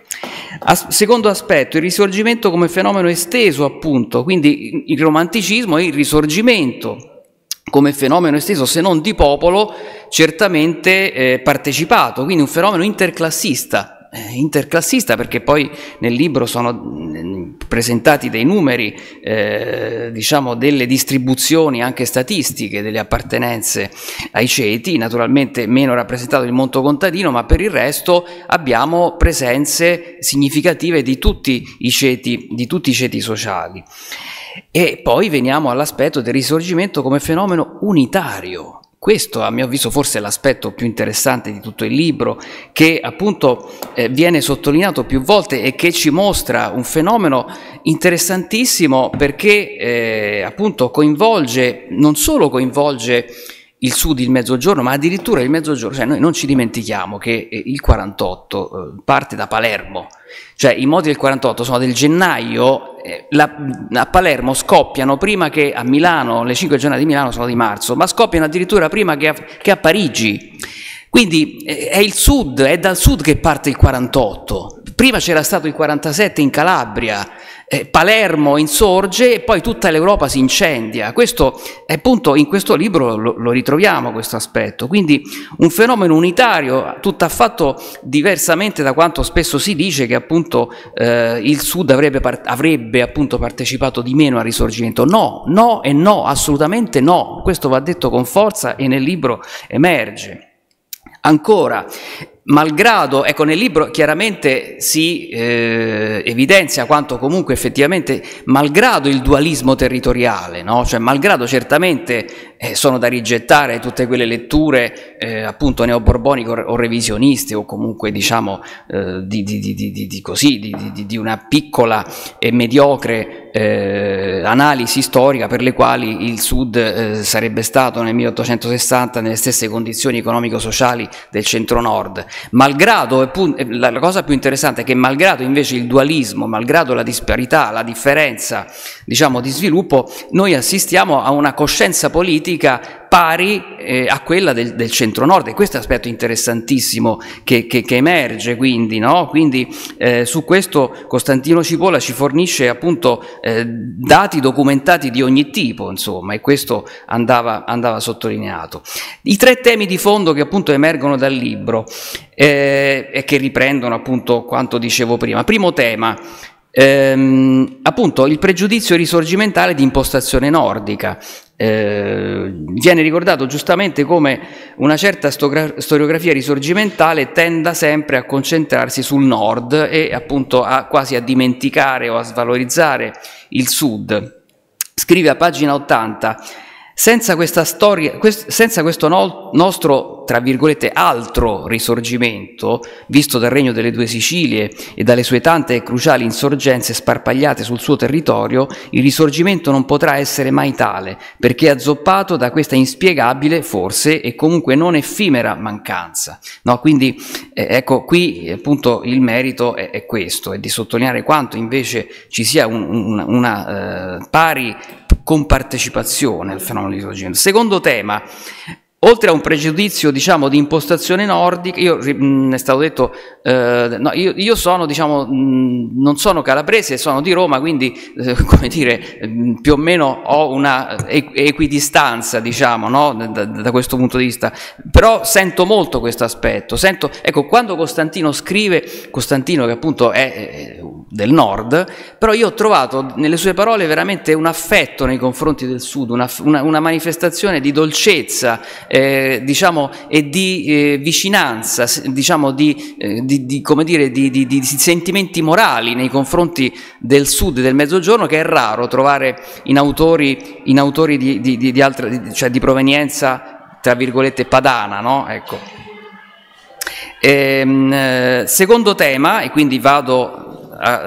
As- secondo aspetto, il risorgimento come fenomeno esteso, appunto, quindi il romanticismo è il risorgimento come fenomeno esteso, se non di popolo, certamente eh, partecipato, quindi un fenomeno interclassista, eh, interclassista perché poi nel libro sono mm, presentati dei numeri, eh, diciamo delle distribuzioni anche statistiche delle appartenenze ai ceti, naturalmente meno rappresentato il Monto Contadino, ma per il resto abbiamo presenze significative di tutti i ceti, di tutti i ceti sociali. E poi veniamo all'aspetto del risorgimento come fenomeno unitario, questo a mio avviso forse è l'aspetto più interessante di tutto il libro che appunto eh, viene sottolineato più volte e che ci mostra un fenomeno interessantissimo perché eh, appunto coinvolge, non solo coinvolge il sud, il mezzogiorno, ma addirittura il mezzogiorno, cioè noi non ci dimentichiamo che eh, il 48 eh, parte da Palermo, cioè i moti del 48 sono del gennaio, eh, la, a Palermo scoppiano prima che a Milano, le 5 giornate di Milano sono di marzo, ma scoppiano addirittura prima che a, che a Parigi. Quindi è il sud, è dal sud che parte il 48. Prima c'era stato il 47 in Calabria, eh, Palermo insorge e poi tutta l'Europa si incendia. Questo è eh, appunto in questo libro lo, lo ritroviamo questo aspetto. Quindi un fenomeno unitario, tutt'affatto diversamente da quanto spesso si dice che appunto eh, il Sud avrebbe, avrebbe appunto partecipato di meno al risorgimento. No, no e no, assolutamente no. Questo va detto con forza e nel libro emerge. Ancora, malgrado, ecco nel libro chiaramente si eh, evidenzia quanto comunque effettivamente, malgrado il dualismo territoriale, no? cioè malgrado certamente eh, sono da rigettare tutte quelle letture eh, appunto neoborboniche o revisioniste o comunque diciamo eh, di, di, di, di, così, di, una piccola e mediocre eh, analisi storica per le quali il Sud eh, sarebbe stato nel 1860 nelle stesse condizioni economico-sociali del centro-nord. Malgrado, la, la cosa più interessante è che malgrado invece il dualismo, malgrado la disparità, la differenza diciamo di sviluppo, noi assistiamo a una coscienza politica politica pari eh, a quella del, del, centro-nord e questo è un aspetto interessantissimo che, che, che emerge quindi, no? quindi eh, su questo Costantino Cipolla ci fornisce appunto eh, dati documentati di ogni tipo insomma e questo andava, andava, sottolineato. I tre temi di fondo che appunto emergono dal libro eh, e che riprendono appunto quanto dicevo prima. Primo tema, ehm, appunto il pregiudizio risorgimentale di impostazione nordica, eh, viene ricordato giustamente come una certa storiografia risorgimentale tenda sempre a concentrarsi sul nord e appunto a, quasi a dimenticare o a svalorizzare il sud. Scrive a pagina 80 senza questa storia, quest, senza questo no, nostro, tra virgolette, altro risorgimento, visto dal Regno delle Due Sicilie e dalle sue tante e cruciali insorgenze sparpagliate sul suo territorio, il risorgimento non potrà essere mai tale, perché è azzoppato da questa inspiegabile, forse, e comunque non effimera mancanza. No, quindi, eh, ecco, qui appunto il merito è, è, questo, è di sottolineare quanto invece ci sia un, un, una eh, pari compartecipazione al fenomeno di misoginia. Secondo tema, oltre a un pregiudizio diciamo, di impostazione nordica, io, mh, mm, è stato detto, eh, no, io, io sono, diciamo, mh, mm, non sono calabrese, sono di Roma, quindi eh, come dire, mh, mm, più o meno ho una equidistanza diciamo, no? da, da, questo punto di vista, però sento molto questo aspetto, sento, ecco, quando Costantino scrive, Costantino che appunto è, è del nord, però io ho trovato nelle sue parole veramente un affetto nei confronti del sud, una, una, una manifestazione di dolcezza eh, diciamo, e di eh, vicinanza, diciamo, di, eh, di, di, come dire, di, di, sentimenti morali nei confronti del sud e del mezzogiorno che è raro trovare in autori, in autori di, altra, cioè di provenienza, tra virgolette, padana. No? Ecco. Ehm, eh, secondo tema, e quindi vado a,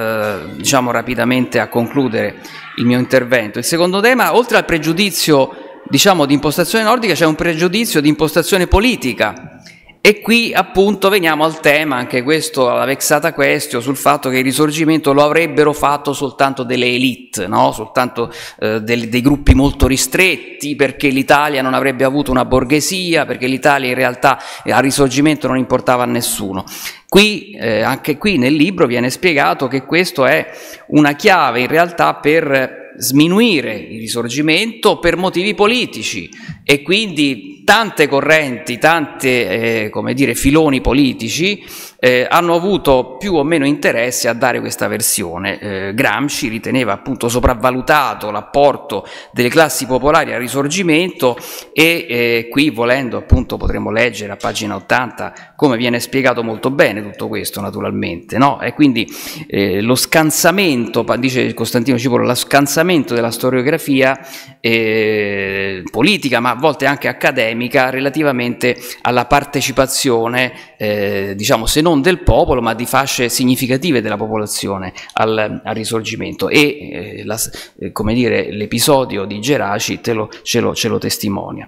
eh, diciamo rapidamente a concludere il mio intervento. Il secondo tema, oltre al pregiudizio diciamo, di impostazione nordica, c'è un pregiudizio di impostazione politica e qui appunto veniamo al tema, anche questo, alla vexata questio, sul fatto che il risorgimento lo avrebbero fatto soltanto delle elite, no? soltanto eh, del, dei gruppi molto ristretti, perché l'Italia non avrebbe avuto una borghesia, perché l'Italia in realtà eh, al risorgimento non importava a nessuno. Qui, eh, anche qui nel libro viene spiegato che questa è una chiave in realtà per sminuire il risorgimento per motivi politici e quindi tante correnti, tanti eh, filoni politici eh, hanno avuto più o meno interesse a dare questa versione. Eh, Gramsci riteneva appunto sopravvalutato l'apporto delle classi popolari al risorgimento e eh, qui volendo appunto potremmo leggere a pagina 80 come viene spiegato molto bene tutto questo naturalmente. No? E quindi eh, lo scansamento, dice Costantino Cipolla, lo scansamento della storiografia eh, politica ma volte anche accademica, relativamente alla partecipazione, eh, diciamo, se non del popolo, ma di fasce significative della popolazione al, al risorgimento. E, eh, la, eh, come dire, l'episodio di Geraci te lo, ce, lo, ce lo testimonia.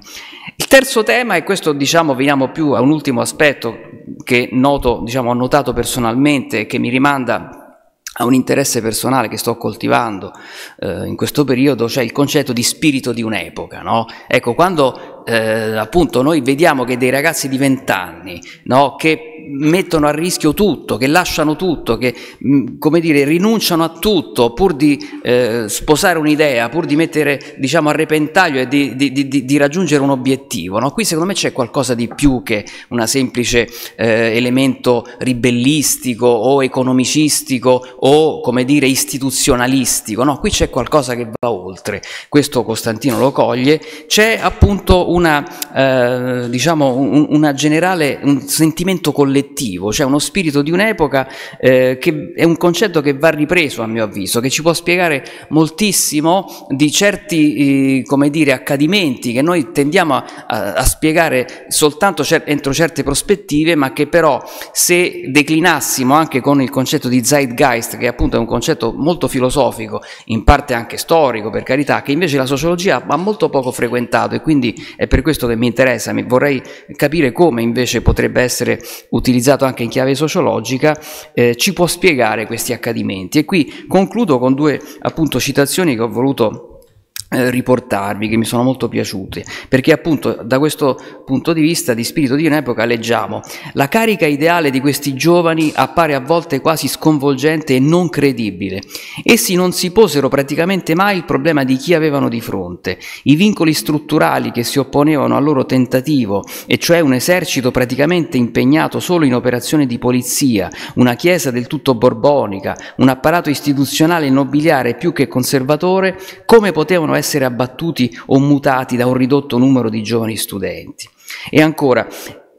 Il terzo tema, e questo diciamo veniamo più a un ultimo aspetto che noto, diciamo, ho notato personalmente, che mi rimanda a un interesse personale che sto coltivando eh, in questo periodo, cioè il concetto di spirito di un'epoca. No? Ecco, quando eh, appunto noi vediamo che dei ragazzi di vent'anni no, che mettono a rischio tutto, che lasciano tutto, che mm, come dire, rinunciano a tutto pur di eh, sposare un'idea, pur di mettere diciamo, a repentaglio e di, di, di, di raggiungere un obiettivo. No? Qui secondo me c'è qualcosa di più che un semplice eh, elemento ribellistico o economicistico o come dire istituzionalistico. No? Qui c'è qualcosa che va oltre. Questo Costantino lo coglie. C'è appunto una, eh, diciamo, un, una generale, un sentimento collettivo collettivo, cioè uno spirito di un'epoca eh, che è un concetto che va ripreso a mio avviso, che ci può spiegare moltissimo di certi eh, come dire, accadimenti che noi tendiamo a, a, a spiegare soltanto cer entro certe prospettive, ma che però se declinassimo anche con il concetto di zeitgeist, che appunto è un concetto molto filosofico, in parte anche storico per carità, che invece la sociologia ha molto poco frequentato e quindi è per questo che mi interessa, mi vorrei capire come invece potrebbe essere utilizzato utilizzato anche in chiave sociologica, eh, ci può spiegare questi accadimenti. E qui concludo con due appunto citazioni che ho voluto eh, riportarvi, che mi sono molto piaciute, perché appunto da questo punto di vista di spirito di un'epoca leggiamo la carica ideale di questi giovani appare a volte quasi sconvolgente e non credibile. Essi non si posero praticamente mai il problema di chi avevano di fronte, i vincoli strutturali che si opponevano al loro tentativo, e cioè un esercito praticamente impegnato solo in operazioni di polizia, una chiesa del tutto borbonica, un apparato istituzionale nobiliare più che conservatore, come potevano essere essere abbattuti o mutati da un ridotto numero di giovani studenti. E ancora,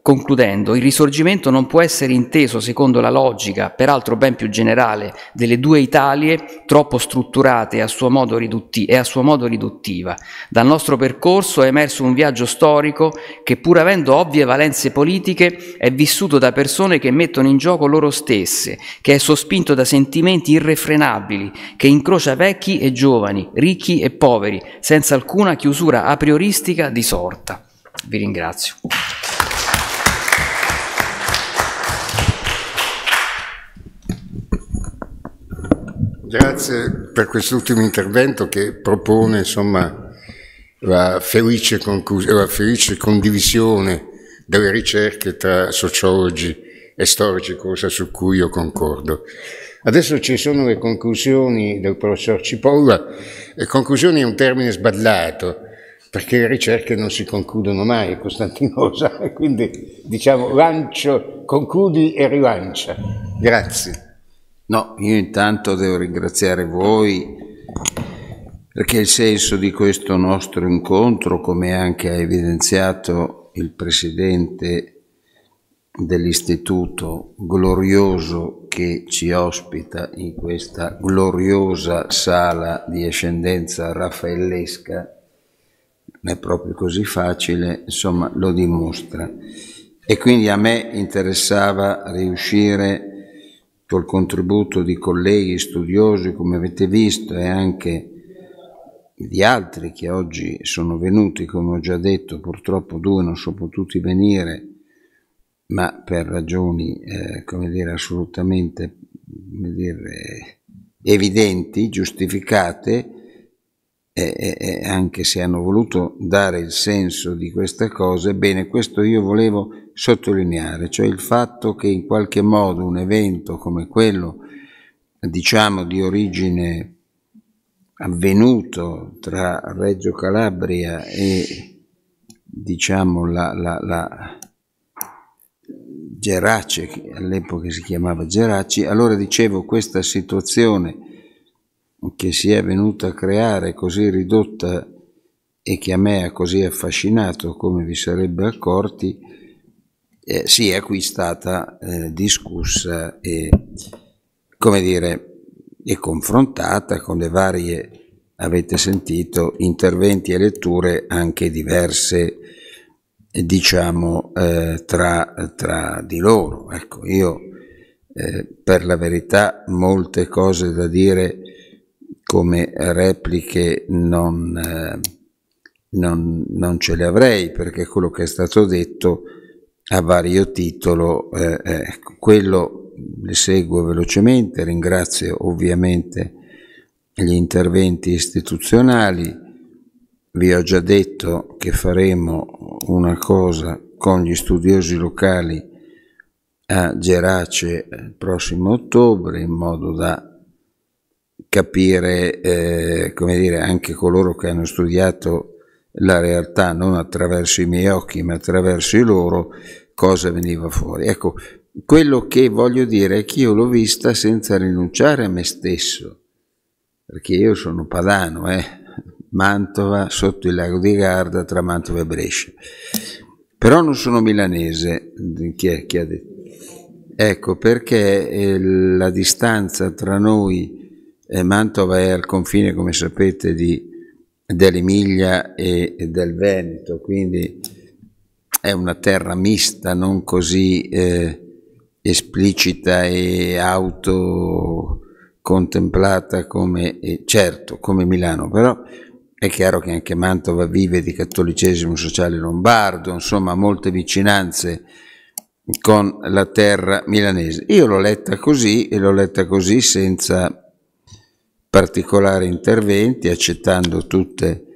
Concludendo, il risorgimento non può essere inteso secondo la logica, peraltro ben più generale, delle due Italie troppo strutturate e a suo modo, ridutti- e a suo modo riduttiva. Dal nostro percorso è emerso un viaggio storico che, pur avendo ovvie valenze politiche, è vissuto da persone che mettono in gioco loro stesse, che è sospinto da sentimenti irrefrenabili, che incrocia vecchi e giovani, ricchi e poveri, senza alcuna chiusura aprioristica di sorta. Vi ringrazio. Grazie per quest'ultimo intervento che propone insomma, la, felice la felice condivisione delle ricerche tra sociologi e storici, cosa su cui io concordo. Adesso ci sono le conclusioni del professor Cipolla. Le conclusioni è un termine sballato, perché le ricerche non si concludono mai, Costantinosa, quindi diciamo lancio, concludi e rilancia. Grazie. No, io intanto devo ringraziare voi perché il senso di questo nostro incontro, come anche ha evidenziato il Presidente dell'Istituto glorioso che ci ospita in questa gloriosa sala di ascendenza raffaellesca, non è proprio così facile, insomma lo dimostra. E quindi a me interessava riuscire a col contributo di colleghi studiosi, come avete visto, e anche di altri che oggi sono venuti, come ho già detto, purtroppo due non sono potuti venire, ma per ragioni, eh, come dire, assolutamente come dire, evidenti, giustificate, eh, eh, anche se hanno voluto dare il senso di questa cosa ebbene questo io volevo sottolineare, cioè il fatto che in qualche modo un evento come quello, diciamo, di origine avvenuto tra Reggio Calabria e diciamo la, la, la Gerace, che all'epoca si chiamava Geraci, allora dicevo questa situazione che si è venuta a creare così ridotta e che a me ha così affascinato come vi sarebbe accorti, eh, si è qui stata eh, discussa e, come dire, e confrontata con le varie, avete sentito, interventi e letture anche diverse, eh, diciamo, eh, tra, tra, di loro. Ecco, io eh, per la verità molte cose da dire come repliche non, eh, non, non ce le avrei perché quello che è stato detto a vario titolo. Eh, eh, ecco, quello le seguo velocemente, ringrazio ovviamente gli interventi istituzionali, vi ho già detto che faremo una cosa con gli studiosi locali a Gerace il prossimo ottobre in modo da capire eh, come dire, anche coloro che hanno studiato la realtà non attraverso i miei occhi ma attraverso i loro cosa veniva fuori. Ecco, quello che voglio dire è che io l'ho vista senza rinunciare a me stesso, perché io sono padano, eh? Mantova, sotto il lago di Garda, tra Mantova e Brescia. Però non sono milanese, chi, è, chi ha detto? Ecco, perché eh, la distanza tra noi e Mantova è al confine, come sapete, dell'Emilia e del Veneto, quindi è una terra mista, non così eh, esplicita e autocontemplata come, eh, certo, come Milano, però è chiaro che anche Mantova vive di cattolicesimo sociale lombardo, insomma molte vicinanze con la terra milanese. Io l'ho letta così e l'ho letta così senza particolari interventi, accettando tutte le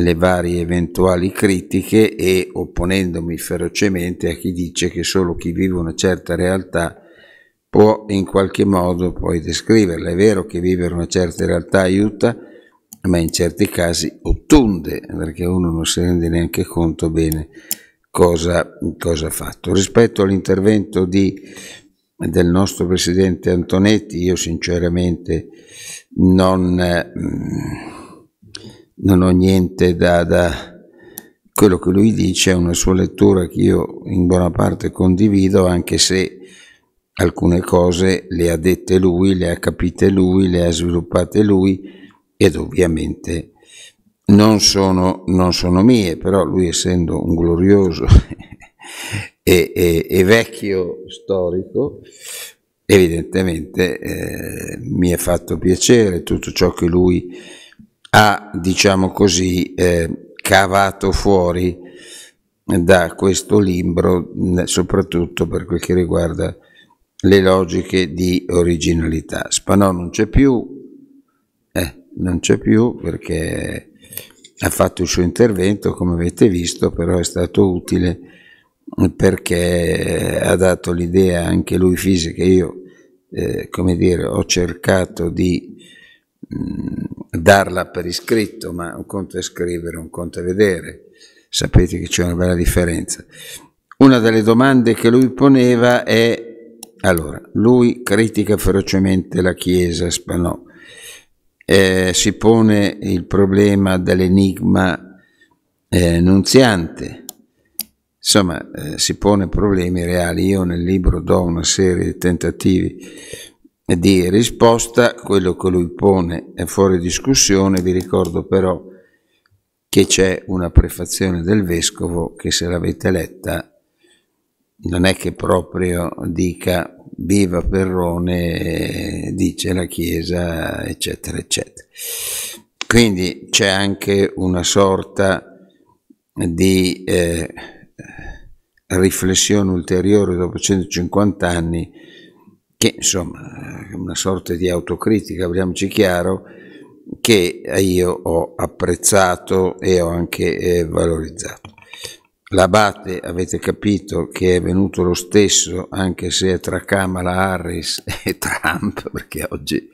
le varie eventuali critiche e opponendomi ferocemente a chi dice che solo chi vive una certa realtà può in qualche modo poi descriverla. È vero che vivere una certa realtà aiuta, ma in certi casi ottunde, perché uno non si rende neanche conto bene cosa, ha fatto. Rispetto all'intervento di, del nostro presidente Antonetti, io sinceramente non... Eh, non ho niente da, da, quello che lui dice, è una sua lettura che io in buona parte condivido, anche se alcune cose le ha dette lui, le ha capite lui, le ha sviluppate lui ed ovviamente non sono, non sono mie, però lui essendo un glorioso e, e, e vecchio storico, evidentemente eh, mi ha fatto piacere tutto ciò che lui ha ha, diciamo così, eh, cavato fuori da questo libro, soprattutto per quel che riguarda le logiche di originalità. Spanò non c'è più, eh, non c'è più perché ha fatto il suo intervento, come avete visto, però è stato utile perché ha dato l'idea anche lui fisica. Io, eh, come dire, ho cercato di mh, mm, darla per iscritto, ma un conto è scrivere, un conto è vedere. Sapete che c'è una bella differenza. Una delle domande che lui poneva è, allora, lui critica ferocemente la Chiesa, no, eh, si pone il problema dell'enigma eh, nunziante, insomma eh, si pone problemi reali. Io nel libro do una serie di tentativi di risposta, quello che lui pone è fuori discussione, vi ricordo però che c'è una prefazione del Vescovo che se l'avete letta non è che proprio dica viva Perrone, dice la Chiesa, eccetera, eccetera. Quindi c'è anche una sorta di eh, riflessione ulteriore dopo 150 anni che insomma è una sorta di autocritica, parliamoci chiaro, che io ho apprezzato e ho anche eh, valorizzato. L'abate avete capito che è venuto lo stesso anche se è tra Kamala Harris e Trump, perché oggi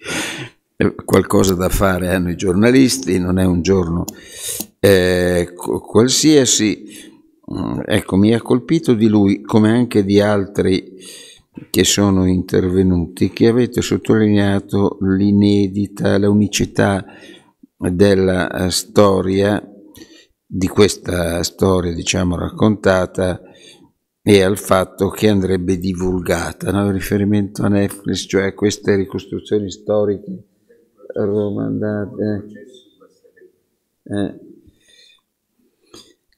eh, qualcosa da fare hanno i giornalisti, non è un giorno eh, qualsiasi. Mm, ecco, mi ha colpito di lui come anche di altri che sono intervenuti, che avete sottolineato l'inedita, la unicità della eh, storia, di questa storia diciamo raccontata e al fatto che andrebbe divulgata, no? riferimento a Netflix, cioè a queste ricostruzioni storiche eh, romandate. Eh.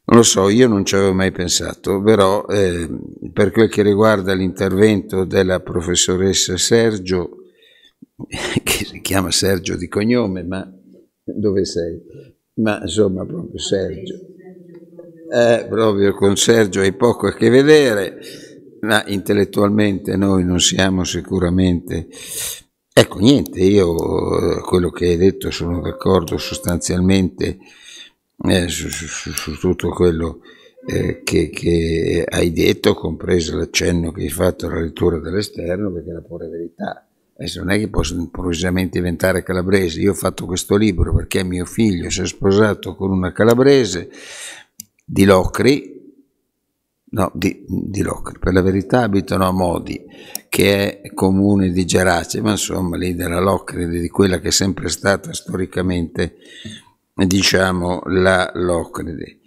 Non lo so, io non ci avevo mai pensato, però eh, per quel che riguarda l'intervento della professoressa Sergio, che si chiama Sergio di cognome, ma dove sei? Ma insomma, proprio Sergio. Eh, proprio con Sergio hai poco a che vedere, ma intellettualmente noi non siamo sicuramente... Ecco, niente, io eh, quello che hai detto sono d'accordo sostanzialmente eh, su, su, su, tutto quello eh, che, che, hai detto, compreso l'accenno che hai fatto alla lettura dall'esterno, perché è la pura verità. Adesso non è che posso improvvisamente diventare calabrese. Io ho fatto questo libro perché mio figlio si è sposato con una calabrese di Locri, no, di, di Locri, per la verità abitano a Modi, che è comune di Gerace, ma insomma lì della Locri, di quella che è sempre stata storicamente diciamo, la Locrede.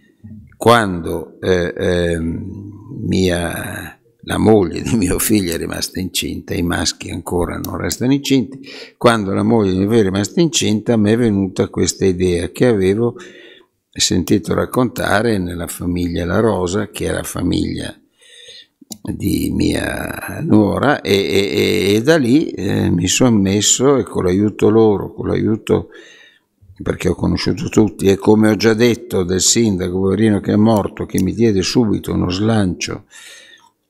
Quando eh, eh, mia, la moglie di mio figlio è rimasta incinta, i maschi ancora non restano incinti, quando la moglie di mio figlio è rimasta incinta mi è venuta questa idea che avevo sentito raccontare nella famiglia La Rosa, che era famiglia di mia nuora e, e, e da lì eh, mi sono messo e con l'aiuto loro, con l'aiuto eh, perché ho conosciuto tutti e come ho già detto del sindaco poverino che è morto, che mi diede subito uno slancio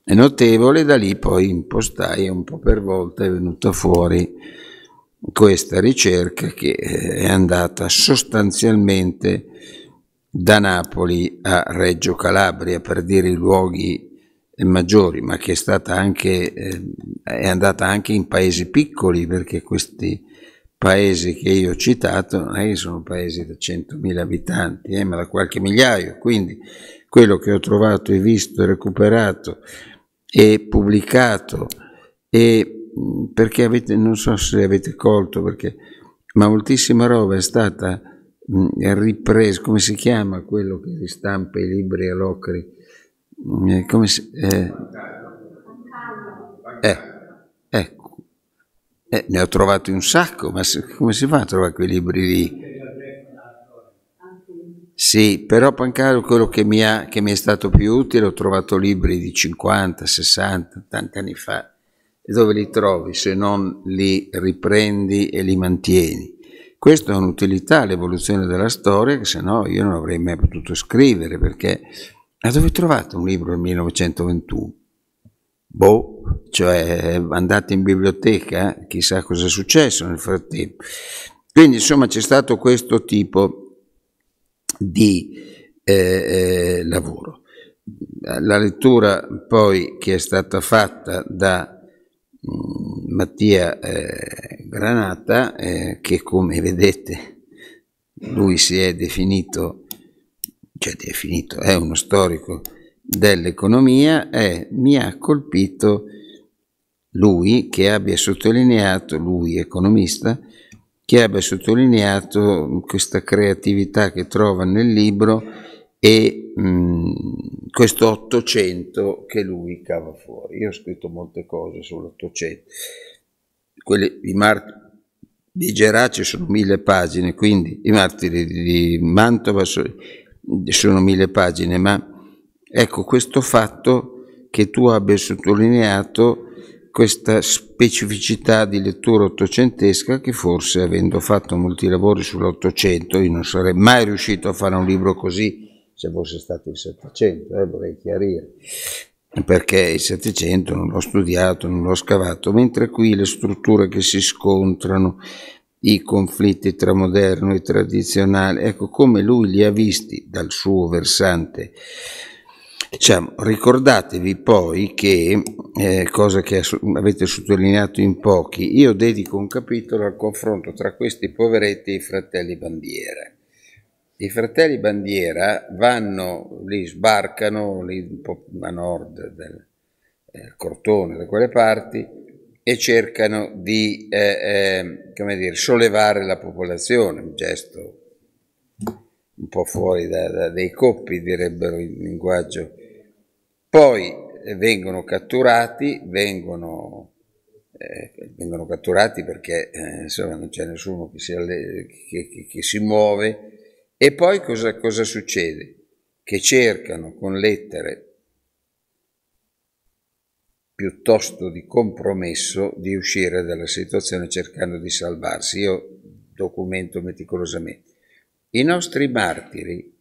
notevole, da lì poi impostai un po' per volta è venuta fuori questa ricerca che eh, è andata sostanzialmente da Napoli a Reggio Calabria per dire i luoghi maggiori, ma che è, stata anche, eh, è andata anche in paesi piccoli perché questi paesi che io ho citato non è che sono paesi da 100.000 abitanti, eh, ma da qualche migliaio, quindi quello che ho trovato e visto e recuperato e pubblicato e mm, perché avete, non so se avete colto perché, ma moltissima roba è stata mm, ripresa, come si chiama quello che ristampa i libri a Locri? Mm, eh, come si, eh, eh, ecco. Eh, ne ho trovati un sacco, ma come si fa a trovare quei libri lì? Sì, però Pancaro quello che mi, ha, che mi è stato più utile, ho trovato libri di 50, 60, 80 anni fa. E dove li trovi se non li riprendi e li mantieni? Questa è un'utilità all'evoluzione della storia che se no io non avrei mai potuto scrivere perché... Ma dove hai trovato un libro del 1921? boh, cioè andate in biblioteca, chissà cosa è successo nel frattempo. Quindi insomma c'è stato questo tipo di eh, eh, lavoro. La lettura poi che è stata fatta da mh, mm, Mattia eh, Granata, eh, che come vedete lui si è definito, cioè definito, è uno storico dell'economia e mi ha colpito lui che abbia sottolineato, lui economista, che abbia sottolineato questa creatività che trova nel libro e mh, questo 800 che lui cava fuori. Io ho scritto molte cose sull'800. quelle di Marco di Gerace sono mille pagine, quindi i martiri di Mantova sono mille pagine, ma Ecco, questo fatto che tu abbia sottolineato questa specificità di lettura ottocentesca che forse avendo fatto molti lavori sull'Ottocento io non sarei mai riuscito a fare un libro così se fosse stato il Settecento, eh, vorrei chiarire, perché il Settecento non l'ho studiato, non l'ho scavato, mentre qui le strutture che si scontrano, i conflitti tra moderno e tradizionale, ecco come lui li ha visti dal suo versante Diciamo, ricordatevi poi che, eh, cosa che avete sottolineato in pochi, io dedico un capitolo al confronto tra questi poveretti e i fratelli bandiera. I fratelli bandiera vanno, lì sbarcano lì un po' a nord del, del eh, Cortone, da quelle parti, e cercano di eh, eh, dire, sollevare la popolazione, un gesto un po' fuori da, da, dai coppi, direbbero in linguaggio. Poi eh, vengono catturati, vengono, eh, vengono catturati perché eh, insomma, non c'è nessuno che si, alle- che, che, che si muove. E poi cosa, cosa succede? Che cercano con lettere piuttosto di compromesso di uscire dalla situazione cercando di salvarsi. Io documento meticolosamente. I nostri martiri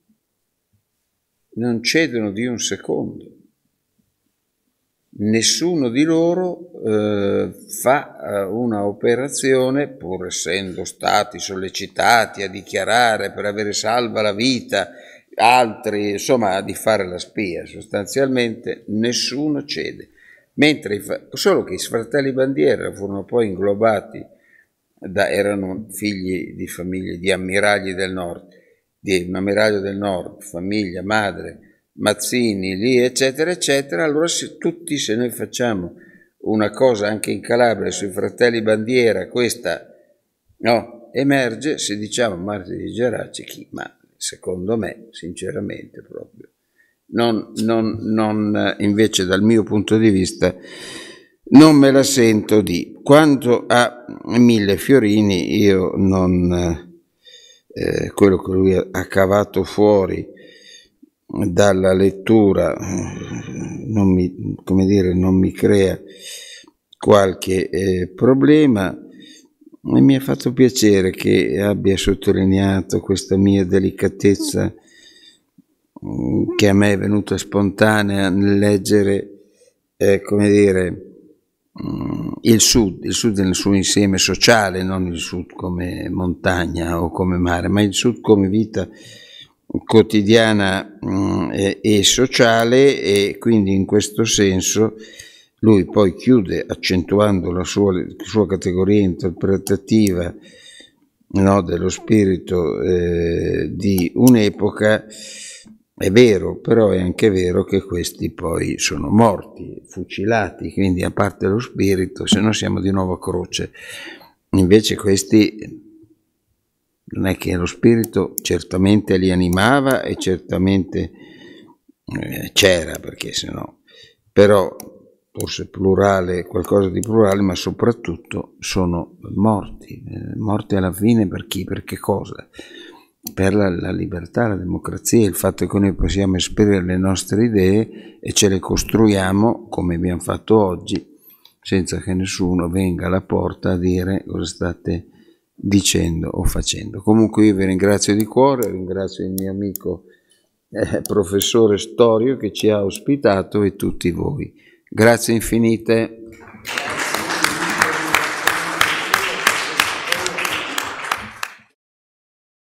non cedono di un secondo. Nessuno di loro eh, fa eh, una operazione, pur essendo stati sollecitati a dichiarare per avere salva la vita altri, insomma, di fare la spia. Sostanzialmente nessuno cede. Mentre, solo che i fratelli bandiera furono poi inglobati da, erano figli di famiglie di ammiragli del nord, di un ammiraglio del nord, famiglia, madre, Mazzini, lì, eccetera, eccetera, allora se, tutti se noi facciamo una cosa anche in Calabria sui fratelli bandiera, questa no, emerge, se diciamo Marti di Geracci, chi? Ma secondo me, sinceramente proprio, non, non, non eh, invece dal mio punto di vista non me la sento di. Quanto a mille fiorini, io non... Eh, quello che lui ha cavato fuori dalla lettura eh, non mi, come dire, non mi crea qualche eh, problema e mi ha fatto piacere che abbia sottolineato questa mia delicatezza mm, che a me è venuta spontanea nel leggere eh, come dire Mm, il sud, il sud nel suo insieme sociale, non il sud come montagna o come mare, ma il sud come vita quotidiana mm, e, sociale e quindi in questo senso lui poi chiude accentuando la sua, la sua categoria interpretativa no, dello spirito eh, di un'epoca è vero, però è anche vero che questi poi sono morti, fucilati, quindi a parte lo spirito, se no siamo di nuovo a croce. Invece questi non è che lo spirito certamente li animava e certamente eh, c'era, perché se no, però forse plurale, qualcosa di plurale, ma soprattutto sono morti, eh, morti alla fine per chi, per che cosa per la, la, libertà, la democrazia, il fatto che noi possiamo esprimere le nostre idee e ce le costruiamo come abbiamo fatto oggi, senza che nessuno venga alla porta a dire cosa state dicendo o facendo. Comunque io vi ringrazio di cuore, ringrazio il mio amico eh, professore Storio che ci ha ospitato e tutti voi. Grazie infinite.